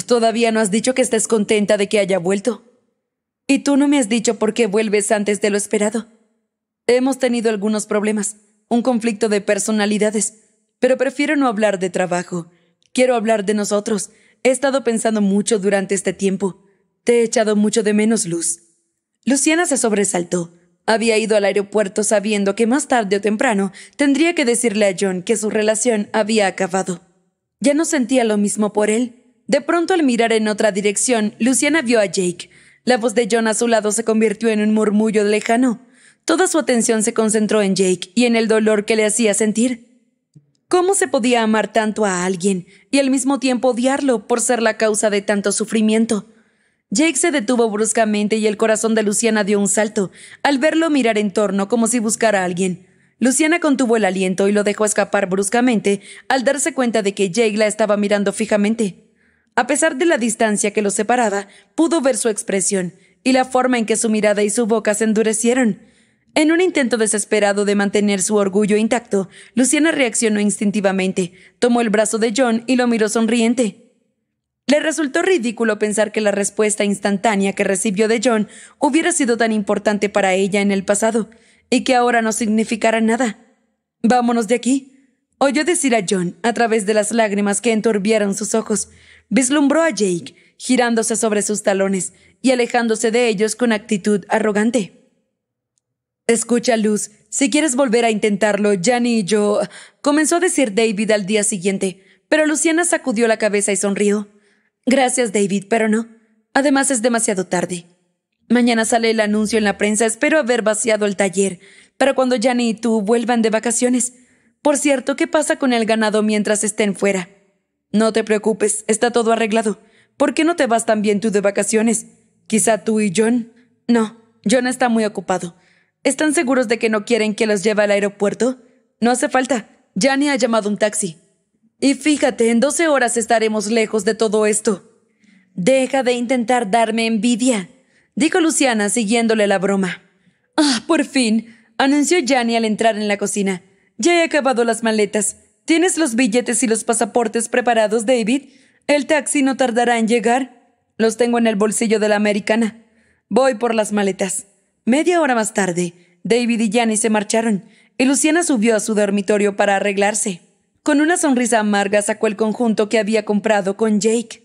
Todavía no has dicho que estés contenta de que haya vuelto. Y tú no me has dicho por qué vuelves antes de lo esperado. Hemos tenido algunos problemas, un conflicto de personalidades, pero prefiero no hablar de trabajo. Quiero hablar de nosotros He estado pensando mucho durante este tiempo. Te he echado mucho de menos, Luz. Luciana se sobresaltó. Había ido al aeropuerto sabiendo que más tarde o temprano tendría que decirle a John que su relación había acabado. Ya no sentía lo mismo por él. De pronto al mirar en otra dirección, Luciana vio a Jake. La voz de John a su lado se convirtió en un murmullo lejano. Toda su atención se concentró en Jake y en el dolor que le hacía sentir. ¿Cómo se podía amar tanto a alguien y al mismo tiempo odiarlo por ser la causa de tanto sufrimiento? Jake se detuvo bruscamente y el corazón de Luciana dio un salto al verlo mirar en torno como si buscara a alguien. Luciana contuvo el aliento y lo dejó escapar bruscamente al darse cuenta de que Jake la estaba mirando fijamente. A pesar de la distancia que los separaba, pudo ver su expresión y la forma en que su mirada y su boca se endurecieron. En un intento desesperado de mantener su orgullo intacto, Luciana reaccionó instintivamente, tomó el brazo de John y lo miró sonriente. Le resultó ridículo pensar que la respuesta instantánea que recibió de John hubiera sido tan importante para ella en el pasado y que ahora no significara nada. Vámonos de aquí, oyó decir a John a través de las lágrimas que enturbiaron sus ojos. Vislumbró a Jake, girándose sobre sus talones y alejándose de ellos con actitud arrogante. Escucha, Luz, si quieres volver a intentarlo, Johnny y yo. comenzó a decir David al día siguiente, pero Luciana sacudió la cabeza y sonrió. Gracias, David, pero no. Además, es demasiado tarde. Mañana sale el anuncio en la prensa. Espero haber vaciado el taller para cuando Janny y tú vuelvan de vacaciones. Por cierto, ¿qué pasa con el ganado mientras estén fuera? No te preocupes, está todo arreglado. ¿Por qué no te vas también tú de vacaciones? Quizá tú y John. No, John está muy ocupado. ¿Están seguros de que no quieren que los lleve al aeropuerto? No hace falta. Yanni ha llamado un taxi. Y fíjate, en 12 horas estaremos lejos de todo esto. Deja de intentar darme envidia, dijo Luciana siguiéndole la broma. Ah, por fin, anunció Yanni al entrar en la cocina. Ya he acabado las maletas. ¿Tienes los billetes y los pasaportes preparados, David? El taxi no tardará en llegar. Los tengo en el bolsillo de la americana. Voy por las maletas. Media hora más tarde, David y Janice se marcharon y Luciana subió a su dormitorio para arreglarse. Con una sonrisa amarga sacó el conjunto que había comprado con Jake.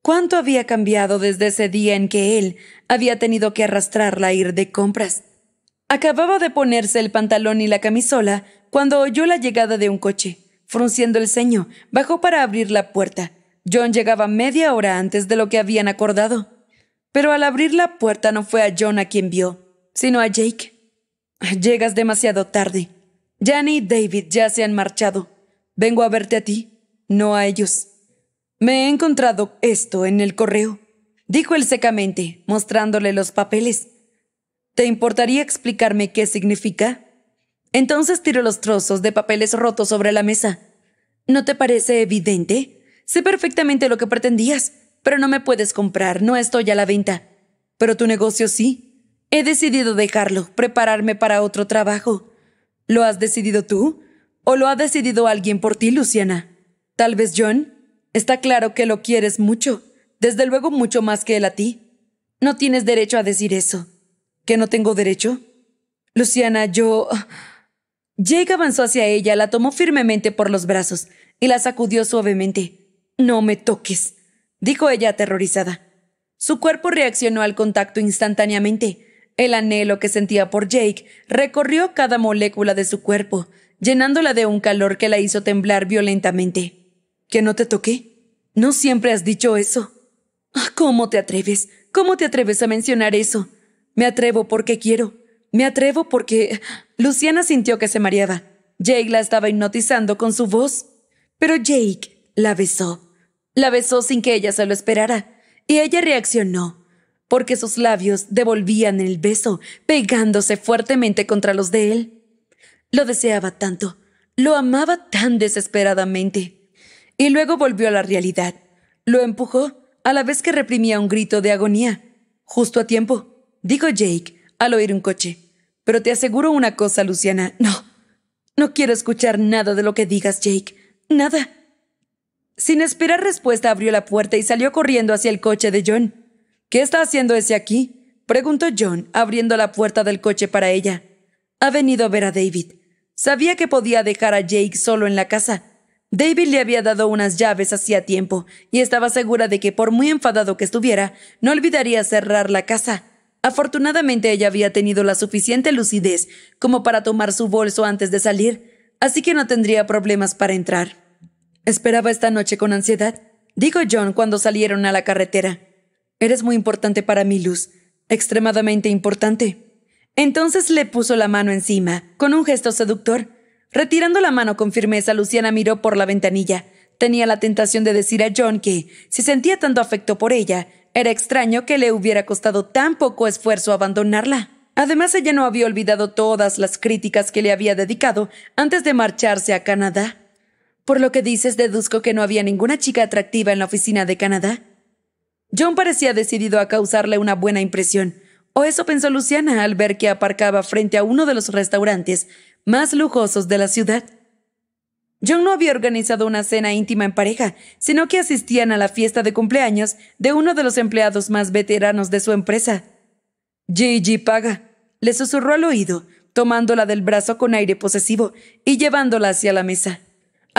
¿Cuánto había cambiado desde ese día en que él había tenido que arrastrarla a ir de compras? Acababa de ponerse el pantalón y la camisola cuando oyó la llegada de un coche. Frunciendo el ceño, bajó para abrir la puerta. John llegaba media hora antes de lo que habían acordado. Pero al abrir la puerta no fue a John a quien vio, sino a Jake. Llegas demasiado tarde. Janny y David ya se han marchado. Vengo a verte a ti, no a ellos. Me he encontrado esto en el correo, dijo él secamente, mostrándole los papeles. ¿Te importaría explicarme qué significa? Entonces tiró los trozos de papeles rotos sobre la mesa. ¿No te parece evidente? Sé perfectamente lo que pretendías pero no me puedes comprar, no estoy a la venta. Pero tu negocio sí. He decidido dejarlo, prepararme para otro trabajo. ¿Lo has decidido tú? ¿O lo ha decidido alguien por ti, Luciana? Tal vez John. Está claro que lo quieres mucho, desde luego mucho más que él a ti. No tienes derecho a decir eso. ¿Que no tengo derecho? Luciana, yo... Jake avanzó hacia ella, la tomó firmemente por los brazos y la sacudió suavemente. No me toques dijo ella aterrorizada. Su cuerpo reaccionó al contacto instantáneamente. El anhelo que sentía por Jake recorrió cada molécula de su cuerpo, llenándola de un calor que la hizo temblar violentamente. ¿Que no te toqué? No siempre has dicho eso. Ah, ¿Cómo te atreves? ¿Cómo te atreves a mencionar eso? Me atrevo porque quiero. Me atrevo porque... Luciana sintió que se mareaba. Jake la estaba hipnotizando con su voz. Pero Jake la besó. La besó sin que ella se lo esperara, y ella reaccionó, porque sus labios devolvían el beso, pegándose fuertemente contra los de él. Lo deseaba tanto, lo amaba tan desesperadamente. Y luego volvió a la realidad. Lo empujó, a la vez que reprimía un grito de agonía. Justo a tiempo, dijo Jake al oír un coche. Pero te aseguro una cosa, Luciana. No, no quiero escuchar nada de lo que digas, Jake. Nada. Sin esperar respuesta abrió la puerta y salió corriendo hacia el coche de John. ¿Qué está haciendo ese aquí? preguntó John, abriendo la puerta del coche para ella. Ha venido a ver a David. Sabía que podía dejar a Jake solo en la casa. David le había dado unas llaves hacía tiempo y estaba segura de que por muy enfadado que estuviera, no olvidaría cerrar la casa. Afortunadamente ella había tenido la suficiente lucidez como para tomar su bolso antes de salir, así que no tendría problemas para entrar. Esperaba esta noche con ansiedad, dijo John cuando salieron a la carretera. Eres muy importante para mí, Luz, extremadamente importante. Entonces le puso la mano encima, con un gesto seductor. Retirando la mano con firmeza, Luciana miró por la ventanilla. Tenía la tentación de decir a John que, si sentía tanto afecto por ella, era extraño que le hubiera costado tan poco esfuerzo abandonarla. Además, ella no había olvidado todas las críticas que le había dedicado antes de marcharse a Canadá. Por lo que dices, deduzco que no había ninguna chica atractiva en la oficina de Canadá. John parecía decidido a causarle una buena impresión, o eso pensó Luciana al ver que aparcaba frente a uno de los restaurantes más lujosos de la ciudad. John no había organizado una cena íntima en pareja, sino que asistían a la fiesta de cumpleaños de uno de los empleados más veteranos de su empresa. Gigi paga, le susurró al oído, tomándola del brazo con aire posesivo y llevándola hacia la mesa.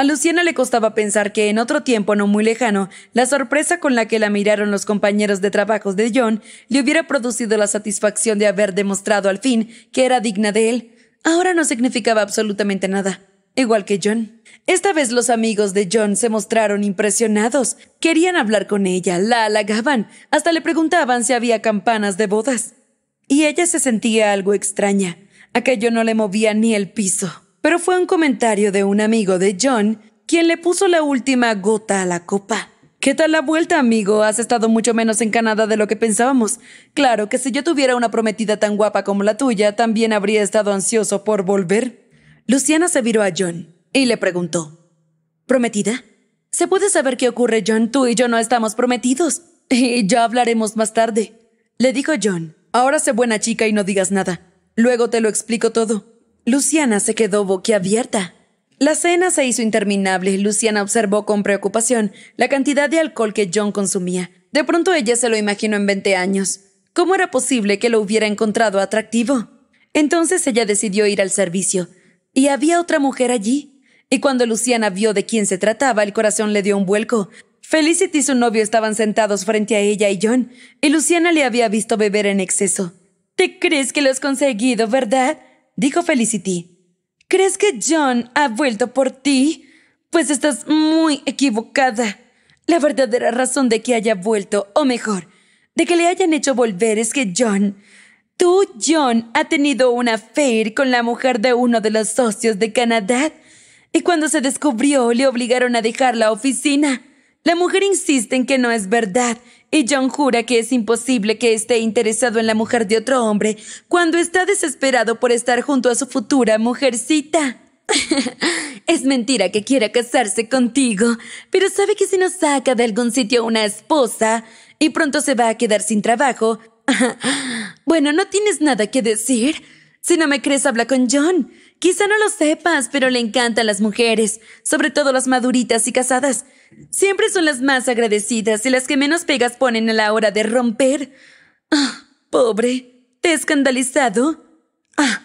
A Luciana le costaba pensar que en otro tiempo no muy lejano, la sorpresa con la que la miraron los compañeros de trabajos de John le hubiera producido la satisfacción de haber demostrado al fin que era digna de él. Ahora no significaba absolutamente nada, igual que John. Esta vez los amigos de John se mostraron impresionados. Querían hablar con ella, la halagaban, hasta le preguntaban si había campanas de bodas. Y ella se sentía algo extraña. Aquello no le movía ni el piso pero fue un comentario de un amigo de John quien le puso la última gota a la copa. ¿Qué tal la vuelta, amigo? Has estado mucho menos en Canadá de lo que pensábamos. Claro que si yo tuviera una prometida tan guapa como la tuya, también habría estado ansioso por volver. Luciana se viró a John y le preguntó. ¿Prometida? ¿Se puede saber qué ocurre, John? Tú y yo no estamos prometidos. Y ya hablaremos más tarde. Le dijo John. Ahora sé buena chica y no digas nada. Luego te lo explico todo. Luciana se quedó boquiabierta. La cena se hizo interminable. Luciana observó con preocupación la cantidad de alcohol que John consumía. De pronto ella se lo imaginó en 20 años. ¿Cómo era posible que lo hubiera encontrado atractivo? Entonces ella decidió ir al servicio. Y había otra mujer allí. Y cuando Luciana vio de quién se trataba, el corazón le dio un vuelco. Felicity y su novio estaban sentados frente a ella y John, y Luciana le había visto beber en exceso. ¿Te crees que lo has conseguido, verdad? dijo Felicity. ¿Crees que John ha vuelto por ti? Pues estás muy equivocada. La verdadera razón de que haya vuelto, o mejor, de que le hayan hecho volver es que John, tú, John, ha tenido una affair con la mujer de uno de los socios de Canadá y cuando se descubrió le obligaron a dejar la oficina. La mujer insiste en que no es verdad y John jura que es imposible que esté interesado en la mujer de otro hombre cuando está desesperado por estar junto a su futura mujercita. es mentira que quiera casarse contigo, pero sabe que si no saca de algún sitio una esposa y pronto se va a quedar sin trabajo. bueno, no tienes nada que decir. Si no me crees, habla con John. Quizá no lo sepas, pero le encantan las mujeres, sobre todo las maduritas y casadas. Siempre son las más agradecidas y las que menos pegas ponen a la hora de romper. Ah, pobre, ¿te he escandalizado? Ah,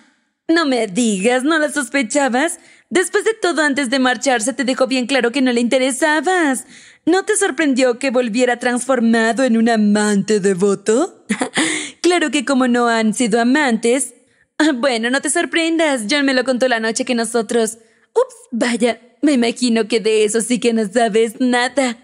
no me digas, ¿no la sospechabas? Después de todo, antes de marcharse, te dejó bien claro que no le interesabas. ¿No te sorprendió que volviera transformado en un amante devoto? claro que como no han sido amantes... Ah, bueno, no te sorprendas, John me lo contó la noche que nosotros... Ups, vaya, me imagino que de eso sí que no sabes nada.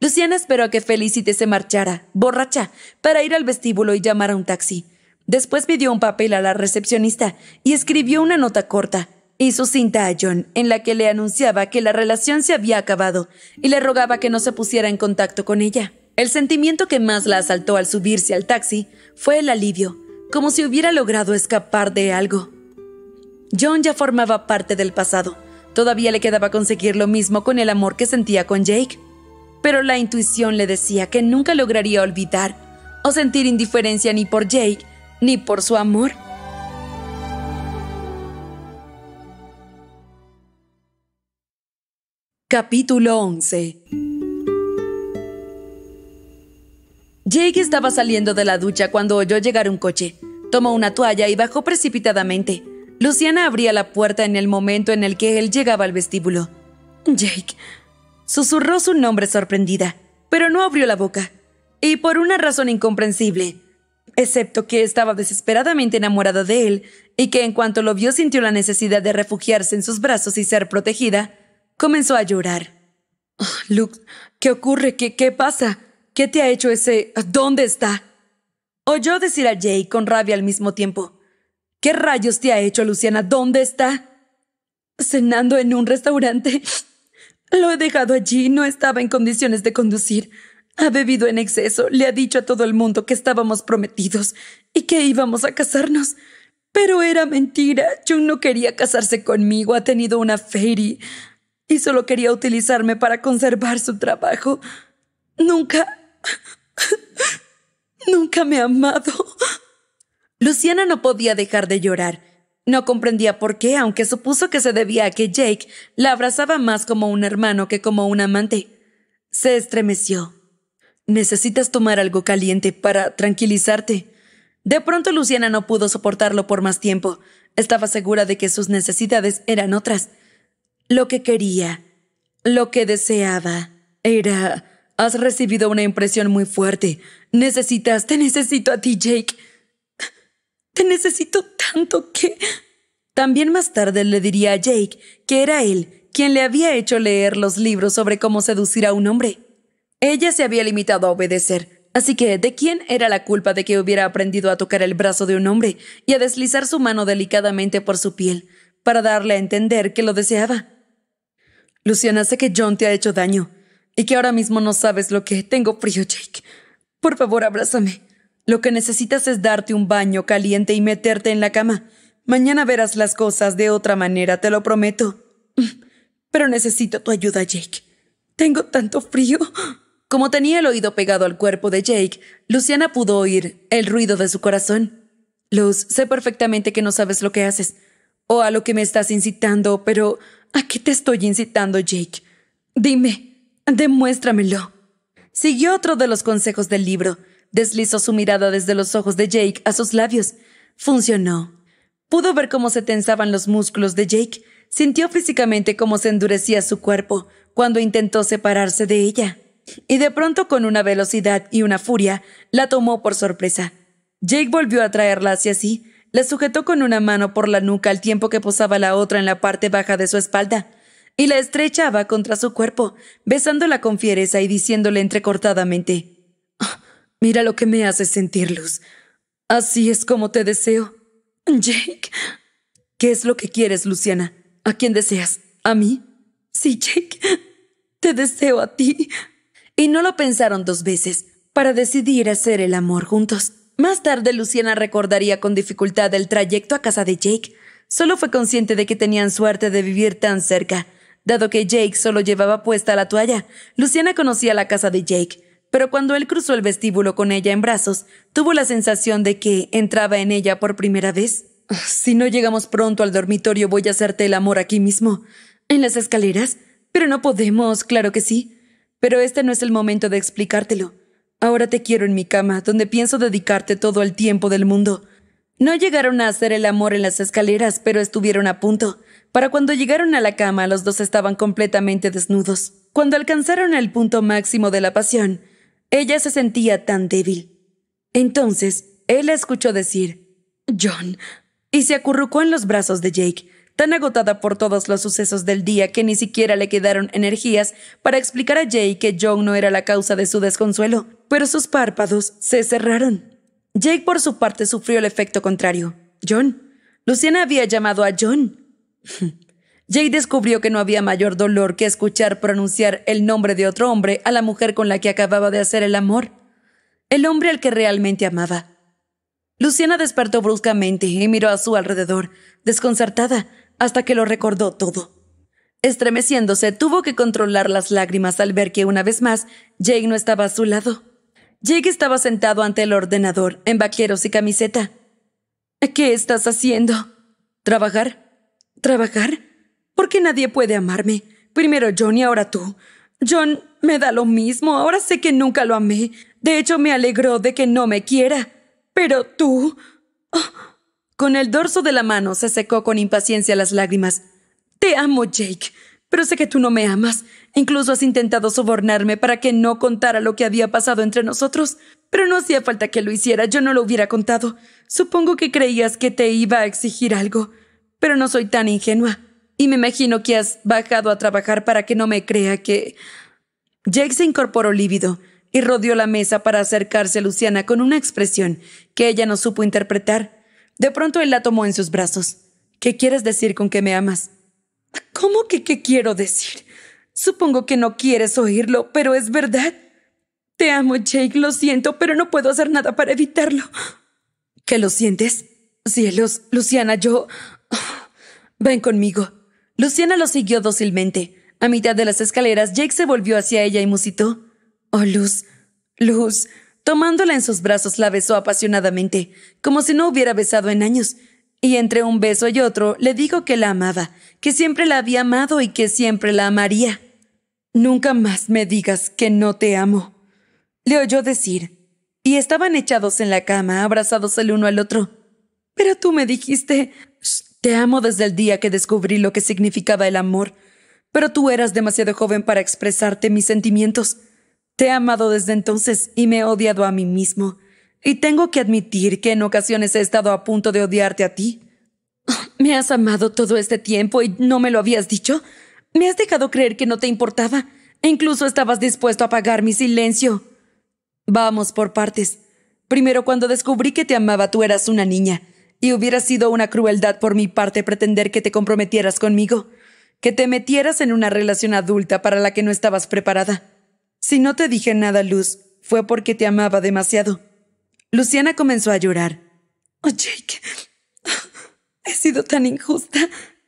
Luciana esperó a que Felicity se marchara, borracha, para ir al vestíbulo y llamar a un taxi. Después pidió un papel a la recepcionista y escribió una nota corta. Hizo cinta a John, en la que le anunciaba que la relación se había acabado y le rogaba que no se pusiera en contacto con ella. El sentimiento que más la asaltó al subirse al taxi fue el alivio, como si hubiera logrado escapar de algo. John ya formaba parte del pasado. Todavía le quedaba conseguir lo mismo con el amor que sentía con Jake. Pero la intuición le decía que nunca lograría olvidar o sentir indiferencia ni por Jake ni por su amor. Capítulo 11 Jake estaba saliendo de la ducha cuando oyó llegar un coche. Tomó una toalla y bajó precipitadamente. Luciana abría la puerta en el momento en el que él llegaba al vestíbulo. Jake. Susurró su nombre sorprendida, pero no abrió la boca. Y por una razón incomprensible, excepto que estaba desesperadamente enamorada de él y que en cuanto lo vio sintió la necesidad de refugiarse en sus brazos y ser protegida, comenzó a llorar. Oh, Luke, ¿qué ocurre? ¿Qué, ¿Qué pasa? ¿Qué te ha hecho ese... ¿Dónde está? Oyó decir a Jake con rabia al mismo tiempo. ¿Qué rayos te ha hecho, Luciana? ¿Dónde está? Cenando en un restaurante. Lo he dejado allí, no estaba en condiciones de conducir. Ha bebido en exceso, le ha dicho a todo el mundo que estábamos prometidos y que íbamos a casarnos. Pero era mentira. Jun no quería casarse conmigo, ha tenido una ferry y solo quería utilizarme para conservar su trabajo. Nunca. Nunca me ha amado. Luciana no podía dejar de llorar. No comprendía por qué, aunque supuso que se debía a que Jake la abrazaba más como un hermano que como un amante. Se estremeció. Necesitas tomar algo caliente para tranquilizarte. De pronto Luciana no pudo soportarlo por más tiempo. Estaba segura de que sus necesidades eran otras. Lo que quería, lo que deseaba, era... Has recibido una impresión muy fuerte. Necesitas, te necesito a ti, Jake necesito tanto que... También más tarde le diría a Jake que era él quien le había hecho leer los libros sobre cómo seducir a un hombre. Ella se había limitado a obedecer, así que ¿de quién era la culpa de que hubiera aprendido a tocar el brazo de un hombre y a deslizar su mano delicadamente por su piel para darle a entender que lo deseaba? Luciana, sé que John te ha hecho daño y que ahora mismo no sabes lo que tengo frío, Jake. Por favor, abrázame. Lo que necesitas es darte un baño caliente y meterte en la cama. Mañana verás las cosas de otra manera, te lo prometo. Pero necesito tu ayuda, Jake. Tengo tanto frío. Como tenía el oído pegado al cuerpo de Jake, Luciana pudo oír el ruido de su corazón. Luz, sé perfectamente que no sabes lo que haces, o a lo que me estás incitando, pero ¿a qué te estoy incitando, Jake? Dime, demuéstramelo. Siguió otro de los consejos del libro, Deslizó su mirada desde los ojos de Jake a sus labios. Funcionó. Pudo ver cómo se tensaban los músculos de Jake. Sintió físicamente cómo se endurecía su cuerpo cuando intentó separarse de ella. Y de pronto, con una velocidad y una furia, la tomó por sorpresa. Jake volvió a traerla hacia sí. La sujetó con una mano por la nuca al tiempo que posaba la otra en la parte baja de su espalda y la estrechaba contra su cuerpo, besándola con fiereza y diciéndole entrecortadamente Mira lo que me hace sentir, Luz. Así es como te deseo. Jake. ¿Qué es lo que quieres, Luciana? ¿A quién deseas? ¿A mí? Sí, Jake. Te deseo a ti. Y no lo pensaron dos veces para decidir hacer el amor juntos. Más tarde, Luciana recordaría con dificultad el trayecto a casa de Jake. Solo fue consciente de que tenían suerte de vivir tan cerca. Dado que Jake solo llevaba puesta la toalla, Luciana conocía la casa de Jake pero cuando él cruzó el vestíbulo con ella en brazos, tuvo la sensación de que entraba en ella por primera vez. Si no llegamos pronto al dormitorio, voy a hacerte el amor aquí mismo. En las escaleras. Pero no podemos, claro que sí. Pero este no es el momento de explicártelo. Ahora te quiero en mi cama, donde pienso dedicarte todo el tiempo del mundo. No llegaron a hacer el amor en las escaleras, pero estuvieron a punto. Para cuando llegaron a la cama, los dos estaban completamente desnudos. Cuando alcanzaron el punto máximo de la pasión, ella se sentía tan débil. Entonces, él la escuchó decir, John, y se acurrucó en los brazos de Jake, tan agotada por todos los sucesos del día que ni siquiera le quedaron energías para explicar a Jake que John no era la causa de su desconsuelo, pero sus párpados se cerraron. Jake por su parte sufrió el efecto contrario. John. Luciana había llamado a John. Jake descubrió que no había mayor dolor que escuchar pronunciar el nombre de otro hombre a la mujer con la que acababa de hacer el amor, el hombre al que realmente amaba. Luciana despertó bruscamente y miró a su alrededor, desconcertada, hasta que lo recordó todo. Estremeciéndose, tuvo que controlar las lágrimas al ver que una vez más Jake no estaba a su lado. Jake estaba sentado ante el ordenador, en vaqueros y camiseta. ¿Qué estás haciendo? ¿Trabajar? ¿Trabajar? ¿Por qué nadie puede amarme? Primero John y ahora tú. John me da lo mismo, ahora sé que nunca lo amé. De hecho, me alegró de que no me quiera. Pero tú... Oh, con el dorso de la mano se secó con impaciencia las lágrimas. Te amo, Jake, pero sé que tú no me amas. Incluso has intentado sobornarme para que no contara lo que había pasado entre nosotros, pero no hacía falta que lo hiciera, yo no lo hubiera contado. Supongo que creías que te iba a exigir algo, pero no soy tan ingenua. Y me imagino que has bajado a trabajar para que no me crea que... Jake se incorporó lívido y rodeó la mesa para acercarse a Luciana con una expresión que ella no supo interpretar. De pronto él la tomó en sus brazos. ¿Qué quieres decir con que me amas? ¿Cómo que qué quiero decir? Supongo que no quieres oírlo, pero es verdad. Te amo, Jake, lo siento, pero no puedo hacer nada para evitarlo. ¿Que lo sientes? Cielos, Luciana, yo... Ven conmigo. Luciana lo siguió dócilmente. A mitad de las escaleras, Jake se volvió hacia ella y musitó. Oh, Luz, Luz. Tomándola en sus brazos, la besó apasionadamente, como si no hubiera besado en años. Y entre un beso y otro, le dijo que la amaba, que siempre la había amado y que siempre la amaría. Nunca más me digas que no te amo. Le oyó decir, y estaban echados en la cama, abrazados el uno al otro. Pero tú me dijiste, te amo desde el día que descubrí lo que significaba el amor, pero tú eras demasiado joven para expresarte mis sentimientos. Te he amado desde entonces y me he odiado a mí mismo. Y tengo que admitir que en ocasiones he estado a punto de odiarte a ti. ¿Me has amado todo este tiempo y no me lo habías dicho? ¿Me has dejado creer que no te importaba? E incluso estabas dispuesto a pagar mi silencio. Vamos por partes. Primero, cuando descubrí que te amaba, tú eras una niña y hubiera sido una crueldad por mi parte pretender que te comprometieras conmigo, que te metieras en una relación adulta para la que no estabas preparada. Si no te dije nada, Luz, fue porque te amaba demasiado. Luciana comenzó a llorar. Oh, Jake, he sido tan injusta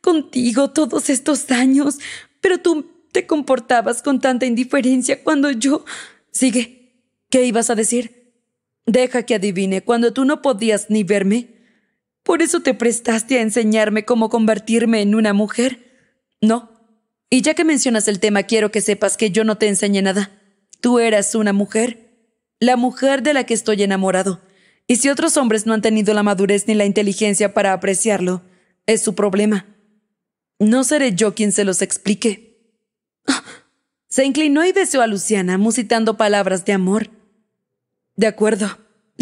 contigo todos estos años, pero tú te comportabas con tanta indiferencia cuando yo... Sigue. ¿Qué ibas a decir? Deja que adivine, cuando tú no podías ni verme, por eso te prestaste a enseñarme cómo convertirme en una mujer. No. Y ya que mencionas el tema, quiero que sepas que yo no te enseñé nada. Tú eras una mujer. La mujer de la que estoy enamorado. Y si otros hombres no han tenido la madurez ni la inteligencia para apreciarlo, es su problema. No seré yo quien se los explique. Se inclinó y besó a Luciana, musitando palabras de amor. De acuerdo.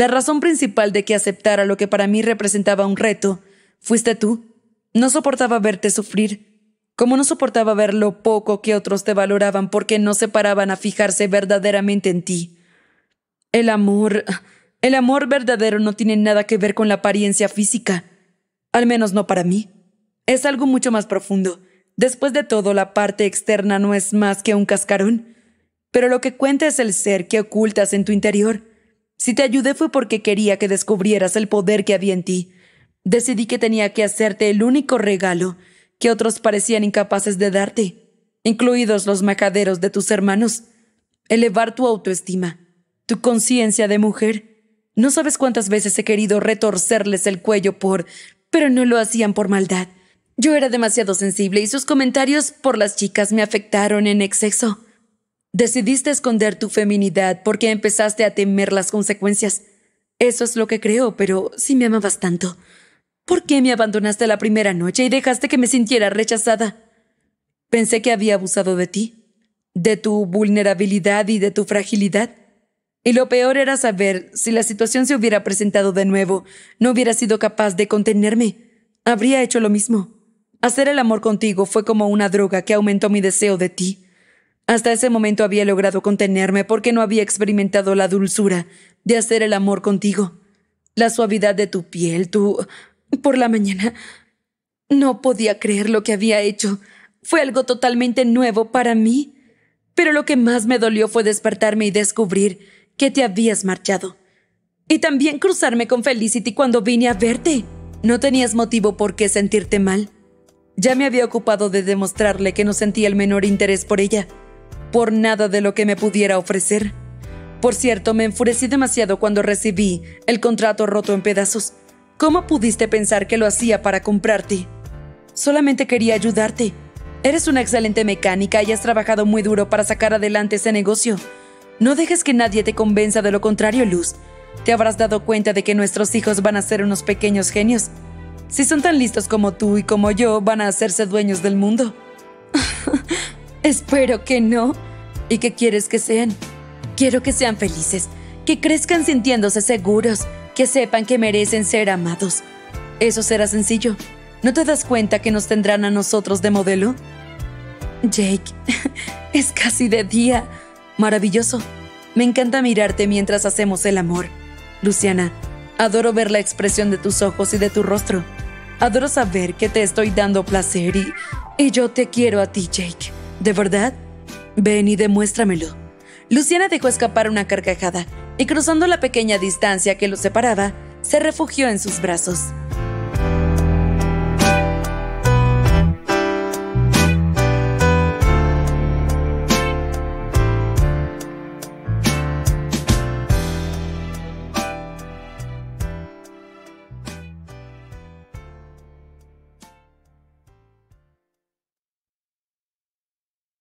La razón principal de que aceptara lo que para mí representaba un reto fuiste tú. No soportaba verte sufrir, como no soportaba ver lo poco que otros te valoraban porque no se paraban a fijarse verdaderamente en ti. El amor... El amor verdadero no tiene nada que ver con la apariencia física, al menos no para mí. Es algo mucho más profundo. Después de todo, la parte externa no es más que un cascarón, pero lo que cuenta es el ser que ocultas en tu interior. Si te ayudé fue porque quería que descubrieras el poder que había en ti. Decidí que tenía que hacerte el único regalo que otros parecían incapaces de darte, incluidos los majaderos de tus hermanos. Elevar tu autoestima, tu conciencia de mujer. No sabes cuántas veces he querido retorcerles el cuello por... pero no lo hacían por maldad. Yo era demasiado sensible y sus comentarios por las chicas me afectaron en exceso. Decidiste esconder tu feminidad porque empezaste a temer las consecuencias. Eso es lo que creo, pero si me amabas tanto, ¿por qué me abandonaste la primera noche y dejaste que me sintiera rechazada? Pensé que había abusado de ti, de tu vulnerabilidad y de tu fragilidad. Y lo peor era saber, si la situación se hubiera presentado de nuevo, no hubiera sido capaz de contenerme. Habría hecho lo mismo. Hacer el amor contigo fue como una droga que aumentó mi deseo de ti hasta ese momento había logrado contenerme porque no había experimentado la dulzura de hacer el amor contigo. La suavidad de tu piel, tu... Por la mañana... No podía creer lo que había hecho. Fue algo totalmente nuevo para mí. Pero lo que más me dolió fue despertarme y descubrir que te habías marchado. Y también cruzarme con Felicity cuando vine a verte. No tenías motivo por qué sentirte mal. Ya me había ocupado de demostrarle que no sentía el menor interés por ella por nada de lo que me pudiera ofrecer. Por cierto, me enfurecí demasiado cuando recibí el contrato roto en pedazos. ¿Cómo pudiste pensar que lo hacía para comprarte? Solamente quería ayudarte. Eres una excelente mecánica y has trabajado muy duro para sacar adelante ese negocio. No dejes que nadie te convenza de lo contrario, Luz. Te habrás dado cuenta de que nuestros hijos van a ser unos pequeños genios. Si son tan listos como tú y como yo, van a hacerse dueños del mundo. Espero que no. ¿Y qué quieres que sean? Quiero que sean felices, que crezcan sintiéndose seguros, que sepan que merecen ser amados. Eso será sencillo. ¿No te das cuenta que nos tendrán a nosotros de modelo? Jake, es casi de día. Maravilloso. Me encanta mirarte mientras hacemos el amor. Luciana, adoro ver la expresión de tus ojos y de tu rostro. Adoro saber que te estoy dando placer y, y yo te quiero a ti, Jake. ¿De verdad? Ven y demuéstramelo. Luciana dejó escapar una carcajada y cruzando la pequeña distancia que los separaba, se refugió en sus brazos.